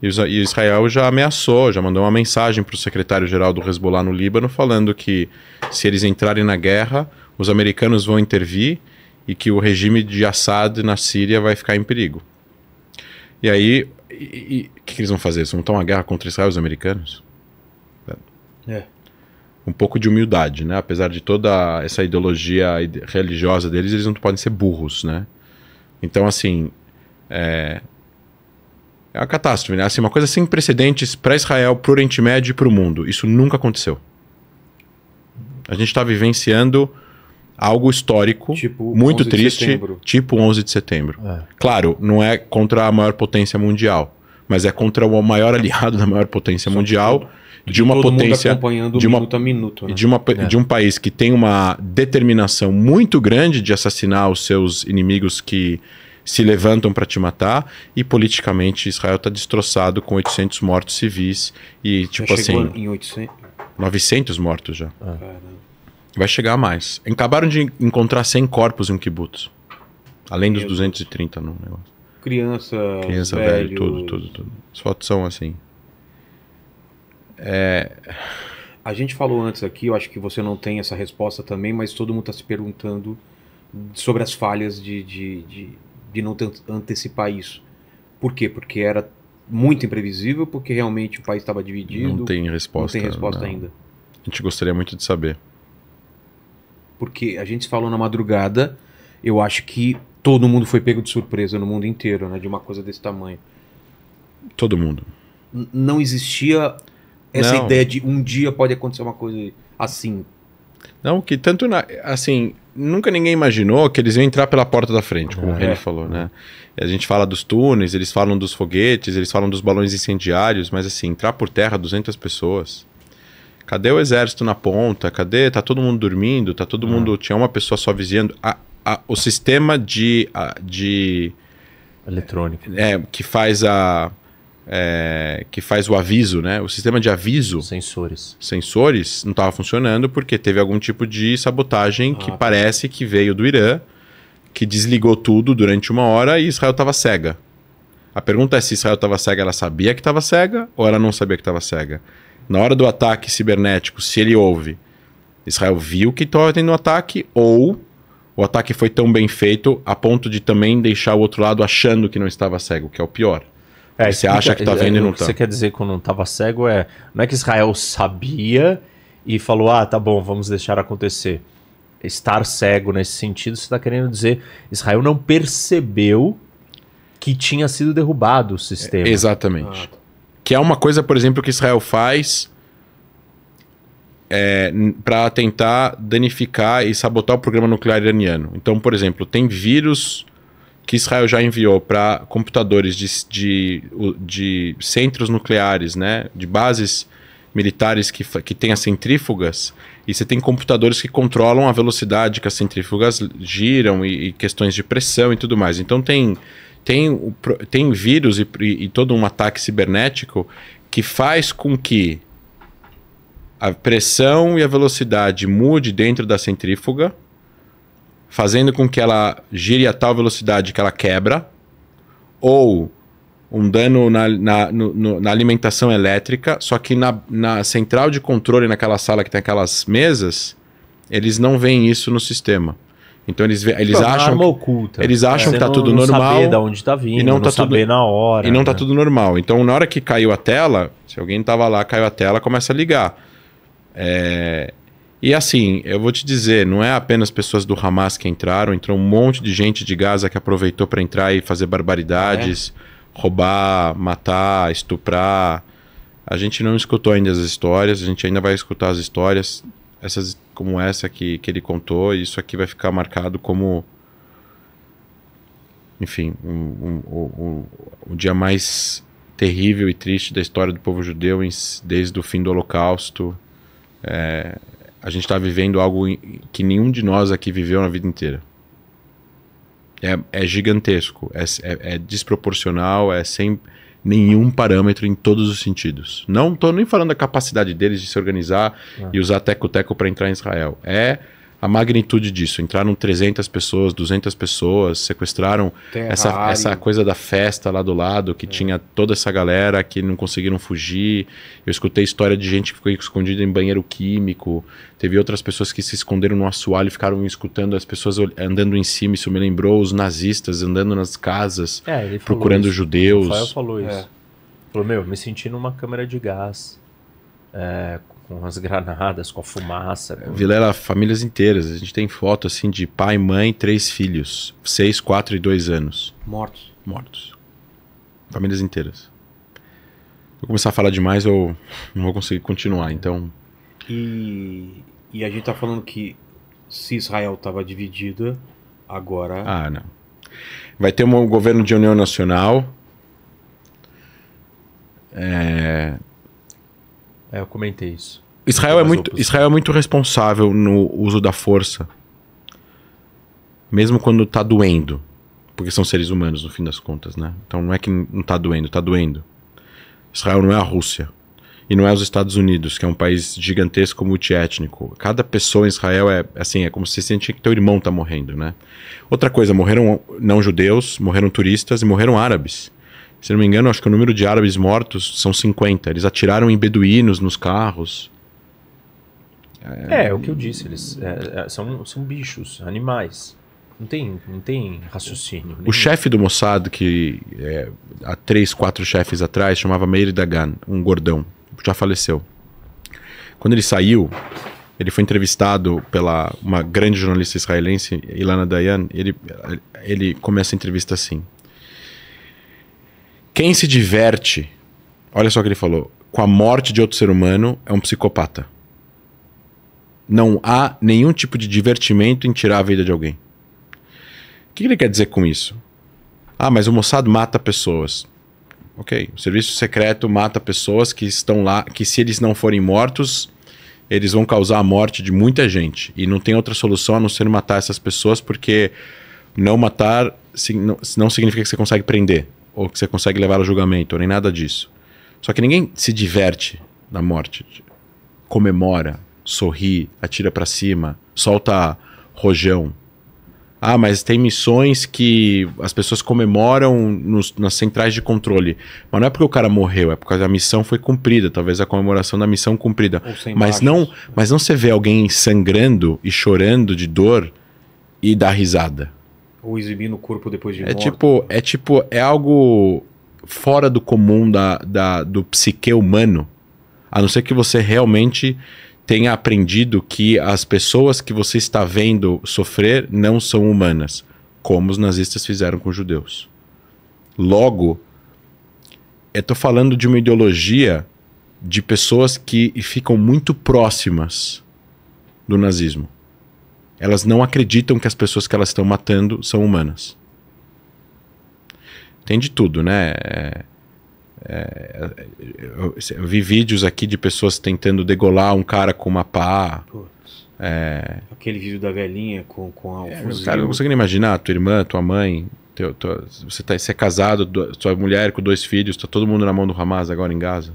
E Israel já ameaçou, já mandou uma mensagem para o secretário-geral do Hezbollah no Líbano falando que se eles entrarem na guerra, os americanos vão intervir e que o regime de Assad na Síria vai ficar em perigo. E aí, o que, que, eles vão fazer? Eles vão tomar uma guerra contra Israel os americanos? É. Um pouco de humildade, né? Apesar de toda essa ideologia religiosa deles, eles não podem ser burros, né? Então, assim, é, é uma catástrofe, né? Assim, uma coisa sem precedentes para Israel, para o Oriente Médio e para o mundo. Isso nunca aconteceu. A gente está vivenciando algo histórico, tipo muito triste, tipo 11 de setembro. É. Claro, não é contra a maior potência mundial, mas é contra o maior aliado da maior potência Só mundial, de, de uma potência de uma, minuto a minuto, né? de, uma, é. de um país que tem uma determinação muito grande de assassinar os seus inimigos que se levantam para te matar e politicamente Israel está destroçado com 800 mortos civis e tipo já assim em 800? 900 mortos já. Ah. Vai chegar a mais. Acabaram de encontrar 100 corpos em um kibutz Além dos 230 no negócio. Criança, Criança, velho, velho tudo, tudo, tudo. As fotos são assim. É... A gente falou antes aqui, eu acho que você não tem essa resposta também, mas todo mundo está se perguntando sobre as falhas de, de, de de não antecipar isso. Por quê? Porque era muito imprevisível, porque realmente o país estava dividido. Não tem resposta. Não tem resposta não. ainda. A gente gostaria muito de saber. Porque a gente falou na madrugada, eu acho que todo mundo foi pego de surpresa no mundo inteiro, né? De uma coisa desse tamanho. Todo mundo. N não existia essa não. ideia de um dia pode acontecer uma coisa assim. Não, que tanto na, assim, nunca ninguém imaginou que eles iam entrar pela porta da frente, como é. ele falou, né? A gente fala dos túneis, eles falam dos foguetes, eles falam dos balões incendiários, mas assim, entrar por terra 200 pessoas. Cadê o exército na ponta? Cadê? Tá todo mundo dormindo, tá todo uhum. mundo, tinha uma pessoa só vigiando. A, a, o sistema de a, de eletrônico. É, que faz a é, que faz o aviso, né? O sistema de aviso. Sensores. Sensores não estava funcionando porque teve algum tipo de sabotagem ah, que tá. parece que veio do Irã, que desligou tudo durante uma hora e Israel estava cega. A pergunta é se Israel estava cega, ela sabia que estava cega ou ela não sabia que estava cega? Na hora do ataque cibernético, se ele houve, Israel viu que estava tendo um ataque ou o ataque foi tão bem feito a ponto de também deixar o outro lado achando que não estava cego, que é o pior. É, você acha que tá então, vendo e é, não tá. O que tá? você quer dizer quando não tava cego é. Não é que Israel sabia e falou: ah, tá bom, vamos deixar acontecer. Estar cego nesse sentido, você está querendo dizer Israel não percebeu que tinha sido derrubado o sistema. É, exatamente. Ah. Que é uma coisa, por exemplo, que Israel faz é, para tentar danificar e sabotar o programa nuclear iraniano. Então, por exemplo, tem vírus que Israel já enviou para computadores de, de, de, centros nucleares, né, de bases militares que, que tem as centrífugas, e você tem computadores que controlam a velocidade que as centrífugas giram e, e questões de pressão e tudo mais. Então tem, tem, tem vírus e, e, e todo um ataque cibernético que faz com que a pressão e a velocidade mude dentro da centrífuga fazendo com que ela gire a tal velocidade que ela quebra, ou um dano na, na, no, na alimentação elétrica, só que na, na central de controle, naquela sala que tem aquelas mesas, eles não veem isso no sistema. Então eles, eles Pô, é acham. Arma oculta. Eles é, acham é, que tá não, tudo não normal. Saber de onde tá vindo, e não, não tá saber tudo, na hora. E não tá né? tá tudo normal. Então, na hora que caiu a tela, se alguém tava lá, caiu a tela, começa a ligar. É, e assim, eu vou te dizer, não é apenas pessoas do Hamas que entraram, entrou um monte de gente de Gaza que aproveitou para entrar e fazer barbaridades, é. roubar, matar, estuprar. A gente não escutou ainda as histórias, a gente ainda vai escutar as histórias, essas como essa que, que ele contou, e isso aqui vai ficar marcado como. Enfim, o um, um, um, dia mais terrível e triste da história do povo judeu em, desde o fim do Holocausto. É, a gente está vivendo algo que nenhum de nós aqui viveu na vida inteira. É, é gigantesco, é, é, é, desproporcional, é sem nenhum parâmetro em todos os sentidos. Não estou nem falando da capacidade deles de se organizar é. e usar teco-teco para entrar em Israel. É a magnitude disso. Entraram 300 pessoas, 200 pessoas, sequestraram essa, essa coisa da festa lá do lado, que é. tinha toda essa galera que não conseguiram fugir. Eu escutei história de gente que ficou escondida em banheiro químico. Teve outras pessoas que se esconderam no assoalho e ficaram escutando as pessoas andando em cima. Isso me lembrou os nazistas andando nas casas, é, procurando isso. judeus. O Rafael falou é. isso. É. Falou, meu, me senti numa câmera de gás. É, com as granadas, com a fumaça. Com... Vilela, famílias inteiras. A gente tem foto assim de pai, mãe, três filhos, seis, quatro e dois anos. Mortos. Mortos. Famílias inteiras. Vou começar a falar demais, eu não vou conseguir continuar, então. E, e a gente tá falando que se Israel tava dividida, agora. Ah, não. Vai ter um governo de união nacional. É, é, eu comentei isso. Israel é, muito, Israel é muito responsável no uso da força. Mesmo quando tá doendo. Porque são seres humanos, no fim das contas, né? Então não é que não tá doendo, tá doendo. Israel não é a Rússia. E não é os Estados Unidos, que é um país gigantesco multiétnico. Cada pessoa em Israel é assim, é como se sentisse que teu irmão tá morrendo, né? Outra coisa, morreram não judeus, morreram turistas e morreram árabes. Se não me engano, acho que o número de árabes mortos são 50. Eles atiraram em beduínos nos carros. É, é o que eu disse. Eles é, é são, são bichos, animais. Não tem, não tem raciocínio. O chefe do Mossad, que é, há três, quatro chefes atrás, chamava Meir Dagan, um gordão. Já faleceu. Quando ele saiu, ele foi entrevistado pela uma grande jornalista israelense, Ilana Dayan. Ele, ele começa a entrevista assim. Quem se diverte, olha só o que ele falou, com a morte de outro ser humano é um psicopata. Não há nenhum tipo de divertimento em tirar a vida de alguém. O que ele quer dizer com isso? Ah, mas o Mossad mata pessoas. Ok, o serviço secreto mata pessoas que estão lá, que se eles não forem mortos, eles vão causar a morte de muita gente. E não tem outra solução a não ser matar essas pessoas, porque não matar não significa que você consegue prender ou que você consegue levar a julgamento, nem nada disso. Só que ninguém se diverte na morte. Comemora, sorri, atira para cima, solta rojão. Ah, mas tem missões que as pessoas comemoram nos, nas centrais de controle. Mas não é porque o cara morreu, é porque a missão foi cumprida. Talvez a comemoração da missão cumprida. Mas não, mas não você vê alguém sangrando e chorando de dor e dá risada. Ou exibindo o corpo depois de é morto. Tipo, é tipo, é algo fora do comum da, da, do psique humano. A não ser que você realmente tenha aprendido que as pessoas que você está vendo sofrer não são humanas, como os nazistas fizeram com os judeus. Logo, eu tô falando de uma ideologia de pessoas que ficam muito próximas do nazismo elas não acreditam que as pessoas que elas estão matando são humanas. Tem de tudo, né? É, é, eu, eu, vi vídeos aqui de pessoas tentando degolar um cara com uma pá. É, Aquele vídeo da velhinha com, com a é, Cara, não consegue nem imaginar, tua irmã, tua mãe, teu, tua, você, tá, você é casado, tua mulher com dois filhos, tá todo mundo na mão do Hamas agora em Gaza.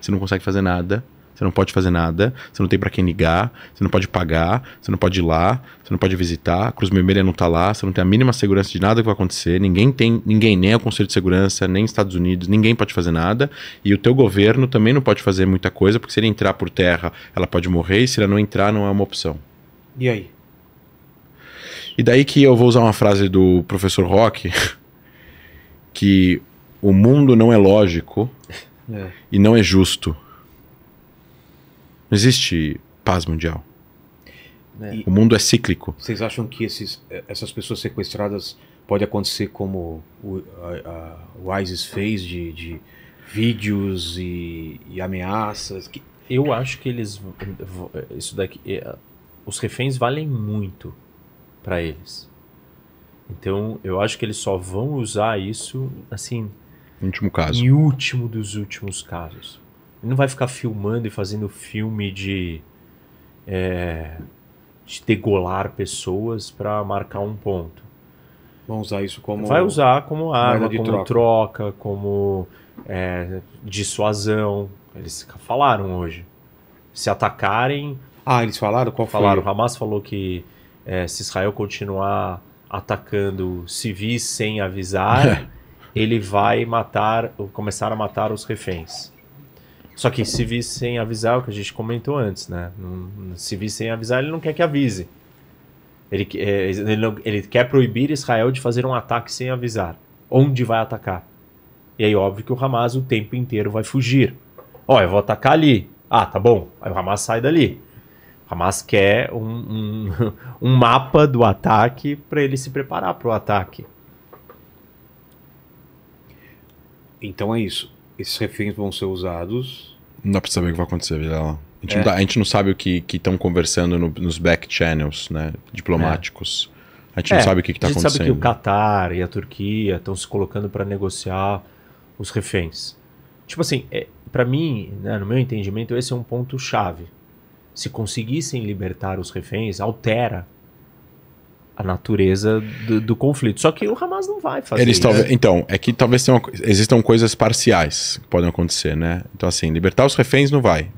Você não consegue fazer nada. Você não pode fazer nada, você não tem para quem ligar, você não pode pagar, você não pode ir lá, você não pode visitar, a Cruz Vermelha não tá lá, você não tem a mínima segurança de nada que vai acontecer, ninguém tem, ninguém, nem o Conselho de Segurança, nem Estados Unidos, ninguém pode fazer nada, e o teu governo também não pode fazer muita coisa, porque se ele entrar por terra, ela pode morrer, e se ela não entrar, não é uma opção. E aí? E daí que eu vou usar uma frase do professor Rock, que o mundo não é lógico é. e não é justo. Não existe paz mundial. É. O mundo é cíclico. Vocês acham que esses, eh, essas pessoas sequestradas pode acontecer como o, a, a, o ISIS fez de, de vídeos e, e ameaças? Que... Eu acho que eles isso daqui eh, os reféns valem muito para eles. Então eu acho que eles só vão usar isso assim. Último caso. Em último dos últimos casos. Ele não vai ficar filmando e fazendo filme de. É, de degolar pessoas para marcar um ponto. Vão usar isso como. Vai usar como arma, como troca, troca como é, dissuasão. Eles falaram hoje. Se atacarem. Ah, eles falaram? Qual falaram? Foi? O Hamas falou que é, se Israel continuar atacando civis sem avisar, ele vai matar, começar a matar os reféns. Só que se vir sem avisar, o que a gente comentou antes, né? Se vir sem avisar, ele não quer que avise. Ele, é, ele, ele quer proibir Israel de fazer um ataque sem avisar. Onde vai atacar? E aí, óbvio que o Hamas o tempo inteiro vai fugir. Ó, oh, eu vou atacar ali. Ah, tá bom. Aí o Hamas sai dali. O Hamas quer um, um, um mapa do ataque para ele se preparar para o ataque. Então é isso. Esses reféns vão ser usados não dá pra saber o que vai acontecer, Vilela. A gente, é. não, dá, a gente não sabe o que estão conversando no, nos back channels, né? Diplomáticos. É. A gente não é, sabe o que está acontecendo. A gente sabe que o Qatar e a Turquia estão se colocando para negociar os reféns. Tipo assim, é, para mim, né, no meu entendimento, esse é um ponto chave. Se conseguissem libertar os reféns, altera a natureza do, do, conflito. Só que o Hamas não vai fazer Eles isso. Talvez, então, é que talvez tenham, existam coisas parciais que podem acontecer, né? Então, assim, libertar os reféns não vai.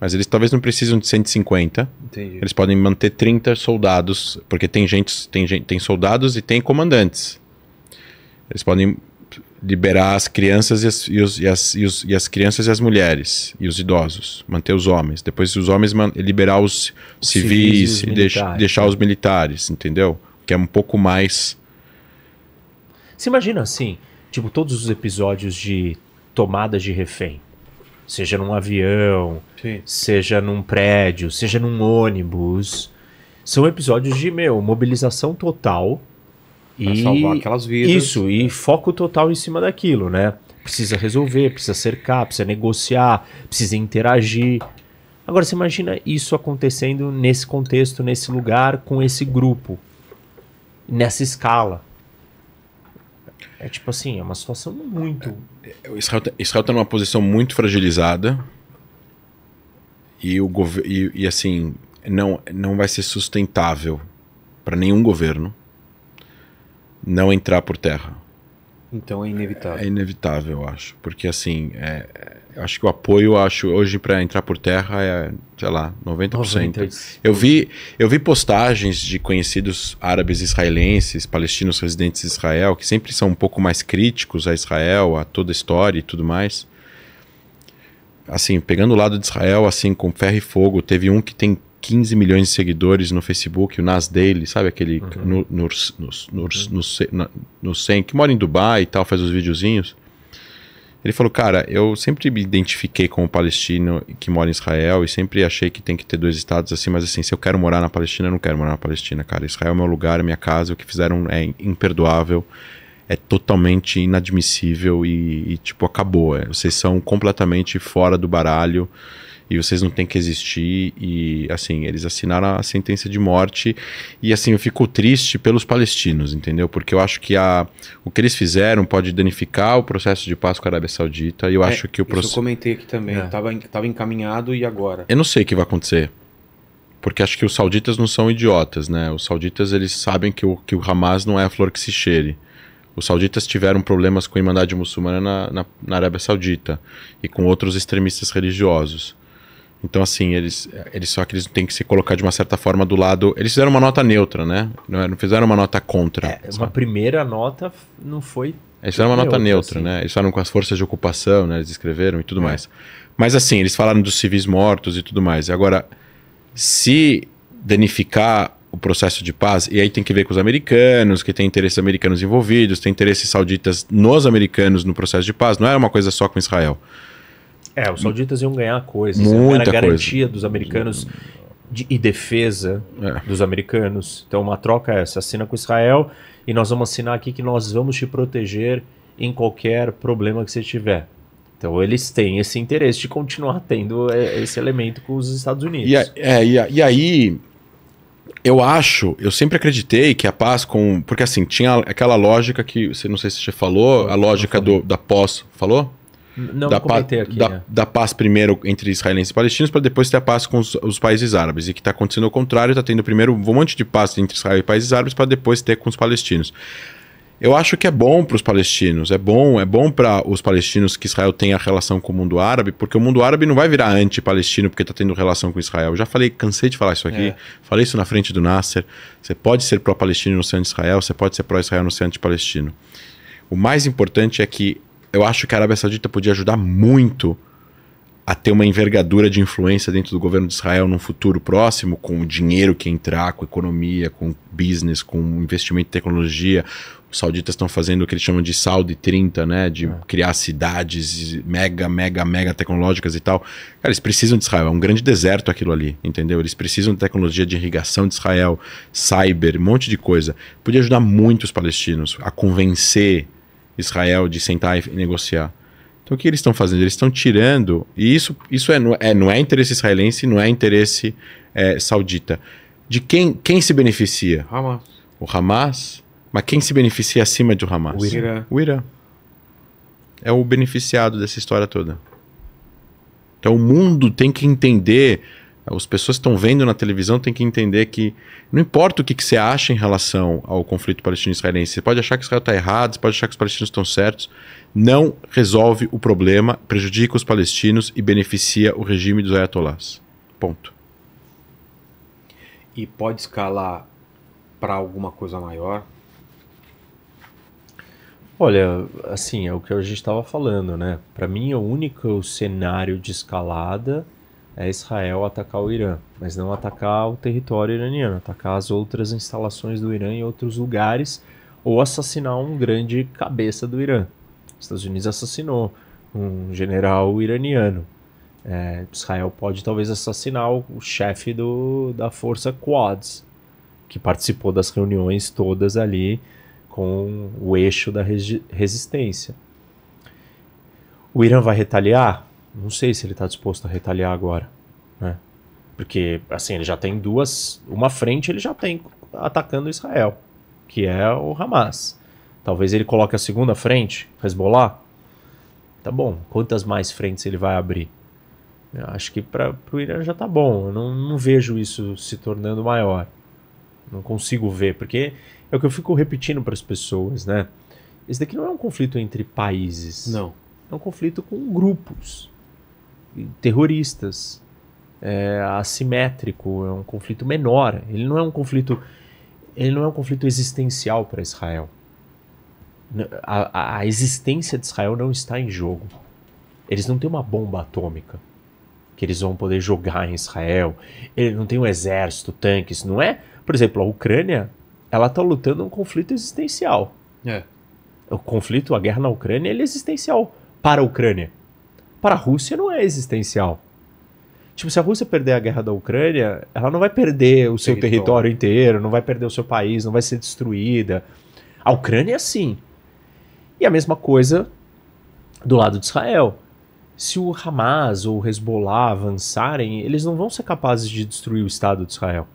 Mas eles talvez não precisam de 150. Entendi. Eles podem manter 30 soldados, porque tem gente, tem gente, tem soldados e tem comandantes. Eles podem liberar as crianças e as, e, os, e, as, e, os, e as crianças e as mulheres e os idosos, manter os homens. Depois os homens liberar os, civis, civis e, deixar os militares, entendeu? que é um pouco mais. Se imagina assim, tipo, todos os episódios de tomadas de refém. Seja num avião, Sim. seja num prédio, seja num ônibus. São episódios de, meu, mobilização total. Pra e salvar aquelas vidas. Isso, e foco total em cima daquilo, né? Precisa resolver, precisa cercar, precisa negociar, precisa interagir. Agora, você imagina isso acontecendo nesse contexto, nesse lugar, com esse grupo nessa escala. É tipo assim, é uma situação muito. É, Israel está tá numa posição muito fragilizada. E, o e, e assim, não, não vai ser sustentável para nenhum governo não entrar por terra. Então é inevitável. É inevitável, eu acho. Porque assim, é, acho que o apoio, acho hoje para entrar por terra é, sei lá, 90%. 90%. Eu vi, eu vi postagens de conhecidos árabes israelenses, palestinos residentes de Israel, que sempre são um pouco mais críticos a Israel, a toda a história e tudo mais. Assim, pegando o lado de Israel, assim, com ferro e fogo, teve um que tem 15 milhões de seguidores no Facebook, o Nas Daily, sabe aquele uhum. Nursen, que mora em Dubai e tal, faz os videozinhos. Ele falou, cara, eu sempre me identifiquei como palestino que mora em Israel e sempre achei que tem que ter dois estados assim, mas assim, se eu quero morar na Palestina, eu não quero morar na Palestina, cara. Israel é meu lugar, é minha casa, o que fizeram é imperdoável, é totalmente inadmissível e, e tipo, acabou. É, vocês são completamente fora do baralho e vocês não têm que existir. E assim, eles assinaram a sentença de morte. E assim, eu fico triste pelos palestinos, entendeu? Porque eu acho que a, o que eles fizeram pode danificar o processo de paz com a Arábia Saudita. E eu é, acho que o processo. Eu comentei aqui também, estava é. tava encaminhado e agora? Eu não sei o que vai acontecer porque acho que os sauditas não são idiotas, né? Os sauditas eles sabem que o, que o Hamas não é a flor que se cheire. Os sauditas tiveram problemas com a Irmandade Muçulmana na, na, na Arábia Saudita e com outros extremistas religiosos. Então, assim, eles, eles só que eles têm que se colocar de uma certa forma do lado. Eles fizeram uma nota neutra, né? Não é, fizeram uma nota contra. É, uma primeira nota não foi. Eles fizeram uma nota neutra, neutra assim. né? Eles falaram com as forças de ocupação, né? Eles escreveram e tudo é. mais. Mas, assim, eles falaram dos civis mortos e tudo mais. Agora, se danificar o processo de paz, e aí tem que ver com os americanos, que tem interesses americanos envolvidos, tem interesses sauditas nos americanos no processo de paz, não era uma coisa só com Israel. É, os sauditas iam ganhar coisas. Né? Muita era a garantia coisa. dos americanos de, e defesa é. dos americanos. Então, uma troca é essa: assina com Israel e nós vamos assinar aqui que nós vamos te proteger em qualquer problema que você tiver. Então eles têm esse interesse de continuar tendo é, esse elemento com os Estados Unidos. E, a, é, e, a, e aí eu acho, eu sempre acreditei que a paz com. Porque assim, tinha aquela lógica que, não sei se você falou, a lógica do, da pós. Falou? Não da, pa, aqui, da, né? da, paz primeiro entre israelenses e palestinos para depois ter a paz com os, os países árabes. E que está acontecendo ao contrário, está tendo primeiro um monte de paz entre Israel e países árabes para depois ter com os palestinos. Eu acho que é bom para os palestinos, é bom, é bom para os palestinos que Israel tenha relação com o mundo árabe, porque o mundo árabe não vai virar anti-palestino porque está tendo relação com Israel. Eu já falei, cansei de falar isso aqui, é. falei isso na frente do Nasser. Você pode ser pró-palestino no sendo Israel, você pode ser pró-Israel no sendo de palestino O mais importante é que eu acho que a Arábia Saudita podia ajudar muito a ter uma envergadura de influência dentro do governo de Israel num futuro próximo, com o dinheiro que entrar, com economia, com business, com investimento em tecnologia. Os sauditas estão fazendo o que eles chamam de Saudi 30, né? De é. criar cidades mega, mega, mega tecnológicas e tal. Cara, eles precisam de Israel. É um grande deserto aquilo ali, entendeu? Eles precisam de tecnologia de irrigação de Israel, cyber, um monte de coisa. Podia ajudar muito os palestinos a convencer Israel de sentar e negociar. Então o que eles estão fazendo? Eles estão tirando, e isso, isso é, é, não é interesse israelense, não é interesse é, saudita. De quem, quem se beneficia? Hamas. O Hamas. Mas quem se beneficia acima do Hamas? O Irã. O Irã. É o beneficiado dessa história toda. Então o mundo tem que entender as pessoas que estão vendo na televisão têm que entender que não importa o que, que você acha em relação ao conflito palestino-israelense, você pode achar que Israel está errado, você pode achar que os palestinos estão certos, não resolve o problema, prejudica os palestinos e beneficia o regime dos ayatolás. Ponto. E pode escalar para alguma coisa maior? Olha, assim, é o que a gente estava falando, né? Para mim, o único cenário de escalada é Israel atacar o Irã, mas não atacar o território iraniano, atacar as outras instalações do Irã em outros lugares ou assassinar um grande cabeça do Irã. Os Estados Unidos assassinou um general iraniano. É, Israel pode talvez assassinar o chefe do, da força Quads, que participou das reuniões todas ali com o eixo da resistência. O Irã vai retaliar? não sei se ele está disposto a retaliar agora, né? Porque, assim, ele já tem duas. Uma frente ele já tem atacando Israel, que é o Hamas. Talvez ele coloque a segunda frente, Hezbollah. Tá bom, quantas mais frentes ele vai abrir? Eu acho que para o Irã já tá bom. Eu não, não vejo isso se tornando maior. Não consigo ver, porque é o que eu fico repetindo para as pessoas, né? Esse daqui não é um conflito entre países. Não. É um conflito com grupos terroristas. É assimétrico, é um conflito menor. Ele não é um conflito, ele não é um conflito existencial para Israel. A, a, existência de Israel não está em jogo. Eles não têm uma bomba atômica que eles vão poder jogar em Israel. Ele não tem um exército, tanques, não é? Por exemplo, a Ucrânia, ela está lutando um conflito existencial. É. O conflito, a guerra na Ucrânia, ele é existencial para a Ucrânia para a Rússia não é existencial. Tipo, se a Rússia perder a guerra da Ucrânia, ela não vai perder o seu território, território inteiro, não vai perder o seu país, não vai ser destruída. A Ucrânia, é sim. E a mesma coisa do lado de Israel. Se o Hamas ou o Hezbollah avançarem, eles não vão ser capazes de destruir o Estado de Israel.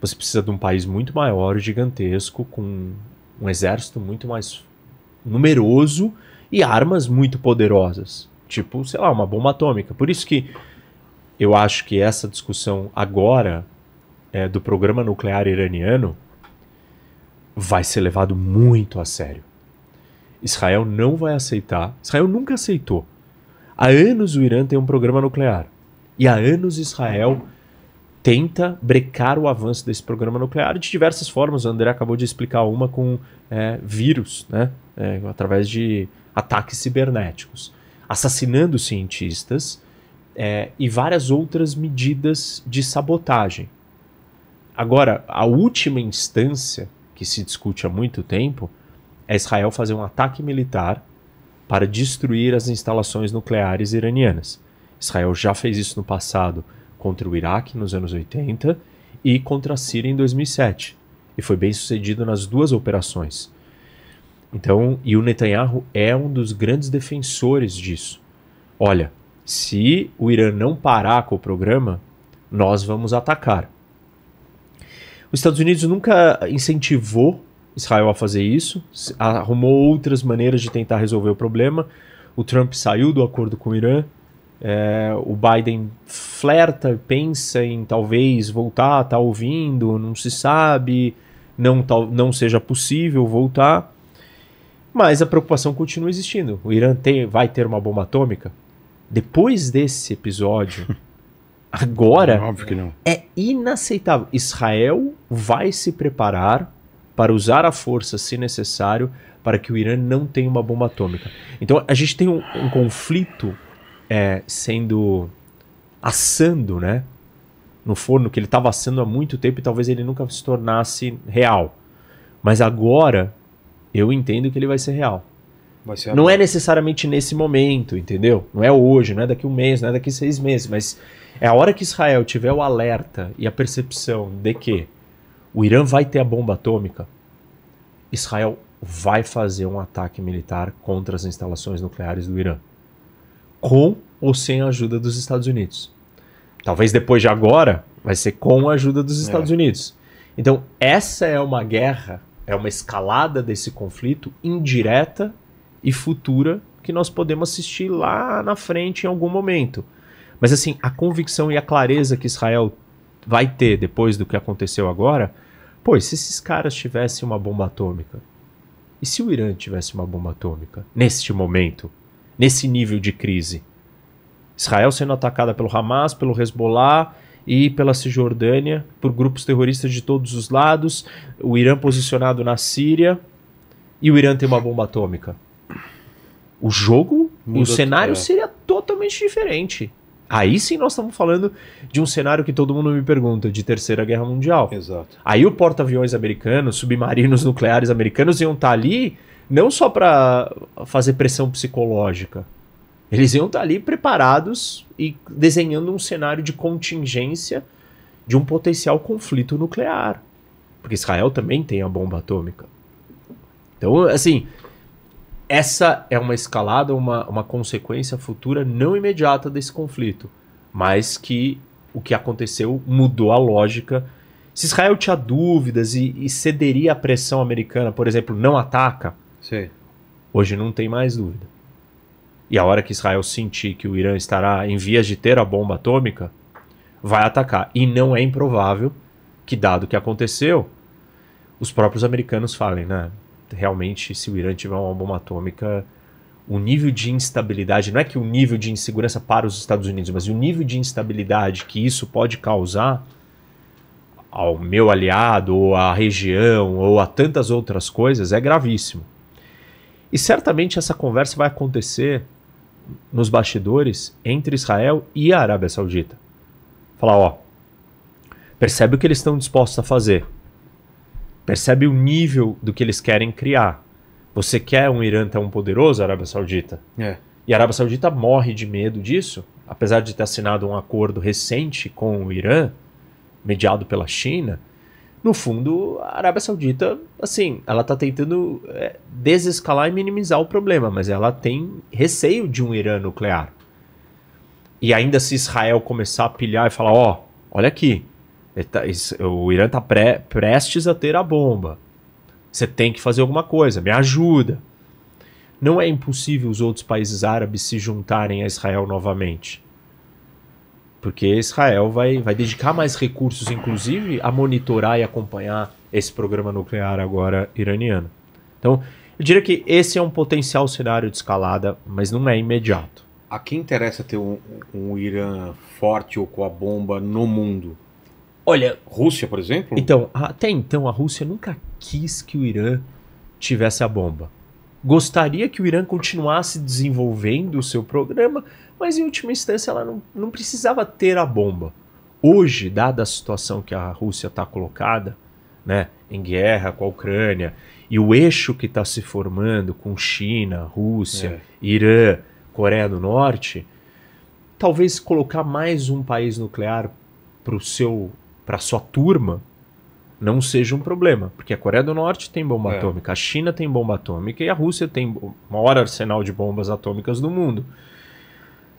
Você precisa de um país muito maior, gigantesco, com um exército muito mais numeroso e armas muito poderosas. Tipo, sei lá, uma bomba atômica. Por isso que eu acho que essa discussão agora é, do programa nuclear iraniano vai ser levado muito a sério. Israel não vai aceitar. Israel nunca aceitou. Há anos o Irã tem um programa nuclear. E há anos Israel tenta brecar o avanço desse programa nuclear de diversas formas. O André acabou de explicar uma com é, vírus, né? É, através de ataques cibernéticos assassinando cientistas é, e várias outras medidas de sabotagem. Agora, a última instância que se discute há muito tempo é Israel fazer um ataque militar para destruir as instalações nucleares iranianas. Israel já fez isso no passado contra o Iraque nos anos 80 e contra a Síria em 2007, e foi bem sucedido nas duas operações. Então, e o Netanyahu é um dos grandes defensores disso. Olha, se o Irã não parar com o programa, nós vamos atacar. Os Estados Unidos nunca incentivou Israel a fazer isso, arrumou outras maneiras de tentar resolver o problema. O Trump saiu do acordo com o Irã, é, o Biden flerta, pensa em talvez voltar, tá ouvindo, não se sabe, não, tal, não seja possível voltar. Mas a preocupação continua existindo. O Irã tem, vai ter uma bomba atômica? Depois desse episódio, agora é, é inaceitável. Israel vai se preparar para usar a força, se necessário, para que o Irã não tenha uma bomba atômica. Então a gente tem um, um conflito é, sendo assando, né? No forno que ele estava assando há muito tempo e talvez ele nunca se tornasse real. Mas agora eu entendo que ele vai ser real. Vai ser não é necessariamente nesse momento, entendeu? Não é hoje, não é daqui um mês, não é daqui seis meses, mas é a hora que Israel tiver o alerta e a percepção de que o Irã vai ter a bomba atômica, Israel vai fazer um ataque militar contra as instalações nucleares do Irã. Com ou sem a ajuda dos Estados Unidos. Talvez depois de agora, vai ser com a ajuda dos Estados é. Unidos. Então, essa é uma guerra é uma escalada desse conflito indireta e futura que nós podemos assistir lá na frente em algum momento. Mas assim, a convicção e a clareza que Israel vai ter depois do que aconteceu agora, pois se esses caras tivessem uma bomba atômica, e se o Irã tivesse uma bomba atômica neste momento, nesse nível de crise? Israel sendo atacada pelo Hamas, pelo Hezbollah, e pela Cisjordânia, por grupos terroristas de todos os lados, o Irã posicionado na Síria e o Irã tem uma bomba atômica. O jogo, Mudou o cenário é. seria totalmente diferente. Aí sim nós estamos falando de um cenário que todo mundo me pergunta, de Terceira Guerra Mundial. Exato. Aí o porta-aviões americanos, submarinos nucleares americanos iam estar tá ali não só para fazer pressão psicológica, eles iam estar ali preparados e desenhando um cenário de contingência de um potencial conflito nuclear. Porque Israel também tem a bomba atômica. Então, assim, essa é uma escalada, uma, uma consequência futura não imediata desse conflito, mas que o que aconteceu mudou a lógica. Se Israel tinha dúvidas e, e cederia à pressão americana, por exemplo, não ataca, Sim. hoje não tem mais dúvida. E a hora que Israel sentir que o Irã estará em vias de ter a bomba atômica, vai atacar. E não é improvável que, dado o que aconteceu, os próprios americanos falem, né? Realmente, se o Irã tiver uma bomba atômica, o nível de instabilidade, não é que o nível de insegurança para os Estados Unidos, mas o nível de instabilidade que isso pode causar ao meu aliado, ou à região, ou a tantas outras coisas, é gravíssimo. E certamente essa conversa vai acontecer nos bastidores entre Israel e a Arábia Saudita. Falar, ó, percebe o que eles estão dispostos a fazer. Percebe o nível do que eles querem criar. Você quer um Irã tão poderoso, Arábia Saudita? É. E a Arábia Saudita morre de medo disso, apesar de ter assinado um acordo recente com o Irã, mediado pela China, no fundo, a Arábia Saudita, assim, ela está tentando é, desescalar e minimizar o problema, mas ela tem receio de um Irã nuclear. E ainda se Israel começar a pilhar e falar, ó, oh, olha aqui, é, tá, o Irã está prestes a ter a bomba. Você tem que fazer alguma coisa, me ajuda. Não é impossível os outros países árabes se juntarem a Israel novamente. Porque Israel vai, vai dedicar mais recursos, inclusive, a monitorar e acompanhar esse programa nuclear agora iraniano. Então, eu diria que esse é um potencial cenário de escalada, mas não é imediato. A quem interessa ter um, um Irã forte ou com a bomba no mundo? Olha. Rússia, por exemplo? Então, até então, a Rússia nunca quis que o Irã tivesse a bomba gostaria que o Irã continuasse desenvolvendo o seu programa, mas em última instância ela não, não precisava ter a bomba. Hoje, dada a situação que a Rússia está colocada, né, em guerra com a Ucrânia, e o eixo que está se formando com China, Rússia, é. Irã, Coreia do Norte, talvez colocar mais um país nuclear para sua turma não seja um problema, porque a Coreia do Norte tem bomba é. atômica, a China tem bomba atômica e a Rússia tem o maior arsenal de bombas atômicas do mundo.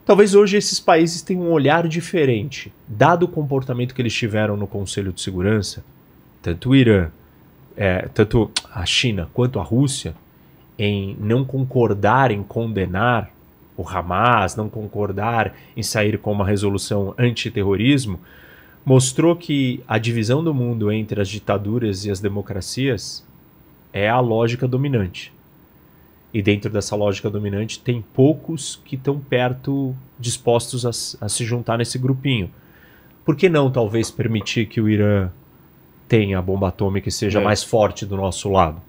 Talvez hoje esses países tenham um olhar diferente, dado o comportamento que eles tiveram no Conselho de Segurança, tanto o Irã, é, tanto a China quanto a Rússia, em não concordar em condenar o Hamas, não concordar em sair com uma resolução antiterrorismo. terrorismo mostrou que a divisão do mundo entre as ditaduras e as democracias é a lógica dominante. E dentro dessa lógica dominante tem poucos que estão perto, dispostos a, a, se juntar nesse grupinho. Por que não, talvez, permitir que o Irã tenha a bomba atômica e seja é. mais forte do nosso lado?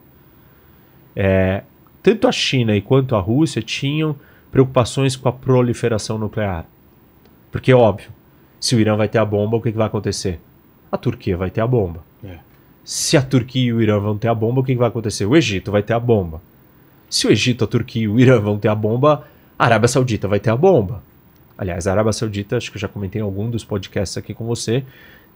É, tanto a China quanto a Rússia tinham preocupações com a proliferação nuclear. Porque, óbvio, se o Irã vai ter a bomba, o que, que vai acontecer? A Turquia vai ter a bomba. É. Se a Turquia e o Irã vão ter a bomba, o que, que vai acontecer? O Egito vai ter a bomba. Se o Egito, a Turquia e o Irã vão ter a bomba, a Arábia Saudita vai ter a bomba. Aliás, a Arábia Saudita, acho que eu já comentei em algum dos podcasts aqui com você,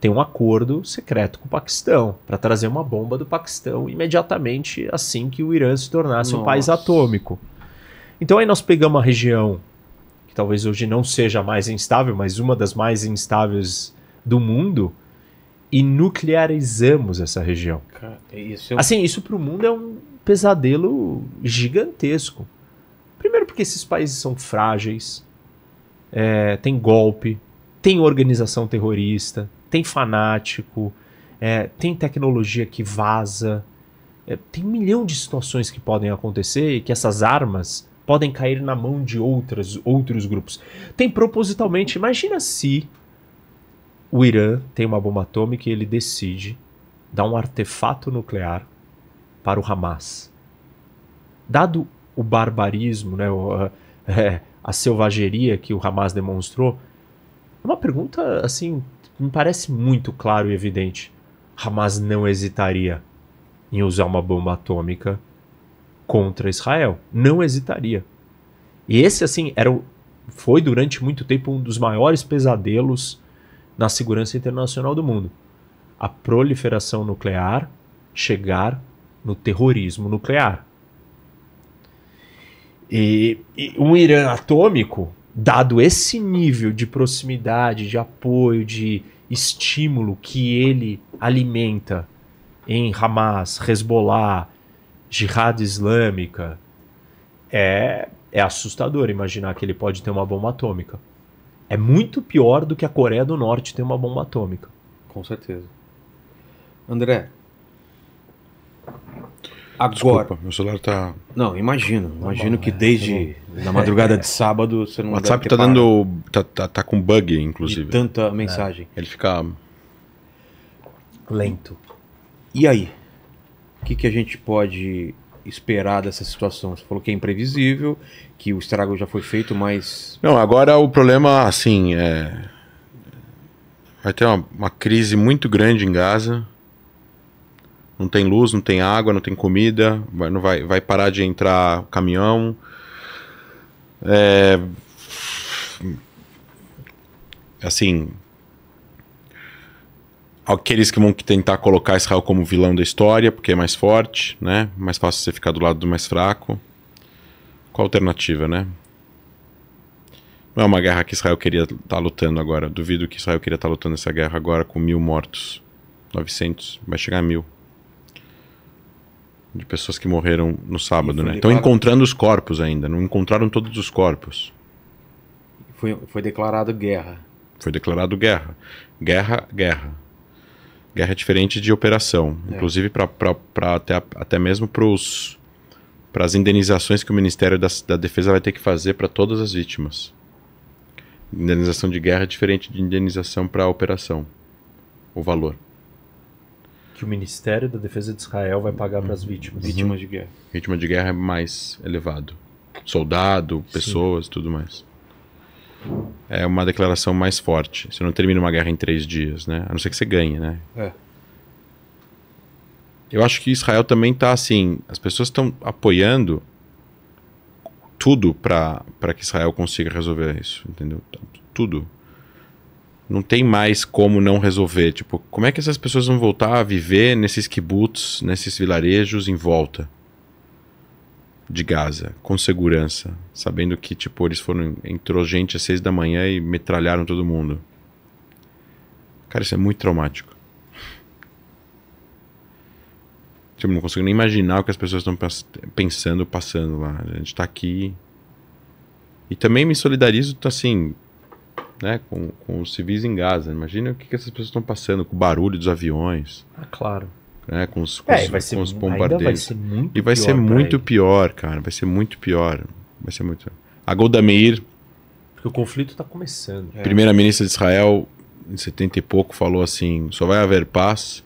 tem um acordo secreto com o Paquistão para trazer uma bomba do Paquistão imediatamente assim que o Irã se tornasse Nossa. um país atômico. Então aí nós pegamos a região que talvez hoje não seja a mais instável, mas uma das mais instáveis do mundo, e nuclearizamos essa região. É isso Assim, isso para o mundo é um pesadelo gigantesco. Primeiro porque esses países são frágeis, é, tem golpe, tem organização terrorista, tem fanático, é, tem tecnologia que vaza, é, tem um milhão de situações que podem acontecer e que essas armas podem cair na mão de outras, outros grupos. Tem propositalmente, imagina se o Irã tem uma bomba atômica e ele decide dar um artefato nuclear para o Hamas. Dado o barbarismo, né, o, é, a selvageria que o Hamas demonstrou, é uma pergunta assim, me parece muito claro e evidente. Hamas não hesitaria em usar uma bomba atômica contra Israel. Não hesitaria. E esse, assim, era o, foi durante muito tempo um dos maiores pesadelos na segurança internacional do mundo. A proliferação nuclear chegar no terrorismo nuclear. E, e um Irã atômico, dado esse nível de proximidade, de apoio, de estímulo que ele alimenta em Hamas, Hezbollah, jihad islâmica, é, é assustador imaginar que ele pode ter uma bomba atômica. É muito pior do que a Coreia do Norte ter uma bomba atômica. Com certeza. André. Agora. Desculpa, meu celular tá. Não, imagino. Tá imagino que é, desde tá na madrugada de sábado você não. O WhatsApp tá dando. Tá, tá, tá, com bug, inclusive. De tanta mensagem. É. Ele fica. Lento. E aí? o que, que a gente pode esperar dessa situação? Você falou que é imprevisível, que o estrago já foi feito, mas. Não, agora o problema, assim, é. Vai ter uma, uma crise muito grande em Gaza. Não tem luz, não tem água, não tem comida, vai, não vai, vai parar de entrar caminhão. É. Assim, aqueles que vão tentar colocar Israel como vilão da história, porque é mais forte, né? Mais fácil você ficar do lado do mais fraco. Qual a alternativa, né? Não é uma guerra que Israel queria estar tá lutando agora. Duvido que Israel queria estar tá lutando essa guerra agora com mil mortos. 900, vai chegar a mil. De pessoas que morreram no sábado, né? Estão encontrando os corpos ainda, não encontraram todos os corpos. Foi, foi declarado guerra. Foi declarado guerra. Guerra, guerra. Guerra é diferente de operação. É. Inclusive, pra, pra, pra até, até mesmo para as indenizações que o Ministério da, da Defesa vai ter que fazer para todas as vítimas. Indenização de guerra é diferente de indenização para operação. O valor. Que o Ministério da Defesa de Israel vai pagar para as uhum. vítimas. Uhum. Vítimas de guerra. Vítima de guerra é mais elevado. Soldado, pessoas, Sim. tudo mais é uma declaração mais forte. Você não termina uma guerra em três dias, né? A não ser que você ganhe, né? É. Eu acho que Israel também está assim. As pessoas estão apoiando tudo para que Israel consiga resolver isso, entendeu? Tudo. Não tem mais como não resolver. Tipo, como é que essas pessoas vão voltar a viver nesses kibbutz, nesses vilarejos em volta? de Gaza, com segurança, sabendo que, tipo, eles foram. Entrou gente às seis da manhã e metralharam todo mundo. Cara, isso é muito traumático. Tipo, não consigo nem imaginar o que as pessoas estão pensando, passando lá. A gente tá aqui. E também me solidarizo, assim, né, com, com os civis em Gaza. Imagina o que, que essas pessoas estão passando, com o barulho dos aviões. Ah, claro né? Com os, com é, os, ser, com os Vai e vai ser muito pior, cara. Vai ser muito pior. Vai ser muito. A Goldamir. Porque o conflito está começando. É. Primeira-ministra de Israel, em 70 e pouco, falou assim: só vai haver paz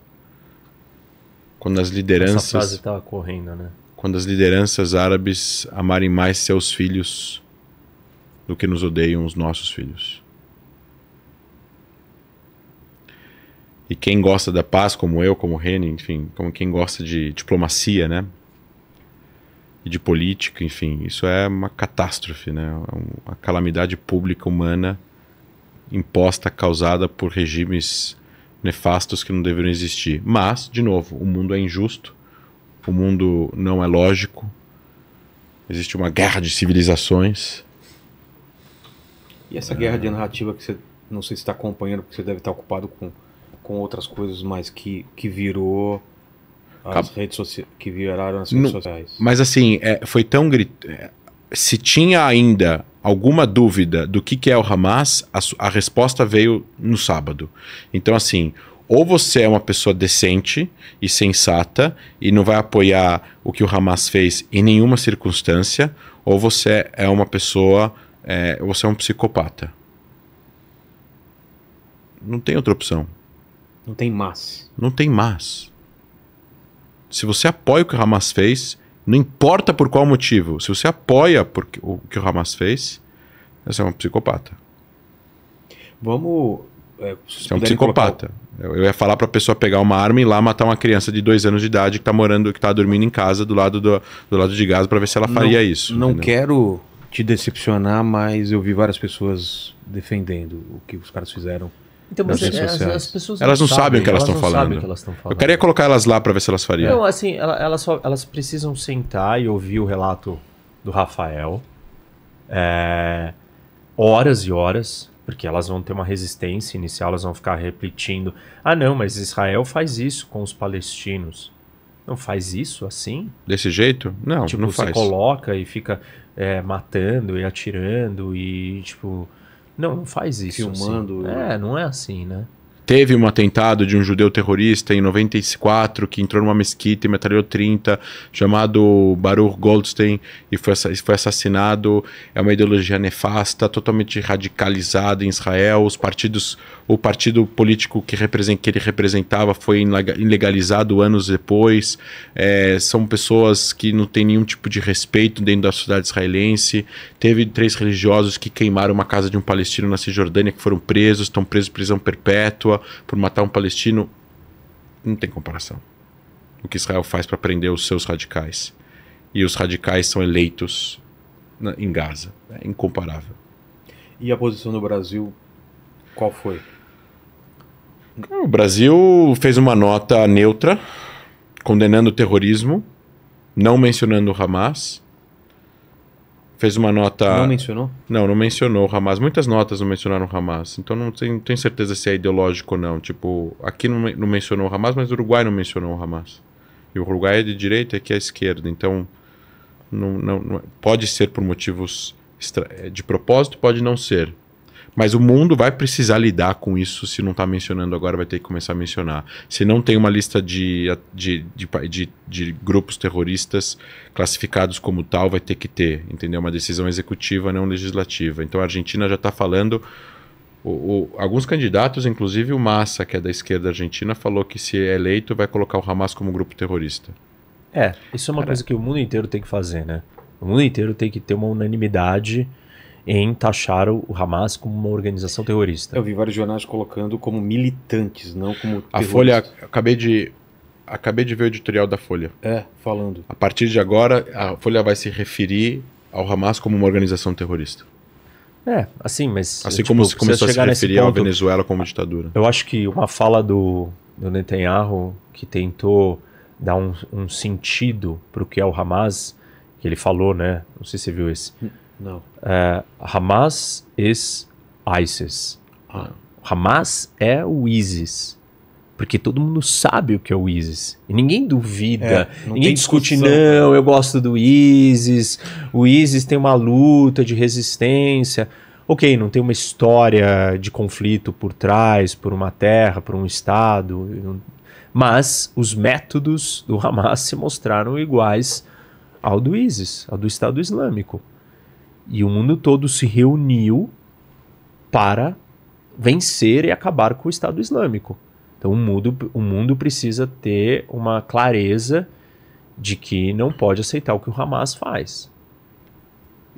quando as lideranças. Essa frase estava correndo, né? Quando as lideranças árabes amarem mais seus filhos do que nos odeiam os nossos filhos. E quem gosta da paz, como eu, como Reni, enfim, como quem gosta de diplomacia, né? E de política, enfim, isso é uma catástrofe, né? É uma calamidade pública humana imposta, causada por regimes nefastos que não deveriam existir. Mas, de novo, o mundo é injusto, o mundo não é lógico, existe uma guerra de civilizações. E essa guerra de é. narrativa que você não sei se está acompanhando, porque você deve estar ocupado com com outras coisas, mas que, que virou as Cab... redes sociais, que viraram as redes sociais. Mas assim, é, foi tão grito é, se tinha ainda alguma dúvida do que, que é o Hamas, a, a resposta veio no sábado. Então assim, ou você é uma pessoa decente e sensata e não vai apoiar o que o Hamas fez em nenhuma circunstância, ou você é uma pessoa, é, você é um psicopata. Não tem outra opção. Não tem mas. Não tem mas. Se você apoia o que o Hamas fez, não importa por qual motivo, se você apoia o que o Hamas fez, você é um psicopata. Vamos. É, você é um psicopata. Colocar... Eu ia falar para a pessoa pegar uma arma e ir lá matar uma criança de dois anos de idade que está morando, que tá dormindo em casa do lado, do, do lado de Gaza para ver se ela faria não, isso. Não entendeu? quero te decepcionar, mas eu vi várias pessoas defendendo o que os caras fizeram então, mas é, as, as, pessoas elas não sabem, sabem o que elas estão falando. falando. Eu queria colocar elas lá para ver se elas fariam. Não, assim, elas, só, elas precisam sentar e ouvir o relato do Rafael. É, horas e horas, porque elas vão ter uma resistência inicial, elas vão ficar repetindo: ah, não, mas Israel faz isso com os palestinos. Não faz isso assim? Desse jeito? Não, tipo, não faz. Você coloca e fica é, matando e atirando e, tipo não, não faz isso. Assim. Filmando. Assim. É, não é assim, né? Teve um atentado de um judeu terrorista em 94 que entrou numa mesquita e metralhou 30, chamado Baruch Goldstein, e foi, foi assassinado. É uma ideologia nefasta, totalmente radicalizada em Israel. Os partidos, o partido político que, represent, que ele representava foi ilegalizado anos depois. É, são pessoas que não têm nenhum tipo de respeito dentro da sociedade israelense. Teve três religiosos que queimaram uma casa de um palestino na Cisjordânia que foram presos, estão presos em prisão perpétua por matar um palestino, não tem comparação. O que Israel faz para prender os seus radicais. E os radicais são eleitos na, em Gaza. É incomparável. E a posição do Brasil, qual foi? O Brasil fez uma nota neutra, condenando o terrorismo, não mencionando o Hamas fez uma nota. Não mencionou? Não, não mencionou o Hamas. Muitas notas não mencionaram o Hamas. Então não tenho, tenho certeza se é ideológico ou não. Tipo, aqui não, não mencionou o Hamas, mas o Uruguai não mencionou o Hamas. E o Uruguai é de direita e aqui é esquerda. Então, não, não, não, é, pode ser por motivos de propósito, pode não ser. Mas o mundo vai precisar lidar com isso. Se não está mencionando agora, vai ter que começar a mencionar. Se não tem uma lista de, de, de, de, de grupos terroristas classificados como tal, vai ter que ter, entendeu? Uma decisão executiva, não legislativa. Então a Argentina já está falando. O, o, alguns candidatos, inclusive o Massa, que é da esquerda argentina, falou que se é eleito vai colocar o Hamas como grupo terrorista. É, isso é uma Caraca. coisa que o mundo inteiro tem que fazer, né? O mundo inteiro tem que ter uma unanimidade em taxar o Hamas como uma organização terrorista. Eu vi vários jornais colocando como militantes, não como terroristas. A Folha, acabei de acabei de ver o editorial da Folha. É, falando. A partir de agora, a Folha vai se referir ao Hamas como uma organização terrorista. É, assim, mas. Assim tipo, como se começou a se referir ponto, à Venezuela como ditadura. Eu acho que uma fala do, do Netanyahu, que tentou dar um, um sentido para o que é o Hamas, que ele falou, né? Não sei se você viu esse. Hum não. É, Hamas is ISIS. Ah. Hamas é o ISIS. Porque todo mundo sabe o que é o ISIS. E ninguém duvida. É, ninguém discute, não, né? eu gosto do ISIS. O ISIS tem uma luta de resistência. Ok, não tem uma história de conflito por trás, por uma terra, por um estado. Mas os métodos do Hamas se mostraram iguais ao do ISIS, ao do Estado Islâmico. E o mundo todo se reuniu para vencer e acabar com o Estado Islâmico. Então o mundo, o mundo precisa ter uma clareza de que não pode aceitar o que o Hamas faz.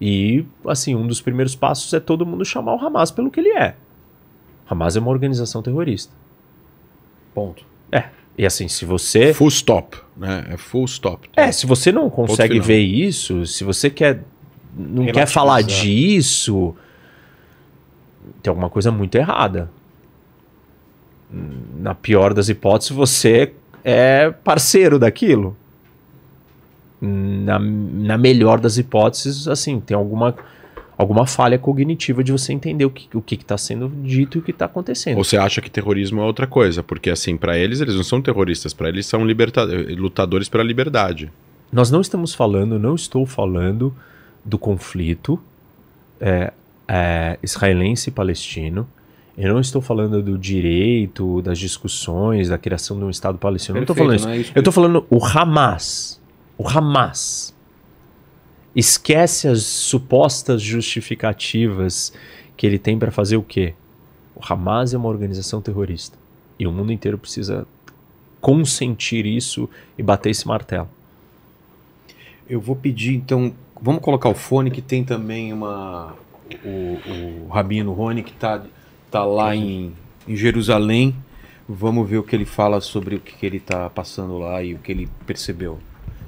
E, assim, um dos primeiros passos é todo mundo chamar o Hamas pelo que ele é. Hamas é uma organização terrorista. Ponto. É. E assim, se você. Full stop, né? É full stop. É, se você não consegue ver isso, se você quer não quer falar disso, tem alguma coisa muito errada. Na pior das hipóteses, você é parceiro daquilo. Na, na melhor das hipóteses, assim, tem alguma, alguma falha cognitiva de você entender o que o que está sendo dito e o que está acontecendo. Ou você acha que terrorismo é outra coisa, porque assim, para eles, eles não são terroristas, para eles são lutadores pela liberdade. Nós não estamos falando, não estou falando do conflito é, é, israelense e palestino. Eu não estou falando do direito, das discussões, da criação de um Estado palestino. Perfeito, não estou falando isso. é isso eu estou falando o Hamas. O Hamas. Esquece as supostas justificativas que ele tem para fazer o quê? O Hamas é uma organização terrorista. E o mundo inteiro precisa consentir isso e bater esse martelo. Eu vou pedir, então, Vamos colocar o fone que tem também uma. O, o Rabino Rony, que está tá lá uhum. em, em Jerusalém. Vamos ver o que ele fala sobre o que, que ele está passando lá e o que ele percebeu.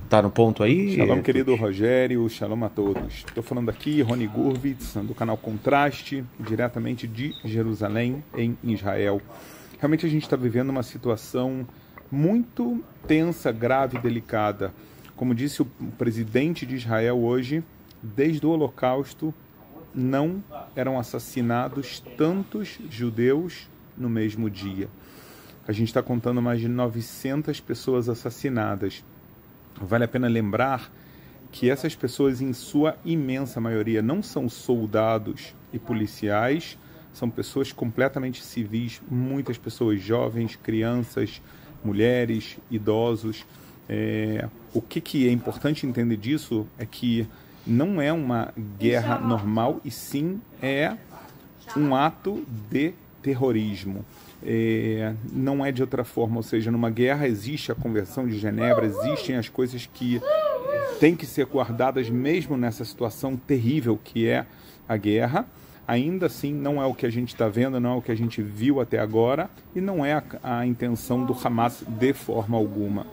Tá no ponto aí? Shalom, é, querido Rogério. Shalom a todos. Estou falando aqui, Rony Gurvitz, do canal Contraste, diretamente de Jerusalém, em Israel. Realmente a gente está vivendo uma situação muito tensa, grave, delicada como disse o presidente de Israel hoje, desde o Holocausto não eram assassinados tantos judeus no mesmo dia. A gente está contando mais de 900 pessoas assassinadas. Vale a pena lembrar que essas pessoas, em sua imensa maioria, não são soldados e policiais, são pessoas completamente civis, muitas pessoas jovens, crianças, mulheres, idosos. É, o que, que é importante entender disso é que não é uma guerra é normal e sim é um ato de terrorismo. É, não é de outra forma, ou seja, numa guerra existe a Convenção de Genebra, existem as coisas que têm que ser guardadas mesmo nessa situação terrível que é a guerra. Ainda assim, não é o que a gente está vendo, não é o que a gente viu até agora e não é a, a intenção do Hamas de forma alguma.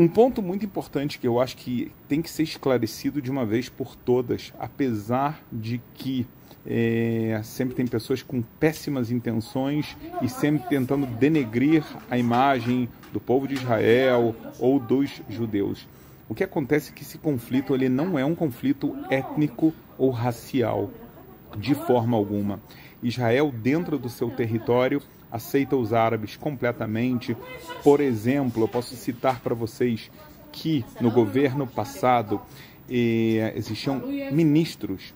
Um ponto muito importante que eu acho que tem que ser esclarecido de uma vez por todas, apesar de que é, sempre tem pessoas com péssimas intenções e sempre tentando denegrir a imagem do povo de Israel ou dos judeus. O que acontece é que esse conflito ele não é um conflito étnico ou racial de forma alguma. Israel, dentro do seu território, aceita os árabes completamente. Por exemplo, eu posso citar para vocês que no governo passado eh, existiam ministros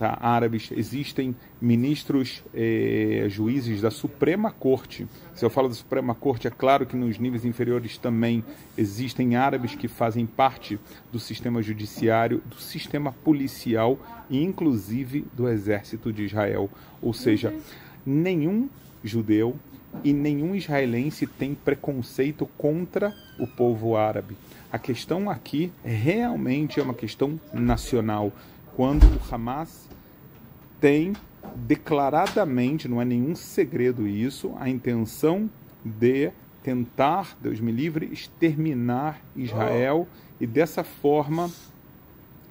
tá, árabes, existem ministros, eh, juízes da Suprema Corte. Se eu falo da Suprema Corte, é claro que nos níveis inferiores também existem árabes que fazem parte do sistema judiciário, do sistema policial e, inclusive, do exército de Israel. Ou seja, nenhum judeu e nenhum israelense tem preconceito contra o povo árabe. A questão aqui realmente é uma questão nacional quando o Hamas tem declaradamente, não é nenhum segredo isso, a intenção de tentar, Deus me livre, exterminar Israel e dessa forma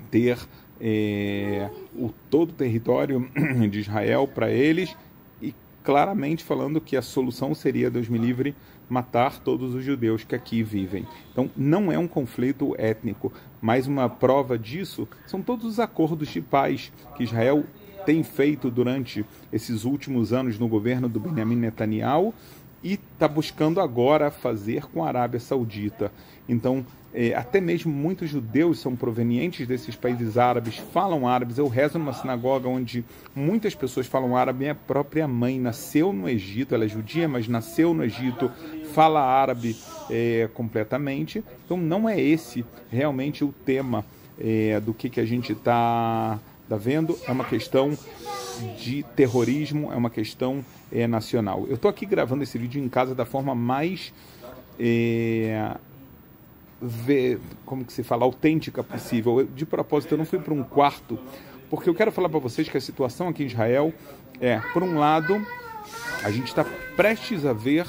ter é, o todo o território de Israel para eles e claramente falando que a solução seria, Deus me livre, matar todos os judeus que aqui vivem. Então, não é um conflito étnico. Mais uma prova disso são todos os acordos de paz que Israel tem feito durante esses últimos anos no governo do Benjamin Netanyahu e está buscando agora fazer com a Arábia Saudita. Então, é, até mesmo muitos judeus são provenientes desses países árabes, falam árabes. Eu rezo numa sinagoga onde muitas pessoas falam árabe. Minha própria mãe nasceu no Egito, ela é judia, mas nasceu no Egito, fala árabe é, completamente. Então, não é esse realmente o tema é, do que, que a gente está tá vendo. É uma questão de terrorismo, é uma questão nacional. Eu estou aqui gravando esse vídeo em casa da forma mais. É, ver, como que se fala, autêntica possível. Eu, de propósito, eu não fui para um quarto, porque eu quero falar para vocês que a situação aqui em Israel é, por um lado, a gente está prestes a ver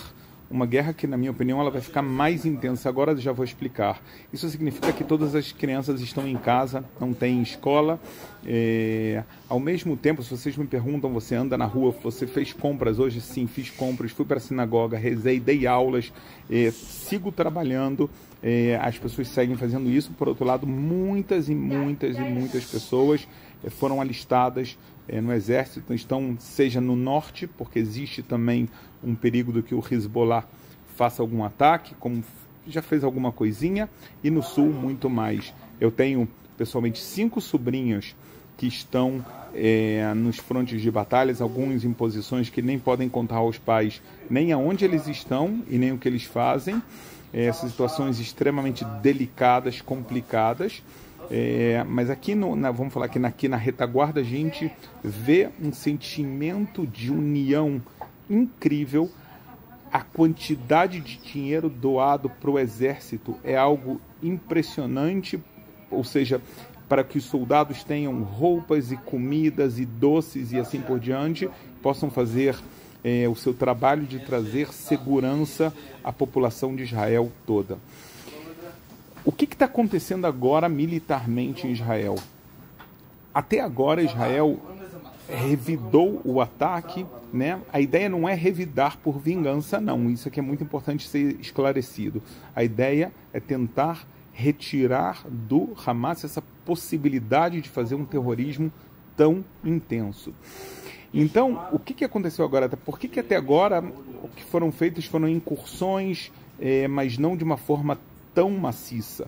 uma guerra que, na minha opinião, ela vai ficar mais intensa. Agora já vou explicar. Isso significa que todas as crianças estão em casa, não tem escola. É... Ao mesmo tempo, se vocês me perguntam, você anda na rua, você fez compras hoje? Sim, fiz compras, fui para a sinagoga, rezei, dei aulas, é... sigo trabalhando. É, as pessoas seguem fazendo isso. Por outro lado, muitas e muitas e muitas pessoas é, foram alistadas é, no exército. Então, estão, seja no norte, porque existe também um perigo do que o Hezbollah faça algum ataque, como já fez alguma coisinha, e no sul, muito mais. Eu tenho, pessoalmente, cinco sobrinhos que estão é, nos frontes de batalhas, alguns em posições que nem podem contar aos pais nem aonde eles estão e nem o que eles fazem é, situações extremamente delicadas, complicadas. É, mas aqui, no, na, vamos falar que aqui na retaguarda a gente vê um sentimento de união incrível. A quantidade de dinheiro doado para o exército é algo impressionante, ou seja, para que os soldados tenham roupas e comidas e doces e assim por diante, possam fazer é, o seu trabalho de trazer segurança à população de Israel toda. O que está acontecendo agora militarmente em Israel? Até agora, Israel revidou o ataque, né? A ideia não é revidar por vingança, não. Isso aqui é muito importante ser esclarecido. A ideia é tentar retirar do Hamas essa possibilidade de fazer um terrorismo tão intenso. Então, o que, que aconteceu agora? Por que, que até agora o que foram feitas foram incursões, é, mas não de uma forma tão maciça?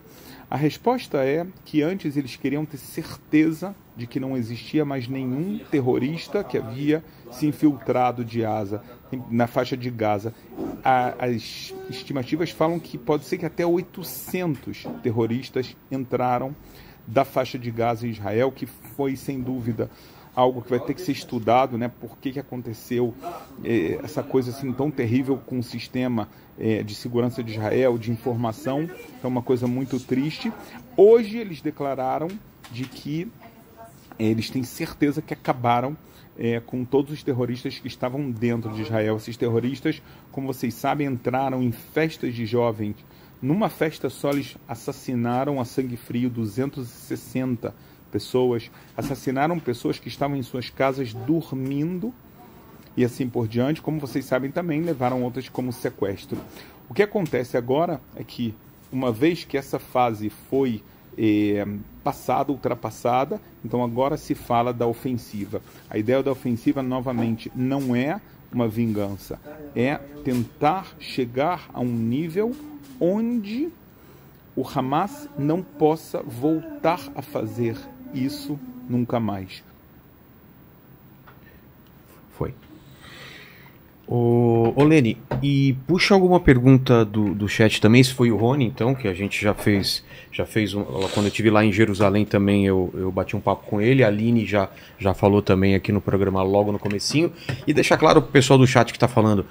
A resposta é que antes eles queriam ter certeza de que não existia mais nenhum terrorista que havia se infiltrado de Gaza, na faixa de Gaza. as estimativas falam que pode ser que até 800 terroristas entraram da faixa de Gaza em Israel, que foi sem dúvida algo que vai ter que ser estudado, né? Por que, que aconteceu eh, essa coisa assim tão terrível com o sistema eh, de segurança de Israel, de informação, é uma coisa muito triste. Hoje eles declararam de que eh, eles têm certeza que acabaram é, com todos os terroristas que estavam dentro de Israel. Esses terroristas, como vocês sabem, entraram em festas de jovens. Numa festa só, eles assassinaram a sangue frio 260 pessoas, assassinaram pessoas que estavam em suas casas dormindo e assim por diante. Como vocês sabem também, levaram outras como sequestro. O que acontece agora é que, uma vez que essa fase foi eh, passada, ultrapassada, então agora se fala da ofensiva. A ideia da ofensiva, novamente, não é uma vingança, é tentar chegar a um nível onde o Hamas não possa voltar a fazer isso nunca mais. Foi. Ô, ô Lene, e puxa alguma pergunta do, do chat também, se foi o Rony, então, que a gente já fez, já fez um, quando eu estive lá em Jerusalém também, eu, eu bati um papo com ele, a Aline já, já falou também aqui no programa logo no comecinho, e deixar claro pro pessoal do chat que tá falando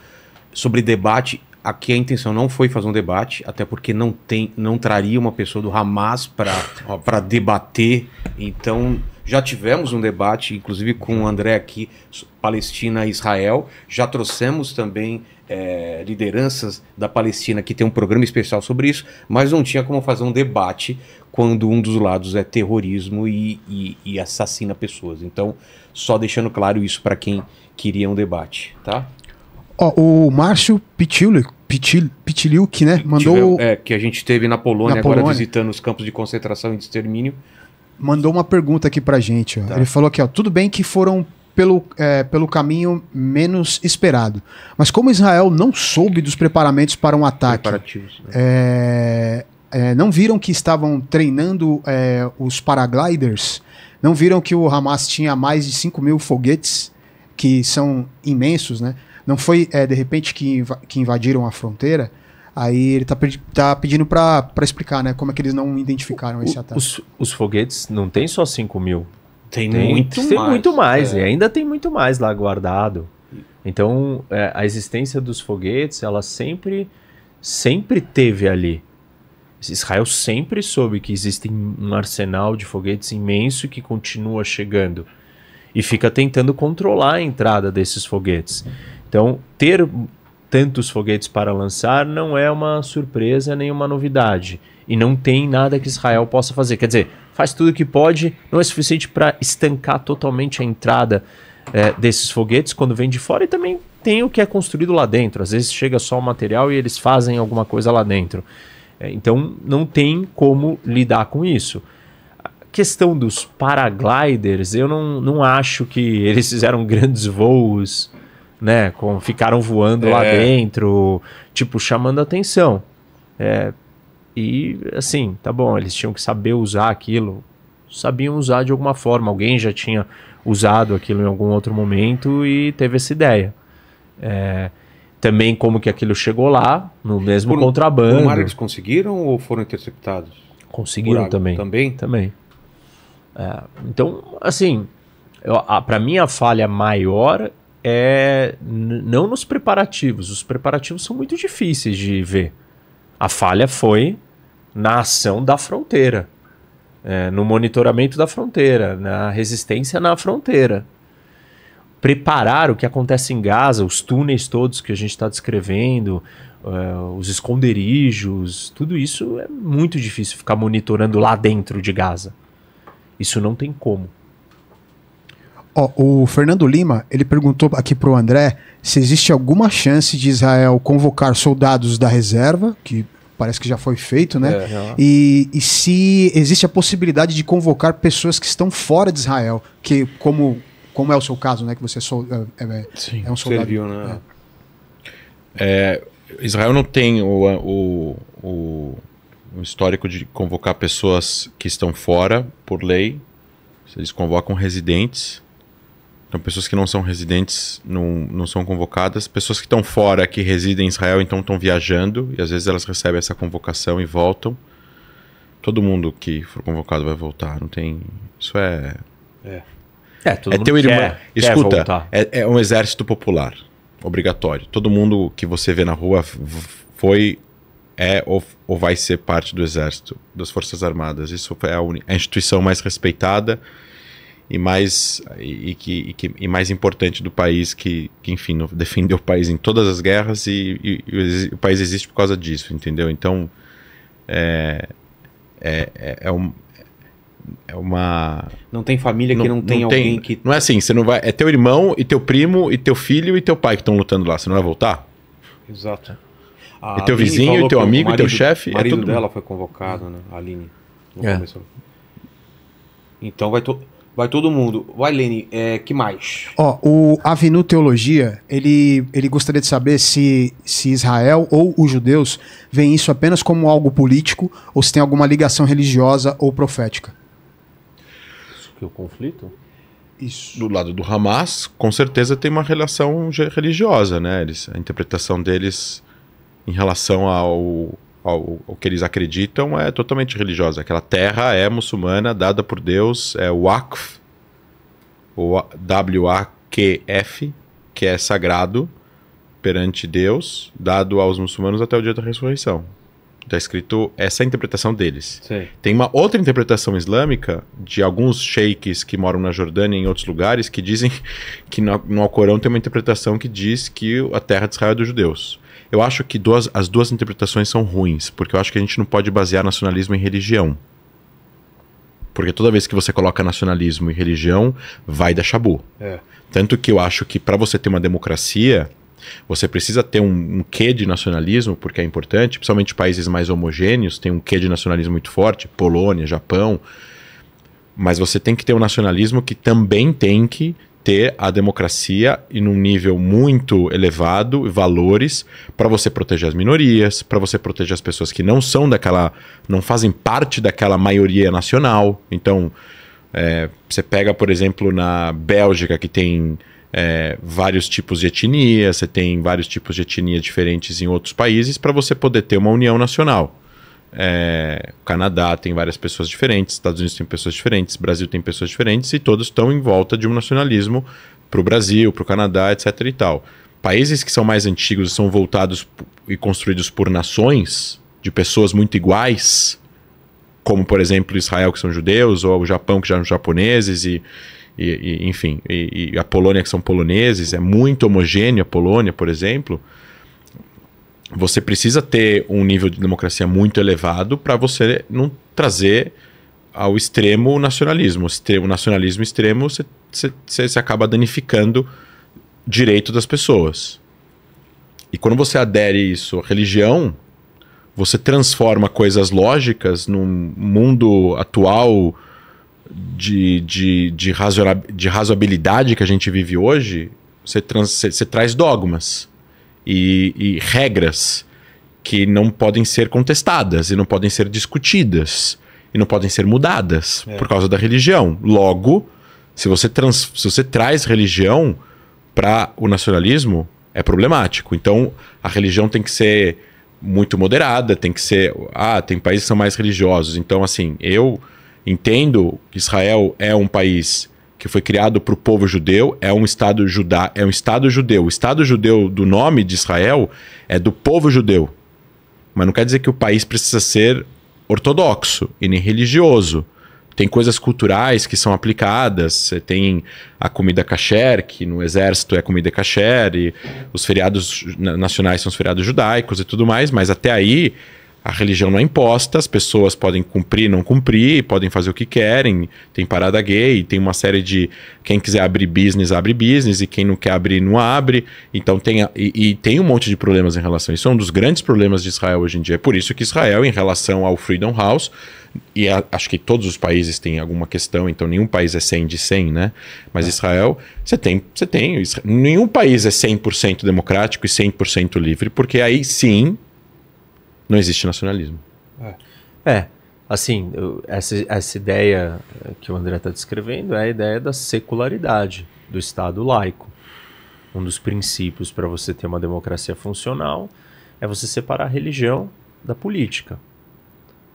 sobre debate, Aqui a intenção não foi fazer um debate, até porque não tem, não traria uma pessoa do Hamas para debater. Então, já tivemos um debate, inclusive com o André aqui, Palestina e Israel. Já trouxemos também é, lideranças da Palestina que tem um programa especial sobre isso, mas não tinha como fazer um debate quando um dos lados é terrorismo e, e, e assassina pessoas. Então, só deixando claro isso para quem queria um debate, tá? Ó, o Márcio Pitiluk, Pitil, né? Mandou. é, que a gente teve na Polônia, na agora visitando os campos de concentração e de extermínio. Mandou uma pergunta aqui pra gente. Tá. Ele falou aqui, ó. Tudo bem que foram pelo, é, pelo caminho menos esperado. Mas como Israel não soube dos preparamentos para um ataque, né? é, é, não viram que estavam treinando é, os paragliders? Não viram que o Hamas tinha mais de 5 mil foguetes, que são imensos, né? Não foi, é, de repente, que, inv que invadiram a fronteira. Aí ele tá, tá pedindo para explicar, né? Como é que eles não identificaram esse ataque. Os, os foguetes não tem só 5 mil. Tem, tem muito tem mais. muito mais. É. E ainda tem muito mais lá guardado. Então, é, a existência dos foguetes, ela sempre, sempre teve ali. Israel sempre soube que existe um arsenal de foguetes imenso que continua chegando. E fica tentando controlar a entrada desses foguetes. Então, ter tantos foguetes para lançar não é uma surpresa nem uma novidade. E não tem nada que Israel possa fazer. Quer dizer, faz tudo o que pode, não é suficiente para estancar totalmente a entrada é, desses foguetes quando vem de fora e também tem o que é construído lá dentro. Às vezes chega só o material e eles fazem alguma coisa lá dentro. É, então não tem como lidar com isso. A questão dos paragliders, eu não, não acho que eles fizeram grandes voos né? Com, ficaram voando é. lá dentro, tipo, chamando atenção. É, e assim, tá bom, eles tinham que saber usar aquilo, sabiam usar de alguma forma, alguém já tinha usado aquilo em algum outro momento e teve essa ideia. É, também como que aquilo chegou lá, no mesmo por, contrabando. Por eles conseguiram ou foram interceptados? Conseguiram também. Também? Também. É, então, assim, para mim a falha maior é não nos preparativos. Os preparativos são muito difíceis de ver. A falha foi na ação da fronteira, é, no monitoramento da fronteira, na resistência na fronteira. Preparar o que acontece em Gaza, os túneis todos que a gente está descrevendo, uh, os esconderijos, tudo isso é muito difícil ficar monitorando lá dentro de Gaza. Isso não tem como. Ó, o Fernando Lima, ele perguntou aqui para o André se existe alguma chance de Israel convocar soldados da reserva, que parece que já foi feito, né? É, e, e, se existe a possibilidade de convocar pessoas que estão fora de Israel, que como, como é o seu caso, né? Que você é so, é, é, é, Sim, é um soldado. Serviu, né? É. Israel não tem o, o, o, o histórico de convocar pessoas que estão fora por lei. Eles convocam residentes então, pessoas que não são residentes não, não são convocadas. Pessoas que estão fora, que residem em Israel, então estão viajando. E às vezes elas recebem essa convocação e voltam. Todo mundo que for convocado vai voltar. Não tem. Isso é. É. É, todo é mundo teu irmão. Quer, Escuta, quer é, é, um exército popular. Obrigatório. Todo mundo que você vê na rua foi, é ou, ou vai ser parte do exército, das Forças Armadas. Isso é a, a instituição mais respeitada e mais e, que, e que e mais importante do país que, que enfim defendeu o país em todas as guerras e, e o, o, país existe por causa disso entendeu então é é, é, é, um, é uma não tem família não, que não, tem não alguém tem, que não é assim você não vai é teu irmão e teu primo e teu filho e teu pai que estão lutando lá você não vai voltar exato a e teu Aline vizinho e teu amigo marido, e teu chefe o é marido é tudo... dela foi convocado né a Aline é. Então vai todo. Vai todo mundo. Vai, Lene, é, que mais? Ó, o Avenu Teologia, ele, ele gostaria de saber se, se Israel ou os judeus veem isso apenas como algo político ou se tem alguma ligação religiosa ou profética. Isso que é o conflito? Isso. Do lado do Hamas, com certeza tem uma relação religiosa, né? Eles, a interpretação deles em relação ao o, o, que eles acreditam é totalmente religiosa. Aquela terra é muçulmana, dada por Deus, é o Waqf, o W-A-Q-F, que é sagrado perante Deus, dado aos muçulmanos até o dia da ressurreição. Está escrito essa é a interpretação deles. Sim. Tem uma outra interpretação islâmica de alguns sheikhs que moram na Jordânia e em outros lugares que dizem que no, no Alcorão tem uma interpretação que diz que a terra de Israel é dos judeus. Eu acho que duas, as duas interpretações são ruins, porque eu acho que a gente não pode basear nacionalismo em religião. Porque toda vez que você coloca nacionalismo e religião, vai dar chabu. É. Tanto que eu acho que para você ter uma democracia, você precisa ter um, um, quê de nacionalismo, porque é importante, principalmente países mais homogêneos têm um quê de nacionalismo muito forte, Polônia, Japão. Mas você tem que ter um nacionalismo que também tem que ter a democracia em um nível muito elevado, valores para você proteger as minorias, para você proteger as pessoas que não são daquela, não fazem parte daquela maioria nacional. Então, é, você pega, por exemplo, na Bélgica que tem é, vários tipos de etnia, você tem vários tipos de etnia diferentes em outros países para você poder ter uma união nacional. É, Canadá tem várias pessoas diferentes, Estados Unidos tem pessoas diferentes, Brasil tem pessoas diferentes e todos estão em volta de um nacionalismo para o Brasil, para o Canadá, etc. e tal. Países que são mais antigos são voltados e construídos por nações de pessoas muito iguais, como por exemplo Israel que são judeus ou o Japão que já são japoneses e, e, e enfim e, e a Polônia que são poloneses é muito homogênea a Polônia por exemplo você precisa ter um nível de democracia muito elevado para você não trazer ao extremo o nacionalismo. O nacionalismo extremo, você acaba danificando direito das pessoas. E quando você adere isso à religião, você transforma coisas lógicas num mundo atual de, de, de, razoabilidade que a gente vive hoje, você, trans, você, você traz dogmas e, e regras que não podem ser contestadas e não podem ser discutidas e não podem ser mudadas é. por causa da religião. Logo, se você, trans, se você traz religião para o nacionalismo, é problemático. Então, a religião tem que ser muito moderada, tem que ser. Ah, tem países que são mais religiosos. Então, assim, eu entendo que Israel é um país que foi criado para o povo judeu, é um estado judá, é um estado judeu. O estado judeu do nome de Israel é do povo judeu. Mas não quer dizer que o país precisa ser ortodoxo e nem religioso. Tem coisas culturais que são aplicadas. Você tem a comida kasher, que no exército é comida kasher, e os feriados nacionais são os feriados judaicos e tudo mais, mas até aí a religião não é imposta, as pessoas podem cumprir, não cumprir, podem fazer o que querem. Tem parada gay, tem uma série de quem quiser abrir business abre business e quem não quer abrir não abre. Então tem e, e tem um monte de problemas em relação a isso. É um dos grandes problemas de Israel hoje em dia. É por isso que Israel, em relação ao Freedom House e a, acho que todos os países têm alguma questão, então nenhum país é 100 de 100, né? Mas é. Israel, você tem, você tem, nenhum país é 100% democrático e 100% livre, porque aí sim não existe nacionalismo. É. é assim, essa, essa ideia eh, que o André está descrevendo é a ideia da secularidade, do Estado laico. Um dos princípios para você ter uma democracia funcional é você separar a religião da política.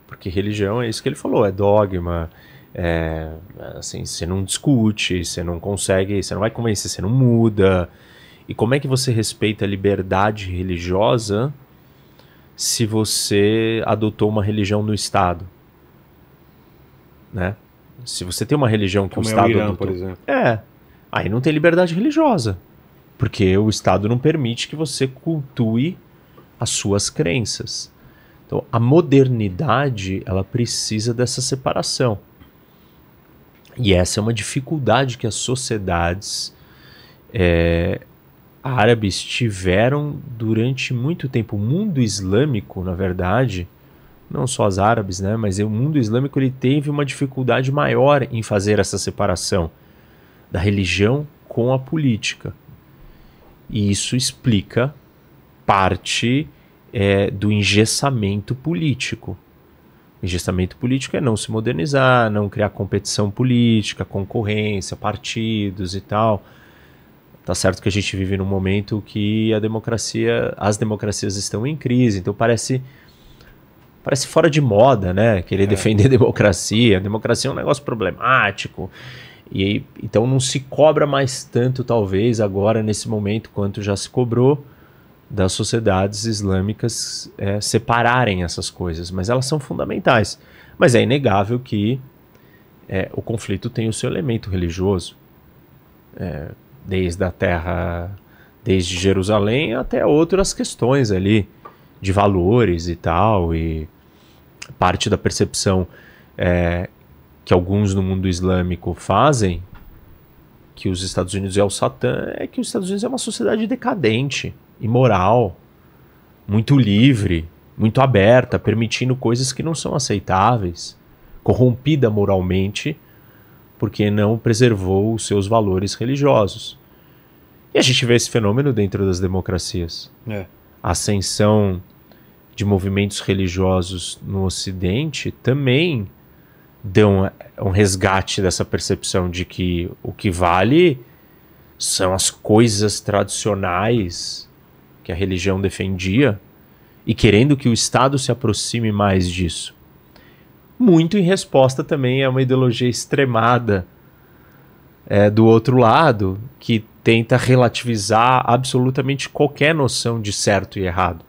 Porque religião é isso que ele falou, é dogma, é, assim, você não discute, você não consegue, você não vai convencer, você não muda. E como é que você respeita a liberdade religiosa se você adotou uma religião no Estado. Né? Se você tem uma religião que Como é o Estado. É, o Irã, adotou, por exemplo. é. Aí não tem liberdade religiosa. Porque o Estado não permite que você cultue as suas crenças. Então, a modernidade, ela precisa dessa separação. E essa é uma dificuldade que as sociedades é, árabes tiveram durante muito tempo. O mundo islâmico, na verdade, não só os árabes, né, mas o mundo islâmico ele teve uma dificuldade maior em fazer essa separação da religião com a política. E isso explica parte é, do engessamento político. engessamento político é não se modernizar, não criar competição política, concorrência, partidos e tal. Tá certo que a gente vive num momento que a democracia, as democracias estão em crise, então parece parece fora de moda, né? Querer é. defender a democracia. A democracia é um negócio problemático. E então não se cobra mais tanto talvez agora nesse momento quanto já se cobrou das sociedades islâmicas é, separarem essas coisas, mas elas são fundamentais. Mas é inegável que é, o conflito tem o seu elemento religioso. É, desde a terra, desde Jerusalém até outras questões ali de valores e tal, e parte da percepção é, que alguns no mundo islâmico fazem que os Estados Unidos é o Satã é que os Estados Unidos é uma sociedade decadente, imoral, muito livre, muito aberta, permitindo coisas que não são aceitáveis, corrompida moralmente porque não preservou os seus valores religiosos. E a gente vê esse fenômeno dentro das democracias. É. A ascensão de movimentos religiosos no Ocidente também deu um resgate dessa percepção de que o que vale são as coisas tradicionais que a religião defendia e querendo que o Estado se aproxime mais disso muito em resposta também a uma ideologia extremada é, do outro lado, que tenta relativizar absolutamente qualquer noção de certo e errado.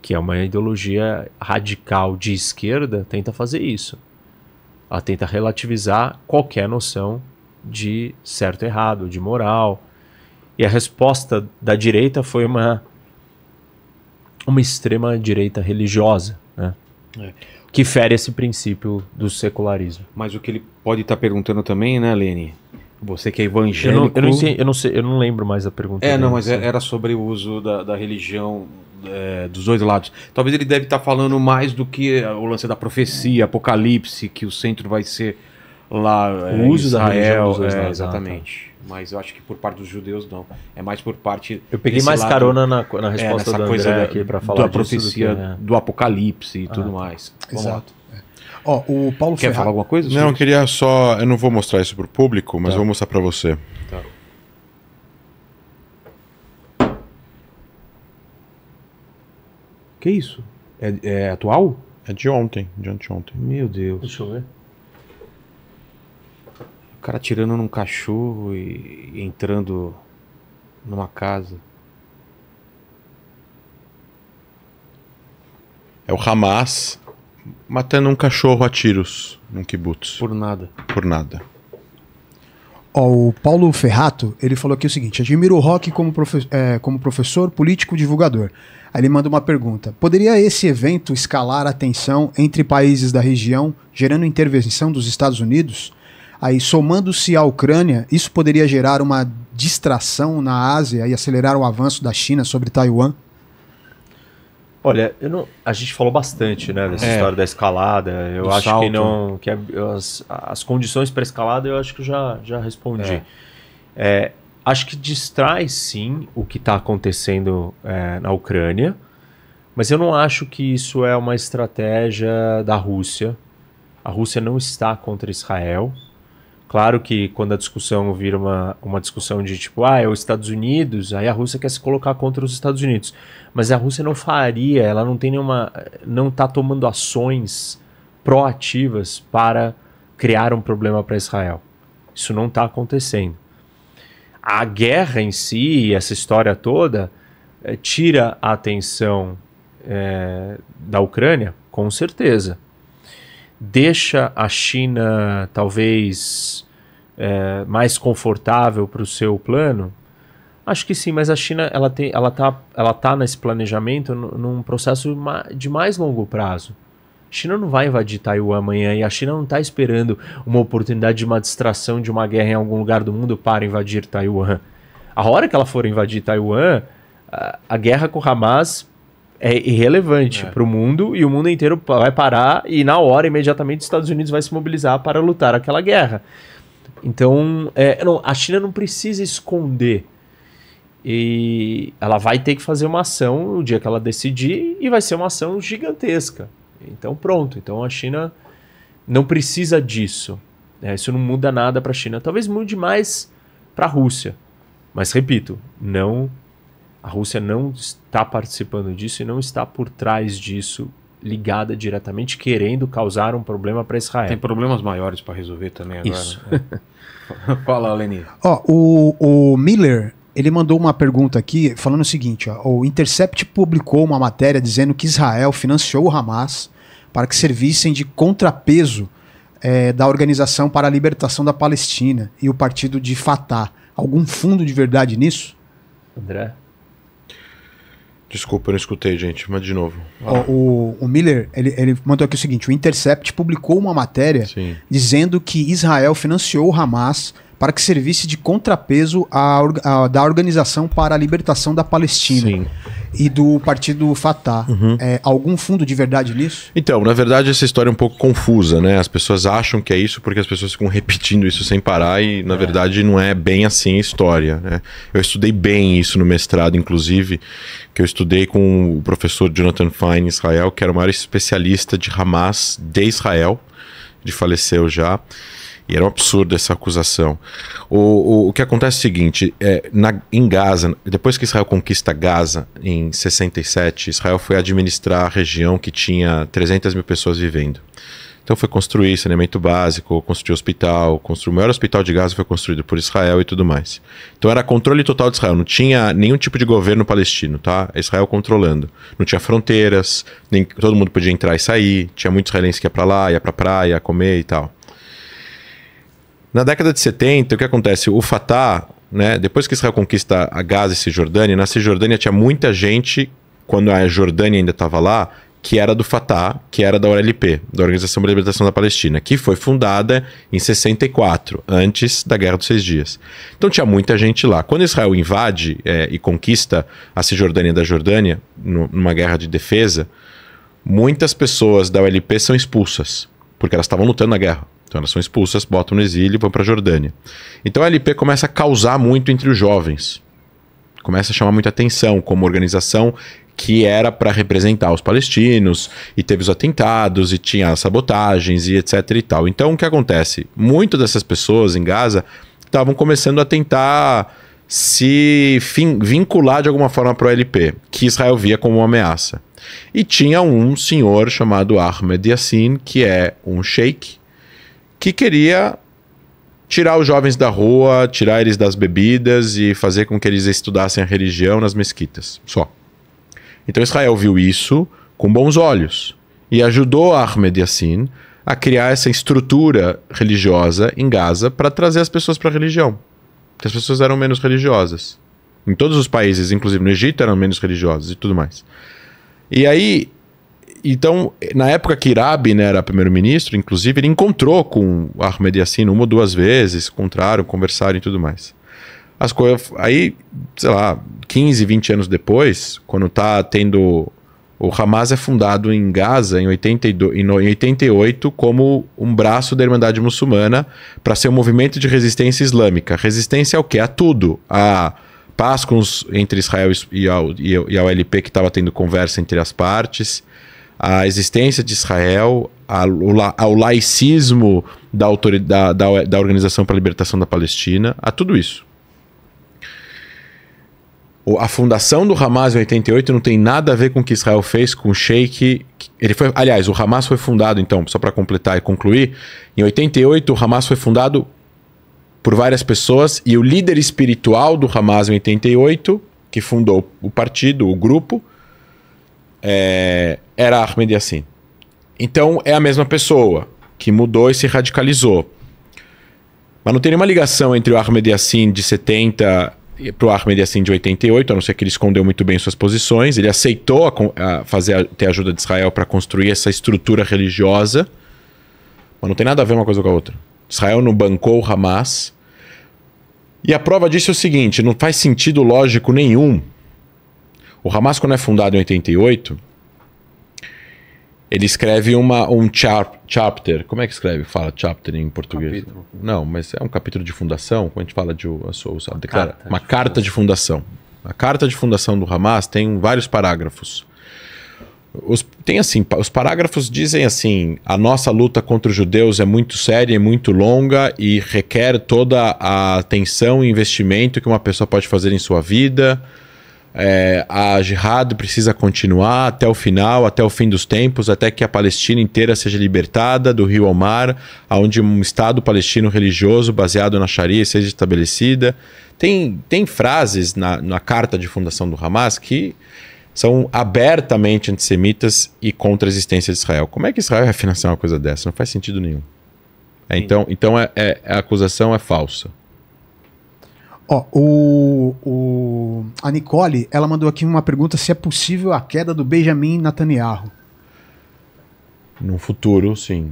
Que é uma ideologia radical de esquerda, tenta fazer isso. Ela tenta relativizar qualquer noção de certo e errado, de moral. E a resposta da direita foi uma, uma extrema direita religiosa. Né? É que fere esse princípio do secularismo. Mas o que ele pode estar tá perguntando também, né, Lene? Você que é evangélico. Eu não, eu não, sei, eu não, sei, eu não lembro mais da pergunta. É, dele, não, mas assim. era sobre o uso da, da religião é, dos dois lados. Talvez ele deve estar tá falando mais do que é, o lance da profecia, apocalipse, que o centro vai ser lá o é, uso Israel, da religião é, exatamente. Ah, tá. Mas eu acho que por parte dos judeus não. É mais por parte. Eu peguei mais lado, carona na, na é, resposta é, da coisa André aqui para falar da profecia do, que, né? do, Apocalipse e ah, tudo tá. mais. Exato. É. Ó, o Paulo Quer falar alguma coisa? Não, eu queria só. Eu não vou mostrar isso pro público, mas tá. vou mostrar para você. Tá. Que isso? É, é atual? É de ontem, de anteontem. Meu Deus. Deixa eu ver cara tirando num cachorro e entrando numa casa. É o Hamas matando um cachorro a tiros num kibutz. Por nada. Por nada. Ó, o Paulo Ferrato, ele falou aqui o seguinte: admiro o rock como, profe é, como professor, político, divulgador. Aí ele manda uma pergunta: poderia esse evento escalar a tensão entre países da região, gerando intervenção dos Estados Unidos? Aí, somando-se à Ucrânia, isso poderia gerar uma distração na Ásia e acelerar o avanço da China sobre Taiwan? Olha, não, a gente falou bastante, né, dessa é, história da escalada. Eu acho salto. que não, que é, as, as condições para escalada eu acho que já já respondi. É. É, acho que distrai sim o que está acontecendo é, na Ucrânia, mas eu não acho que isso é uma estratégia da Rússia. A Rússia não está contra Israel. Claro que quando a discussão vira uma, uma discussão de tipo, ah, é os Estados Unidos, aí a Rússia quer se colocar contra os Estados Unidos. Mas a Rússia não faria, ela não tem nenhuma. não está tomando ações proativas para criar um problema para Israel. Isso não está acontecendo. A guerra em si, essa história toda, é, tira a atenção é, da Ucrânia, com certeza deixa a China talvez é, mais confortável para o seu plano? Acho que sim, mas a China ela tem, ela tá, ela tá nesse planejamento num processo de mais longo prazo. A China não vai invadir Taiwan amanhã e a China não está esperando uma oportunidade de uma distração de uma guerra em algum lugar do mundo para invadir Taiwan. A hora que ela for invadir Taiwan, a, a guerra com o Hamas é irrelevante é. para o mundo e o mundo inteiro vai parar e na hora imediatamente os Estados Unidos vai se mobilizar para lutar aquela guerra. Então, é, não, a China não precisa esconder e ela vai ter que fazer uma ação no dia que ela decidir e vai ser uma ação gigantesca. Então pronto, então a China não precisa disso. É, isso não muda nada para a China. Talvez mude mais para a Rússia, mas repito, não a Rússia não está participando disso e não está por trás disso ligada diretamente, querendo causar um problema para Israel. Tem problemas maiores para resolver também agora. Isso. Né? Fala, Leni. o, o Miller, ele mandou uma pergunta aqui falando o seguinte: ó, o Intercept publicou uma matéria dizendo que Israel financiou o Hamas para que servissem de contrapeso é, da Organização para a Libertação da Palestina e o partido de Fatah. Algum fundo de verdade nisso? André? Desculpa, eu não escutei, gente, mas de novo. O, o, Miller, ele, ele mandou aqui o seguinte: o Intercept publicou uma matéria Sim. dizendo que Israel financiou o Hamas para que servisse de contrapeso à, à, da Organização para a Libertação da Palestina. Sim. E do partido Fatah. Uhum. É, algum fundo de verdade nisso? Então, na verdade, essa história é um pouco confusa, né? As pessoas acham que é isso porque as pessoas ficam repetindo isso sem parar e, na é. verdade, não é bem assim a história, né? Eu estudei bem isso no mestrado, inclusive, que eu estudei com o professor Jonathan Fine em Israel, que era o maior especialista de Hamas de Israel, de faleceu já. E era um absurdo essa acusação. O, o, o que acontece é o seguinte: é, na, em Gaza, depois que Israel conquista Gaza em 67, Israel foi administrar a região que tinha 300 mil pessoas vivendo. Então foi construir saneamento básico, construir hospital, construir o maior hospital de Gaza foi construído por Israel e tudo mais. Então era controle total de Israel, não tinha nenhum tipo de governo palestino, tá? Israel controlando. Não tinha fronteiras, nem todo mundo podia entrar e sair, tinha muitos israelenses que ia para lá, ia para praia, comer e tal. Na década de 70, o que acontece? O Fatah, né, depois que Israel conquista a Gaza e Cisjordânia, na Cisjordânia tinha muita gente, quando a Jordânia ainda estava lá, que era do Fatah, que era da OLP, da Organização de Libertação da Palestina, que foi fundada em 64, antes da Guerra dos Seis Dias. Então tinha muita gente lá. Quando Israel invade é, e conquista a Cisjordânia da Jordânia, numa guerra de defesa, muitas pessoas da OLP são expulsas, porque elas estavam lutando na guerra. Então elas são expulsas, botam no exílio e vão para a Jordânia. Então a LP começa a causar muito entre os jovens. Começa a chamar muita atenção como organização que era para representar os palestinos, e teve os atentados, e tinha as sabotagens, e etc e tal. Então, o que acontece? Muitas dessas pessoas em Gaza estavam começando a tentar se vincular de alguma forma para o LP, que Israel via como uma ameaça. E tinha um senhor chamado Ahmed Yassin, que é um sheik, que queria tirar os jovens da rua, tirar eles das bebidas e fazer com que eles estudassem a religião nas mesquitas, só. Então Israel viu isso com bons olhos e ajudou Ahmed Yassin a criar essa estrutura religiosa em Gaza para trazer as pessoas para a religião, Porque as pessoas eram menos religiosas. Em todos os países, inclusive no Egito, eram menos religiosas e tudo mais. E aí então, na época que Irabi né, era primeiro-ministro, inclusive, ele encontrou com Ahmed Yassin uma ou duas vezes, encontraram, conversaram e tudo mais. As coisas. Aí, sei lá, 15, 20 anos depois, quando tá tendo. O Hamas é fundado em Gaza em, 82, em 88 como um braço da Irmandade Muçulmana para ser um movimento de resistência islâmica. Resistência ao quê? A tudo. A paz com os, entre Israel e, ao, e, e ao LP que estava tendo conversa entre as partes a existência de Israel, a, o, la, ao laicismo da, da, da, da Organização para a Libertação da Palestina, a tudo isso. A fundação do Hamas em 88 não tem nada a ver com o que Israel fez com o Sheikh. Ele foi, aliás, o Hamas foi fundado, então, só para completar e concluir, em 88 o Hamas foi fundado por várias pessoas e o líder espiritual do Hamas em 88, que fundou o partido, o grupo, é, era Ahmed Yassin. Então é a mesma pessoa que mudou e se radicalizou. Mas não tem nenhuma ligação entre o Ahmed Yassin de 70 para o Ahmed Yassin de 88, a não ser que ele escondeu muito bem suas posições. Ele aceitou a, a fazer a, ter ajuda de Israel para construir essa estrutura religiosa, mas não tem nada a ver uma coisa com a outra. Israel não bancou o Hamas. E a prova disso é o seguinte: não faz sentido lógico nenhum. O Hamas, quando é fundado em 88, ele escreve uma, um chapter. Como é que escreve? Fala chapter em português? Capítulo. Não, mas é um capítulo de fundação. Quando a gente fala de a sua, declara, carta uma de carta de fundação. A carta de fundação do Hamas tem vários parágrafos. Os, tem assim, os parágrafos dizem assim: a nossa luta contra os judeus é muito séria e muito longa e requer toda a atenção e investimento que uma pessoa pode fazer em sua vida é, a jihad precisa continuar até o final, até o fim dos tempos, até que a Palestina inteira seja libertada do rio ao mar, aonde um Estado palestino religioso baseado na Sharia seja estabelecida. Tem, tem frases na, na carta de fundação do Hamas que são abertamente antissemitas e contra a existência de Israel. Como é que Israel vai financiar uma coisa dessa? Não faz sentido nenhum. É, então então é, é, a acusação é falsa. Ó, o, o, a Nicole, ela mandou aqui uma pergunta se é possível a queda do Benjamin Netanyahu. No futuro, sim.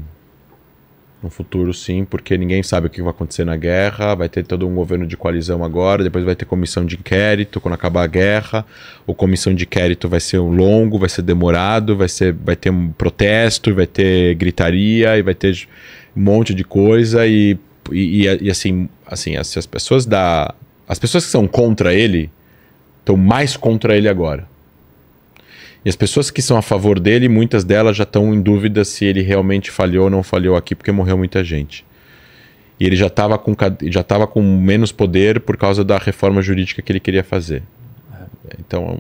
No futuro, sim, porque ninguém sabe o que vai acontecer na guerra. Vai ter todo um governo de coalizão agora, depois vai ter comissão de inquérito quando acabar a guerra. O comissão de inquérito vai ser longo, vai ser demorado, vai, ser, vai ter um protesto, vai ter gritaria e vai ter um monte de coisa. E, e, e assim, assim, as pessoas da, as pessoas que são contra ele estão mais contra ele agora. E as pessoas que são a favor dele, muitas delas já estão em dúvida se ele realmente falhou ou não falhou aqui, porque morreu muita gente. E ele já estava com, já com menos poder por causa da reforma jurídica que ele queria fazer. É. Então.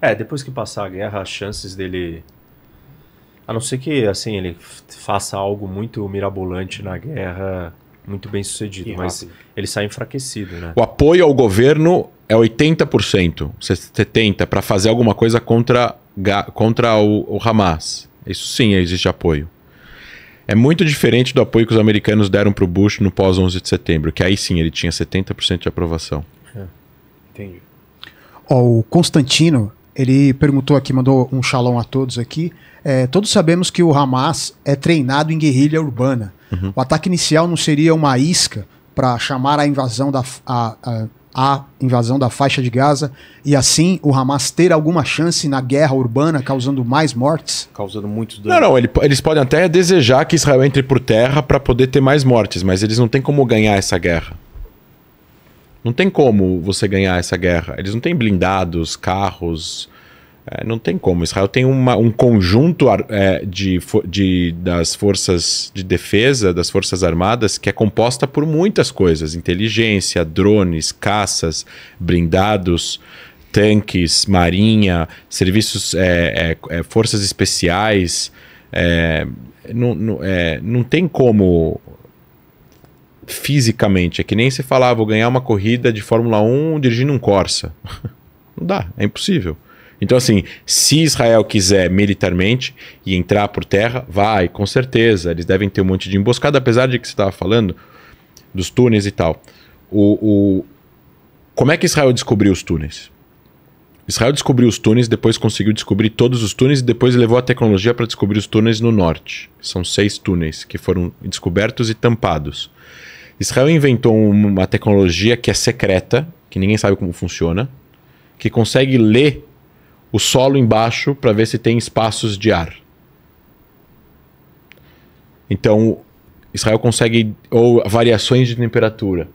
É, depois que passar a guerra, as chances dele. A não ser que assim ele faça algo muito mirabolante na guerra muito bem sucedido, mas ele sai enfraquecido, né? O apoio ao governo é 80%, 70% para fazer alguma coisa contra, contra o, o Hamas. Isso sim, existe apoio. É muito diferente do apoio que os americanos deram para o Bush no pós 11 de setembro, que aí sim ele tinha 70% de aprovação. É. Entendi. Oh, o Constantino, ele perguntou aqui, mandou um xalão a todos aqui. É, todos sabemos que o Hamas é treinado em guerrilha urbana. Uhum. O ataque inicial não seria uma isca para chamar a invasão da a, a, a, invasão da faixa de Gaza e assim o Hamas ter alguma chance na guerra urbana, causando mais mortes? Causando muitos danos. Não, não, ele, eles podem até desejar que Israel entre por terra para poder ter mais mortes, mas eles não têm como ganhar essa guerra. Não tem como você ganhar essa guerra. Eles não têm blindados, carros, é, não tem como. Israel tem uma, um conjunto é, de, de, das forças de defesa, das forças armadas, que é composta por muitas coisas: inteligência, drones, caças, blindados, tanques, marinha, serviços, é, é, é forças especiais. É, não, não, não tem como fisicamente. É que nem se falava, ah, vou ganhar uma corrida de Fórmula 1 dirigindo um Corsa. não dá, é impossível. Então, assim, se Israel quiser militarmente e entrar por terra, vai, com certeza. Eles devem ter um monte de emboscada, apesar de que você estava falando dos túneis e tal. O, o... Como é que Israel descobriu os túneis? Israel descobriu os túneis, depois conseguiu descobrir todos os túneis e depois levou a tecnologia para descobrir os túneis no norte. São seis túneis que foram descobertos e tampados. Israel inventou uma tecnologia que é secreta, que ninguém sabe como funciona, que consegue ler o solo embaixo para ver se tem espaços de ar. Então, Israel consegue. Ou variações de temperatura.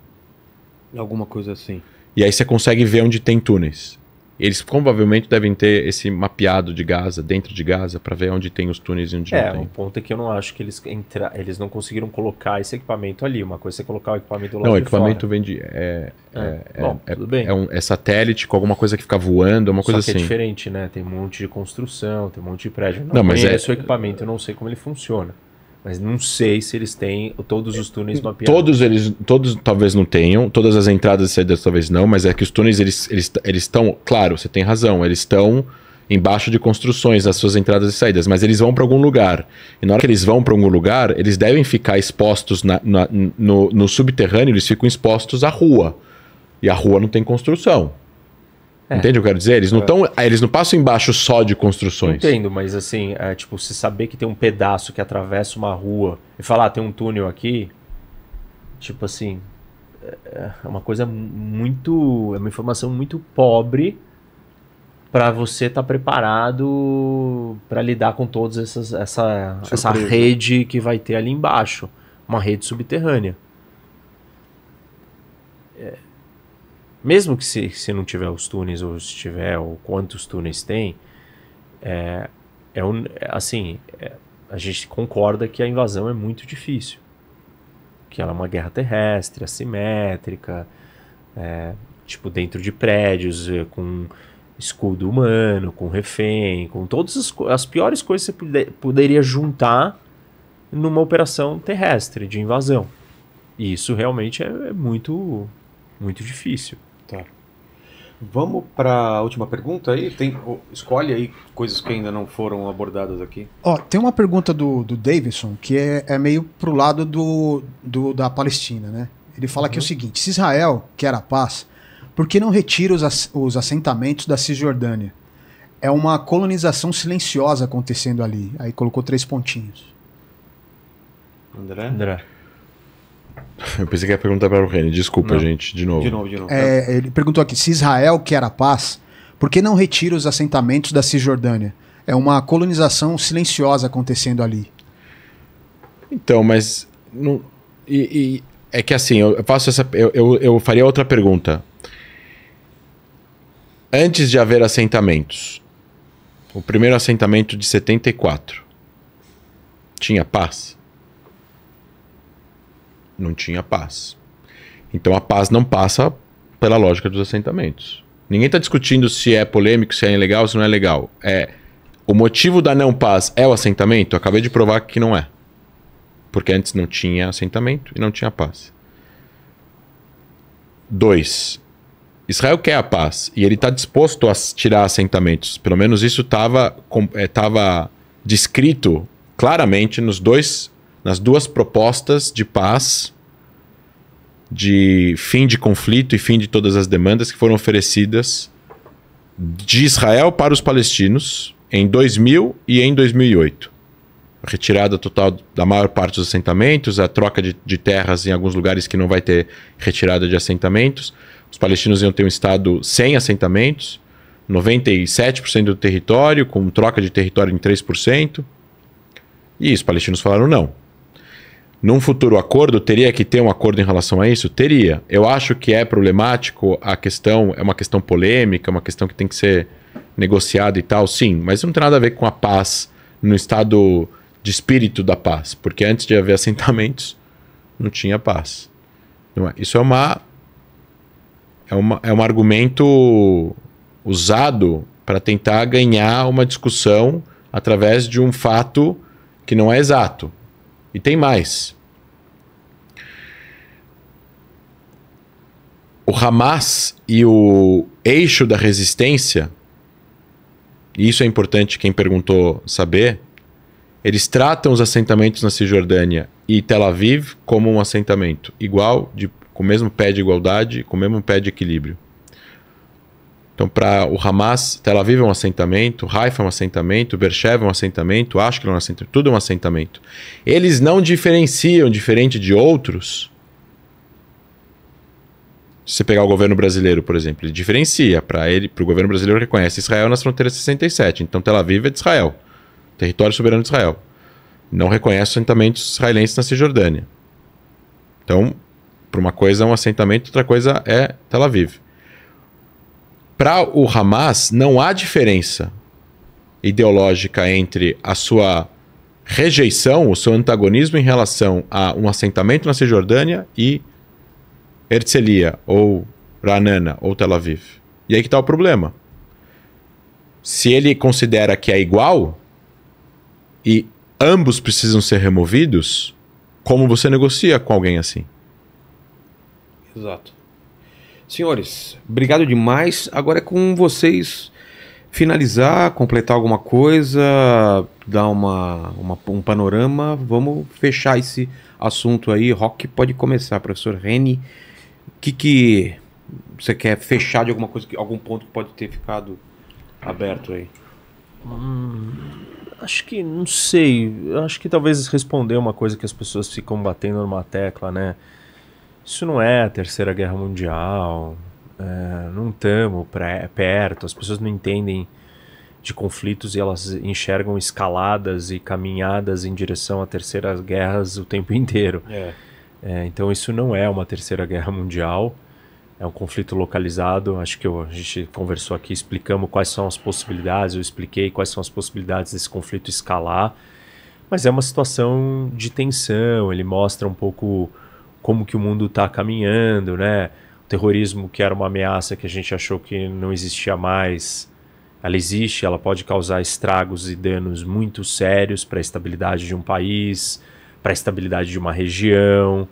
Alguma coisa assim. E aí você consegue ver onde tem túneis. Eles provavelmente devem ter esse mapeado de Gaza, dentro de Gaza, para ver onde tem os túneis e onde é, não tem. É, um ponto é que eu não acho que eles entra... eles não conseguiram colocar esse equipamento ali. Uma coisa é colocar o equipamento lá Não, o equipamento vem de. É, é, é, é bom, é tudo bem. É um, é, satélite com alguma coisa que fica voando, é uma coisa Só que assim. é diferente, né? Tem um monte de construção, tem um monte de prédio. Não, não mas é. Esse equipamento, eu não sei como ele funciona. Mas não sei se eles têm todos os túneis mapeados. Todos eles, todos talvez não tenham, todas as entradas e saídas talvez não, mas é que os túneis eles eles eles estão, claro, você tem razão, eles estão embaixo de construções nas suas entradas e saídas, mas eles vão para algum lugar. E na hora que eles vão para algum lugar, eles devem ficar expostos na, na, no, no subterrâneo, eles ficam expostos à rua. E a rua não tem construção. É. Entende o que eu quero dizer? Eles não é. tão, Eles não passam embaixo só de construções. Entendo, mas assim, é, tipo, se saber que tem um pedaço que atravessa uma rua e falar, ah, tem um túnel aqui, tipo assim. É, é uma coisa muito. É uma informação muito pobre para você estar tá preparado para lidar com todas essas essa, essa rede que vai ter ali embaixo. Uma rede subterrânea. Mesmo que se, se não tiver os túneis, ou se tiver, ou quantos túneis tem, é, é um, é, assim, é, a gente concorda que a invasão é muito difícil. Que ela é uma guerra terrestre, assimétrica, é, tipo dentro de prédios, é, com escudo humano, com refém, com todas as, as piores coisas que você puder, poderia juntar numa operação terrestre de invasão. E isso realmente é, é muito, muito difícil. Vamos para a última pergunta aí? Tem, escolhe aí coisas que ainda não foram abordadas aqui. Ó, tem uma pergunta do, do Davidson que é, é meio para o lado do, do, da Palestina, né? Ele fala uhum. que é o seguinte: se Israel quer a paz, por que não retira os, os assentamentos da Cisjordânia? É uma colonização silenciosa acontecendo ali. Aí colocou três pontinhos. André? André. Eu pensei que ia perguntar para o Reni. Desculpa, não. gente, de novo. De novo, de novo. É, ele perguntou aqui: se Israel quer a paz, por que não retira os assentamentos da Cisjordânia? É uma colonização silenciosa acontecendo ali. Então, mas. Não, e, e é que assim, eu faço essa. Eu, eu, eu faria outra pergunta. Antes de haver assentamentos, o primeiro assentamento de 74 tinha paz? não tinha paz. Então a paz não passa pela lógica dos assentamentos. Ninguém está discutindo se é polêmico, se é ilegal se não é legal. É o motivo da não paz é o assentamento. Acabei de provar que não é, porque antes não tinha assentamento e não tinha paz. dois Israel quer a paz e ele está disposto a tirar assentamentos. Pelo menos isso estava é, eh, descrito claramente nos dois nas duas propostas de paz, de fim de conflito e fim de todas as demandas que foram oferecidas de Israel para os palestinos em 2000 e em 2008. A retirada total da maior parte dos assentamentos, a troca de, de terras em alguns lugares que não vai ter retirada de assentamentos. Os palestinos iam ter um estado sem assentamentos, 97% do território, com troca de território em 3%. E os palestinos falaram não. Num futuro acordo, teria que ter um acordo em relação a isso? Teria. Eu acho que é problemático a questão, é uma questão polêmica, é uma questão que tem que ser negociada e tal, sim, mas não tem nada a ver com a paz no estado de espírito da paz, porque antes de haver assentamentos, não tinha paz. Não é? Isso é uma, é uma é um argumento usado para tentar ganhar uma discussão através de um fato que não é exato. E tem mais. o Hamas e o eixo da resistência, e isso é importante quem perguntou saber, eles tratam os assentamentos na Cisjordânia e Tel Aviv como um assentamento igual, de, com o mesmo pé de igualdade, com o mesmo pé de equilíbrio. Então, para o Hamas, Tel Aviv é um assentamento, Haifa é um assentamento, Beersheba é um assentamento, Ashkelon é um assentamento, tudo é um assentamento. Eles não diferenciam, diferente de outros, se você pegar o governo brasileiro, por exemplo, ele diferencia para ele, para o governo brasileiro reconhece Israel nas fronteiras 67. Então Tel Aviv é de Israel, território soberano de Israel. Não reconhece assentamentos israelenses na Cisjordânia. Então, para uma coisa é um assentamento, outra coisa é Tel Aviv. Para o Hamas não há diferença ideológica entre a sua rejeição, o seu antagonismo em relação a um assentamento na Cisjordânia e Herzliya, ou Ranana, ou Tel Aviv. E aí que está o problema. Se ele considera que é igual e ambos precisam ser removidos, como você negocia com alguém assim? Exato. Senhores, obrigado demais. Agora é com vocês finalizar, completar alguma coisa, dar uma, uma, um panorama. Vamos fechar esse assunto aí. Rock pode começar, professor Reni que, que você quer fechar de alguma coisa, que, algum ponto que pode ter ficado aberto aí? Hum, acho que, não sei, acho que talvez responder uma coisa que as pessoas ficam batendo numa tecla, né? Isso não é a Terceira Guerra Mundial, é, não estamos perto, as pessoas não entendem de conflitos e elas enxergam escaladas e caminhadas em direção a terceiras guerras o tempo inteiro. É. É, então isso não é uma terceira guerra mundial, é um conflito localizado. Acho que eu, a gente conversou aqui, explicamos quais são as possibilidades, eu expliquei quais são as possibilidades desse conflito escalar. Mas é uma situação de tensão, ele mostra um pouco como que o mundo está caminhando, né? O terrorismo, que era uma ameaça que a gente achou que não existia mais, ela existe, ela pode causar estragos e danos muito sérios para a estabilidade de um país, para a estabilidade de uma região.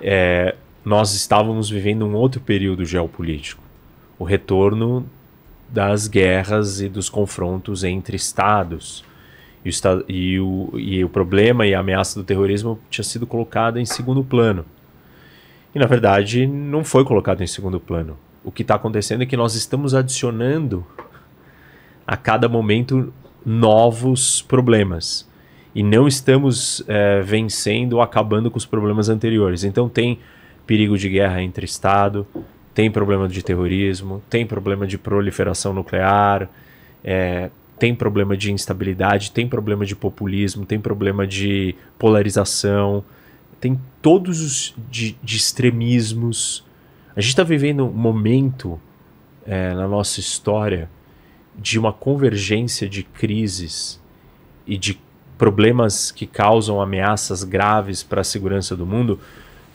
É, nós estávamos vivendo um outro período geopolítico, o retorno das guerras e dos confrontos entre estados. E o, e o problema e a ameaça do terrorismo tinha sido colocada em segundo plano. E na verdade não foi colocado em segundo plano. O que está acontecendo é que nós estamos adicionando a cada momento novos problemas e não estamos é, vencendo ou acabando com os problemas anteriores. Então tem perigo de guerra entre Estado, tem problema de terrorismo, tem problema de proliferação nuclear, é, tem problema de instabilidade, tem problema de populismo, tem problema de polarização, tem todos os de, de extremismos. A gente está vivendo um momento é, na nossa história de uma convergência de crises e de problemas que causam ameaças graves para a segurança do mundo,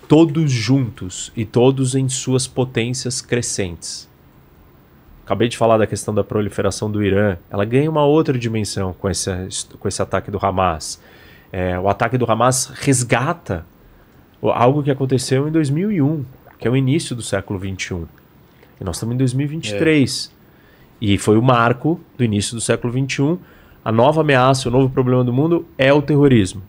todos juntos e todos em suas potências crescentes. Acabei de falar da questão da proliferação do Irã. Ela ganha uma outra dimensão com esse, com esse ataque do Hamas. É, o ataque do Hamas resgata algo que aconteceu em 2001, que é o início do século 21. E nós estamos em 2023. É. E foi o marco do início do século 21 a nova ameaça, o novo problema do mundo é o terrorismo.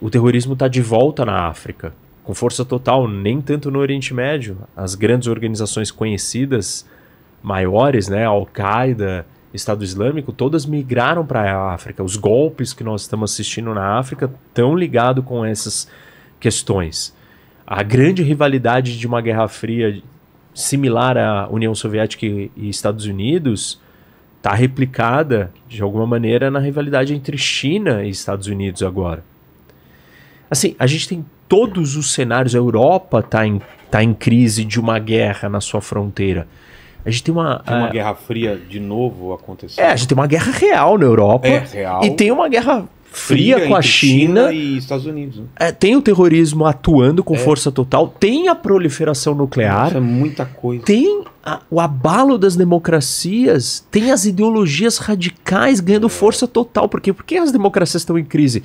O terrorismo está de volta na África, com força total, nem tanto no Oriente Médio. As grandes organizações conhecidas, maiores, né, Al-Qaeda, Estado Islâmico, todas migraram para a África. Os golpes que nós estamos assistindo na África estão ligados com essas questões. A grande rivalidade de uma Guerra Fria similar à União Soviética e Estados Unidos está replicada de alguma maneira na rivalidade entre China e Estados Unidos agora. Assim, a gente tem todos os cenários, a Europa está em, tá em crise de uma guerra na sua fronteira. A gente tem uma. Tem uma é, Guerra Fria de novo acontecendo. É, a gente tem uma guerra real na Europa. É, real. E tem uma guerra fria, fria com a China, China, e Estados Unidos. É, tem o terrorismo atuando com é. força total, tem a proliferação nuclear, é muita coisa. Tem a, o abalo das democracias, tem as ideologias radicais ganhando é. força total. Por quê? Por que as democracias estão em crise?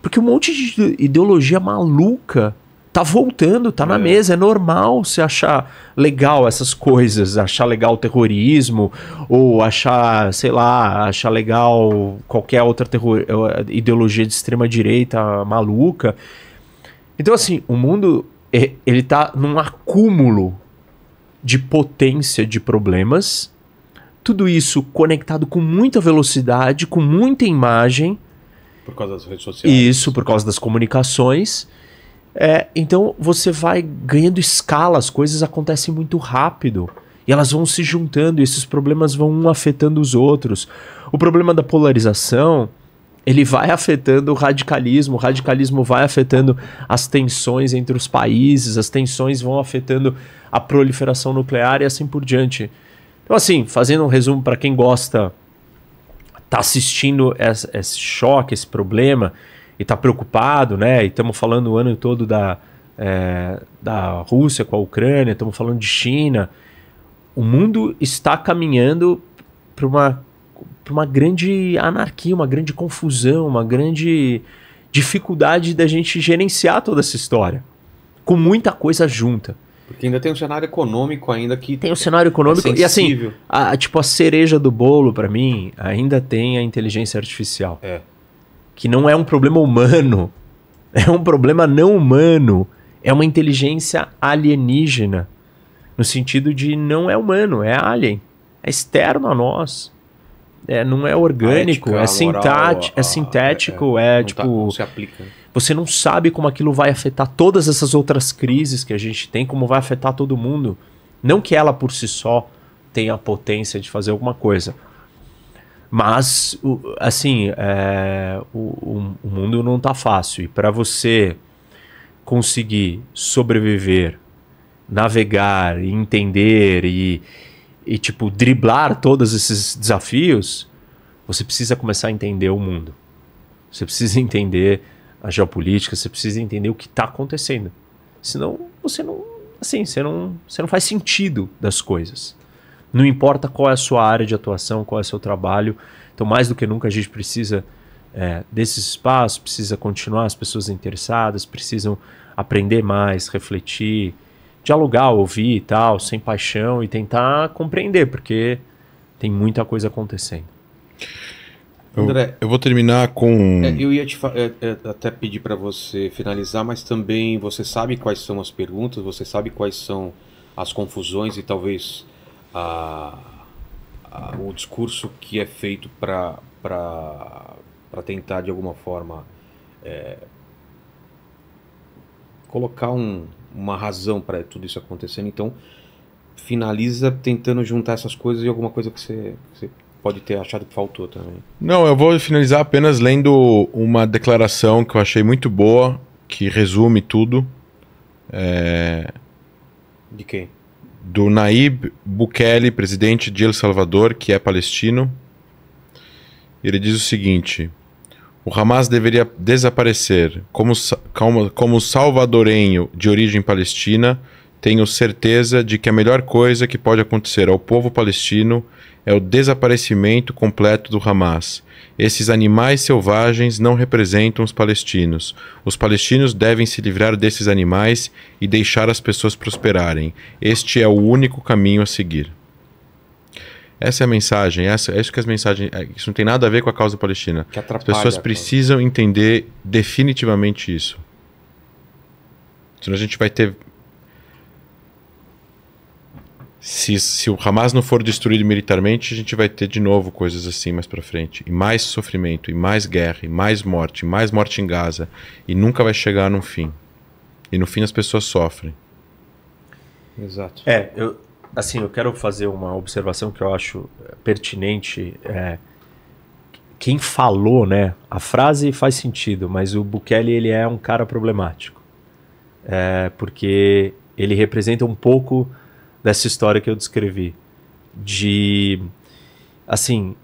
Porque um monte de ideologia maluca tá voltando, tá é. na mesa. É normal você achar legal essas coisas, achar legal o terrorismo, ou achar, sei lá, achar legal qualquer outra terror... Eh, ideologia de extrema direita maluca. Então, assim, o mundo eh, ele tá num acúmulo de potência de problemas. Tudo isso conectado com muita velocidade, com muita imagem. Por causa das redes sociais. Isso, por causa das comunicações. É, então você vai ganhando escala, as coisas acontecem muito rápido. E elas vão se juntando, e esses problemas vão um afetando os outros. O problema da polarização, ele vai afetando o radicalismo, o radicalismo vai afetando as tensões entre os países, as tensões vão afetando a proliferação nuclear e assim por diante. Então, assim, fazendo um resumo para quem gosta, tá assistindo esse, esse choque, esse problema, e tá preocupado, né? E estamos falando o ano todo da, é, da Rússia com a Ucrânia, estamos falando de China. O mundo está caminhando para uma, pra uma grande anarquia, uma grande confusão, uma grande dificuldade da gente gerenciar toda essa história, com muita coisa junta. Porque ainda tem um cenário econômico ainda que tem um cenário econômico é e assim, a, tipo a cereja do bolo para mim ainda tem a inteligência artificial. É que não é um problema humano, é um problema não humano, é uma inteligência alienígena, no sentido de não é humano, é alien, é externo a nós. É, não é orgânico, ética, é, sintático, é, ah, é sintético, é, é, é tipo. Tá, se aplica. Você não sabe como aquilo vai afetar todas essas outras crises que a gente tem, como vai afetar todo mundo. Não que ela por si só tenha a potência de fazer alguma coisa, mas, assim, é, o, o, mundo não está fácil. E para você conseguir sobreviver, navegar, entender e, e, tipo, driblar todos esses desafios, você precisa começar a entender o mundo. Você precisa entender a geopolítica, você precisa entender o que está acontecendo. Senão, você não, assim, você não, você não faz sentido das coisas. Não importa qual é a sua área de atuação, qual é o seu trabalho. Então, mais do que nunca, a gente precisa é, desses espaços, precisa continuar as pessoas interessadas, precisam aprender mais, refletir, dialogar, ouvir e tal, sem paixão e tentar compreender, porque tem muita coisa acontecendo. Eu, André, eu vou terminar com. É, eu ia te é, é, até pedir para você finalizar, mas também você sabe quais são as perguntas, você sabe quais são as confusões e talvez a, a, o discurso que é feito para tentar de alguma forma é, colocar um, uma razão para tudo isso acontecendo. Então, finaliza tentando juntar essas coisas e alguma coisa que você, que você pode ter achado que faltou também. Não, eu vou finalizar apenas lendo uma declaração que eu achei muito boa, que resume tudo. É... De quem? do Naib Bukele, presidente de El Salvador, que é palestino. Ele diz o seguinte: o Hamas deveria desaparecer. Como, como, como salvadorenho de origem palestina, tenho certeza de que a melhor coisa que pode acontecer ao povo palestino é o desaparecimento completo do Hamas. Esses animais selvagens não representam os palestinos. Os palestinos devem se livrar desses animais e deixar as pessoas prosperarem. Este é o único caminho a seguir. Essa é a mensagem, essa, é isso que as mensagens. É, isso não tem nada a ver com a causa palestina. as pessoas precisam entender definitivamente isso. Senão a gente vai ter se, se o Hamas não for destruído militarmente, a gente vai ter de novo coisas assim mais para frente. E mais sofrimento, e mais guerra, e mais morte, e mais morte em Gaza. E nunca vai chegar num fim. E no fim as pessoas sofrem. Exato. É, eu, assim, eu quero fazer uma observação que eu acho eh, pertinente. É, quem falou, né? A frase faz sentido, mas o Bukele ele é um cara problemático. É, porque ele representa um pouco dessa história que eu descrevi. De. Assim,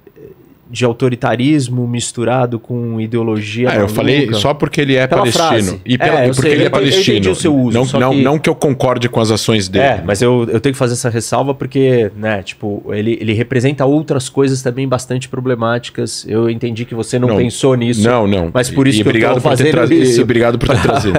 de autoritarismo misturado com ideologia. É, eu falei só porque ele é pela palestino. Frase. E, pela, é, e porque sei, ele é palestino. Uso, não, não, que... não que eu concorde com as ações dele. É, mas eu, eu tenho que fazer essa ressalva porque, né, tipo, ele, ele representa outras coisas também bastante problemáticas. Eu entendi que você não, não pensou nisso. Não, não. Mas por isso e, que eu estou fazendo isso. E obrigado por ter trazido.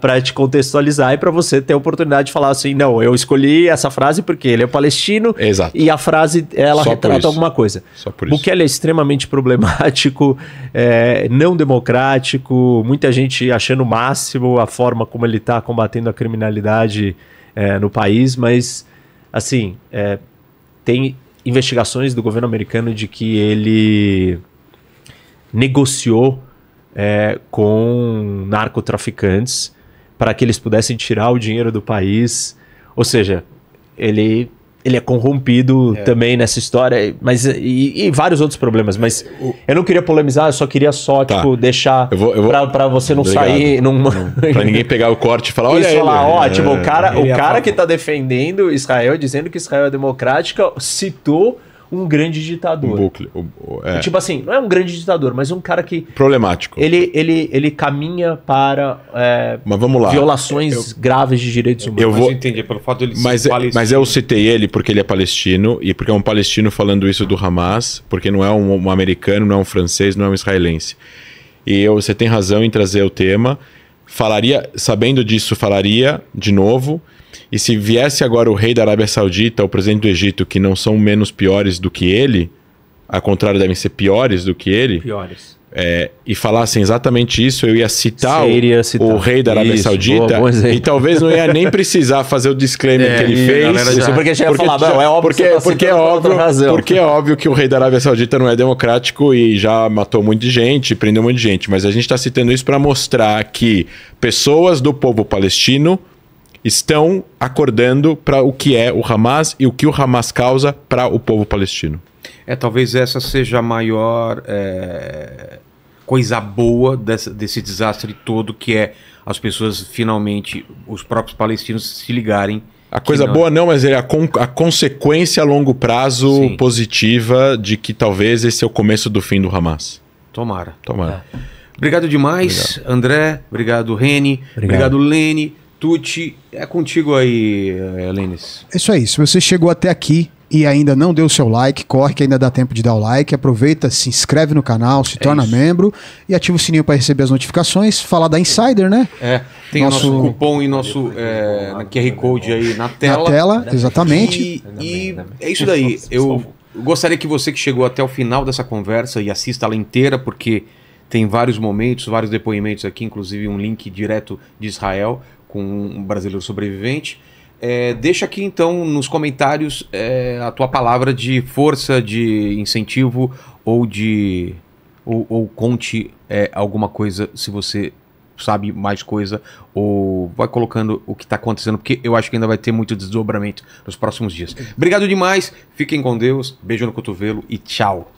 Para te contextualizar e para você ter a oportunidade de falar assim, não, eu escolhi essa frase porque ele é palestino. Exato. E a frase, ela só retrata alguma coisa. Só por isso. Porque ele é extremamente problemático, é, não democrático, muita gente achando o máximo a forma como ele está combatendo a criminalidade é, no país, mas, assim, é, tem investigações do governo americano de que ele negociou é, com narcotraficantes para que eles pudessem tirar o dinheiro do país. Ou seja, ele ele é corrompido é. também nessa história, mas e, e, vários outros problemas. Mas eu não queria polemizar, eu só queria só tá. tipo deixar vou, Pra, você não Obrigado. sair num... para ninguém pegar o corte e falar olha Isso, ele. Lá, ó, é. tipo, o cara, ele o cara é que tá defendendo Israel, dizendo que Israel é democrática, citou um grande ditador. Um bucle, um, é. Tipo assim, não é um grande ditador, mas um cara que. Problemático. Ele, ele, ele caminha para é, mas vamos lá. violações eu, graves de direitos humanos. Eu vou entender, pelo fato dele mas, ser é, Mas eu citei ele porque ele é palestino e porque é um palestino falando isso do Hamas, porque não é um, um americano, não é um francês, não é um israelense. E eu, você tem razão em trazer o tema. Falaria, sabendo disso, falaria de novo e se viesse agora o rei da Arábia Saudita, o presidente do Egito, que não são menos piores do que ele, ao contrário, devem ser piores do que ele. Piores. É, e falassem exatamente isso, eu ia citar, o, citar. o, rei da Arábia isso, Saudita boa, e talvez não ia nem precisar fazer o disclaimer é, que ele fez. Já, porque já ia falar, já, não, é óbvio porque, que tá porque, é óbvio, porque é óbvio que o rei da Arábia Saudita não é democrático e já matou muita gente, prendeu muita gente. Mas a gente está citando isso para mostrar que pessoas do povo palestino estão acordando para o que é o Hamas e o que o Hamas causa para o povo palestino. É, talvez essa seja a maior é, coisa boa desse desastre todo, que é as pessoas finalmente, os próprios palestinos se ligarem a coisa não. boa não, mas é a, con a consequência a longo prazo Sim. positiva de que talvez esse é o começo do fim do Hamas. Tomara. Tomara. É. Obrigado demais, obrigado. André. Obrigado, Reni. Obrigado, obrigado Lene. Tucci. É contigo aí, Helenes. É isso aí. Se você chegou até aqui e ainda não deu o seu like, corre que ainda dá tempo de dar o like. Aproveita, se inscreve no canal, se é torna isso. membro e ativa o sininho para receber as notificações. Falar da Insider, né? É. Tem nosso, nosso cupom e nosso é, QR Code aí na tela. Na tela, exatamente. E, e é isso daí. Eu gostaria que você que chegou até o final dessa conversa e assista ela inteira, porque tem vários momentos, vários depoimentos aqui, inclusive um link direto de Israel com um brasileiro sobrevivente. É, deixa aqui então nos comentários é, a tua palavra de força, de incentivo ou de. Ou, ou conte é, alguma coisa se você sabe mais coisa ou vai colocando o que está acontecendo, porque eu acho que ainda vai ter muito desdobramento nos próximos dias. Obrigado demais, fiquem com Deus, beijo no cotovelo e tchau.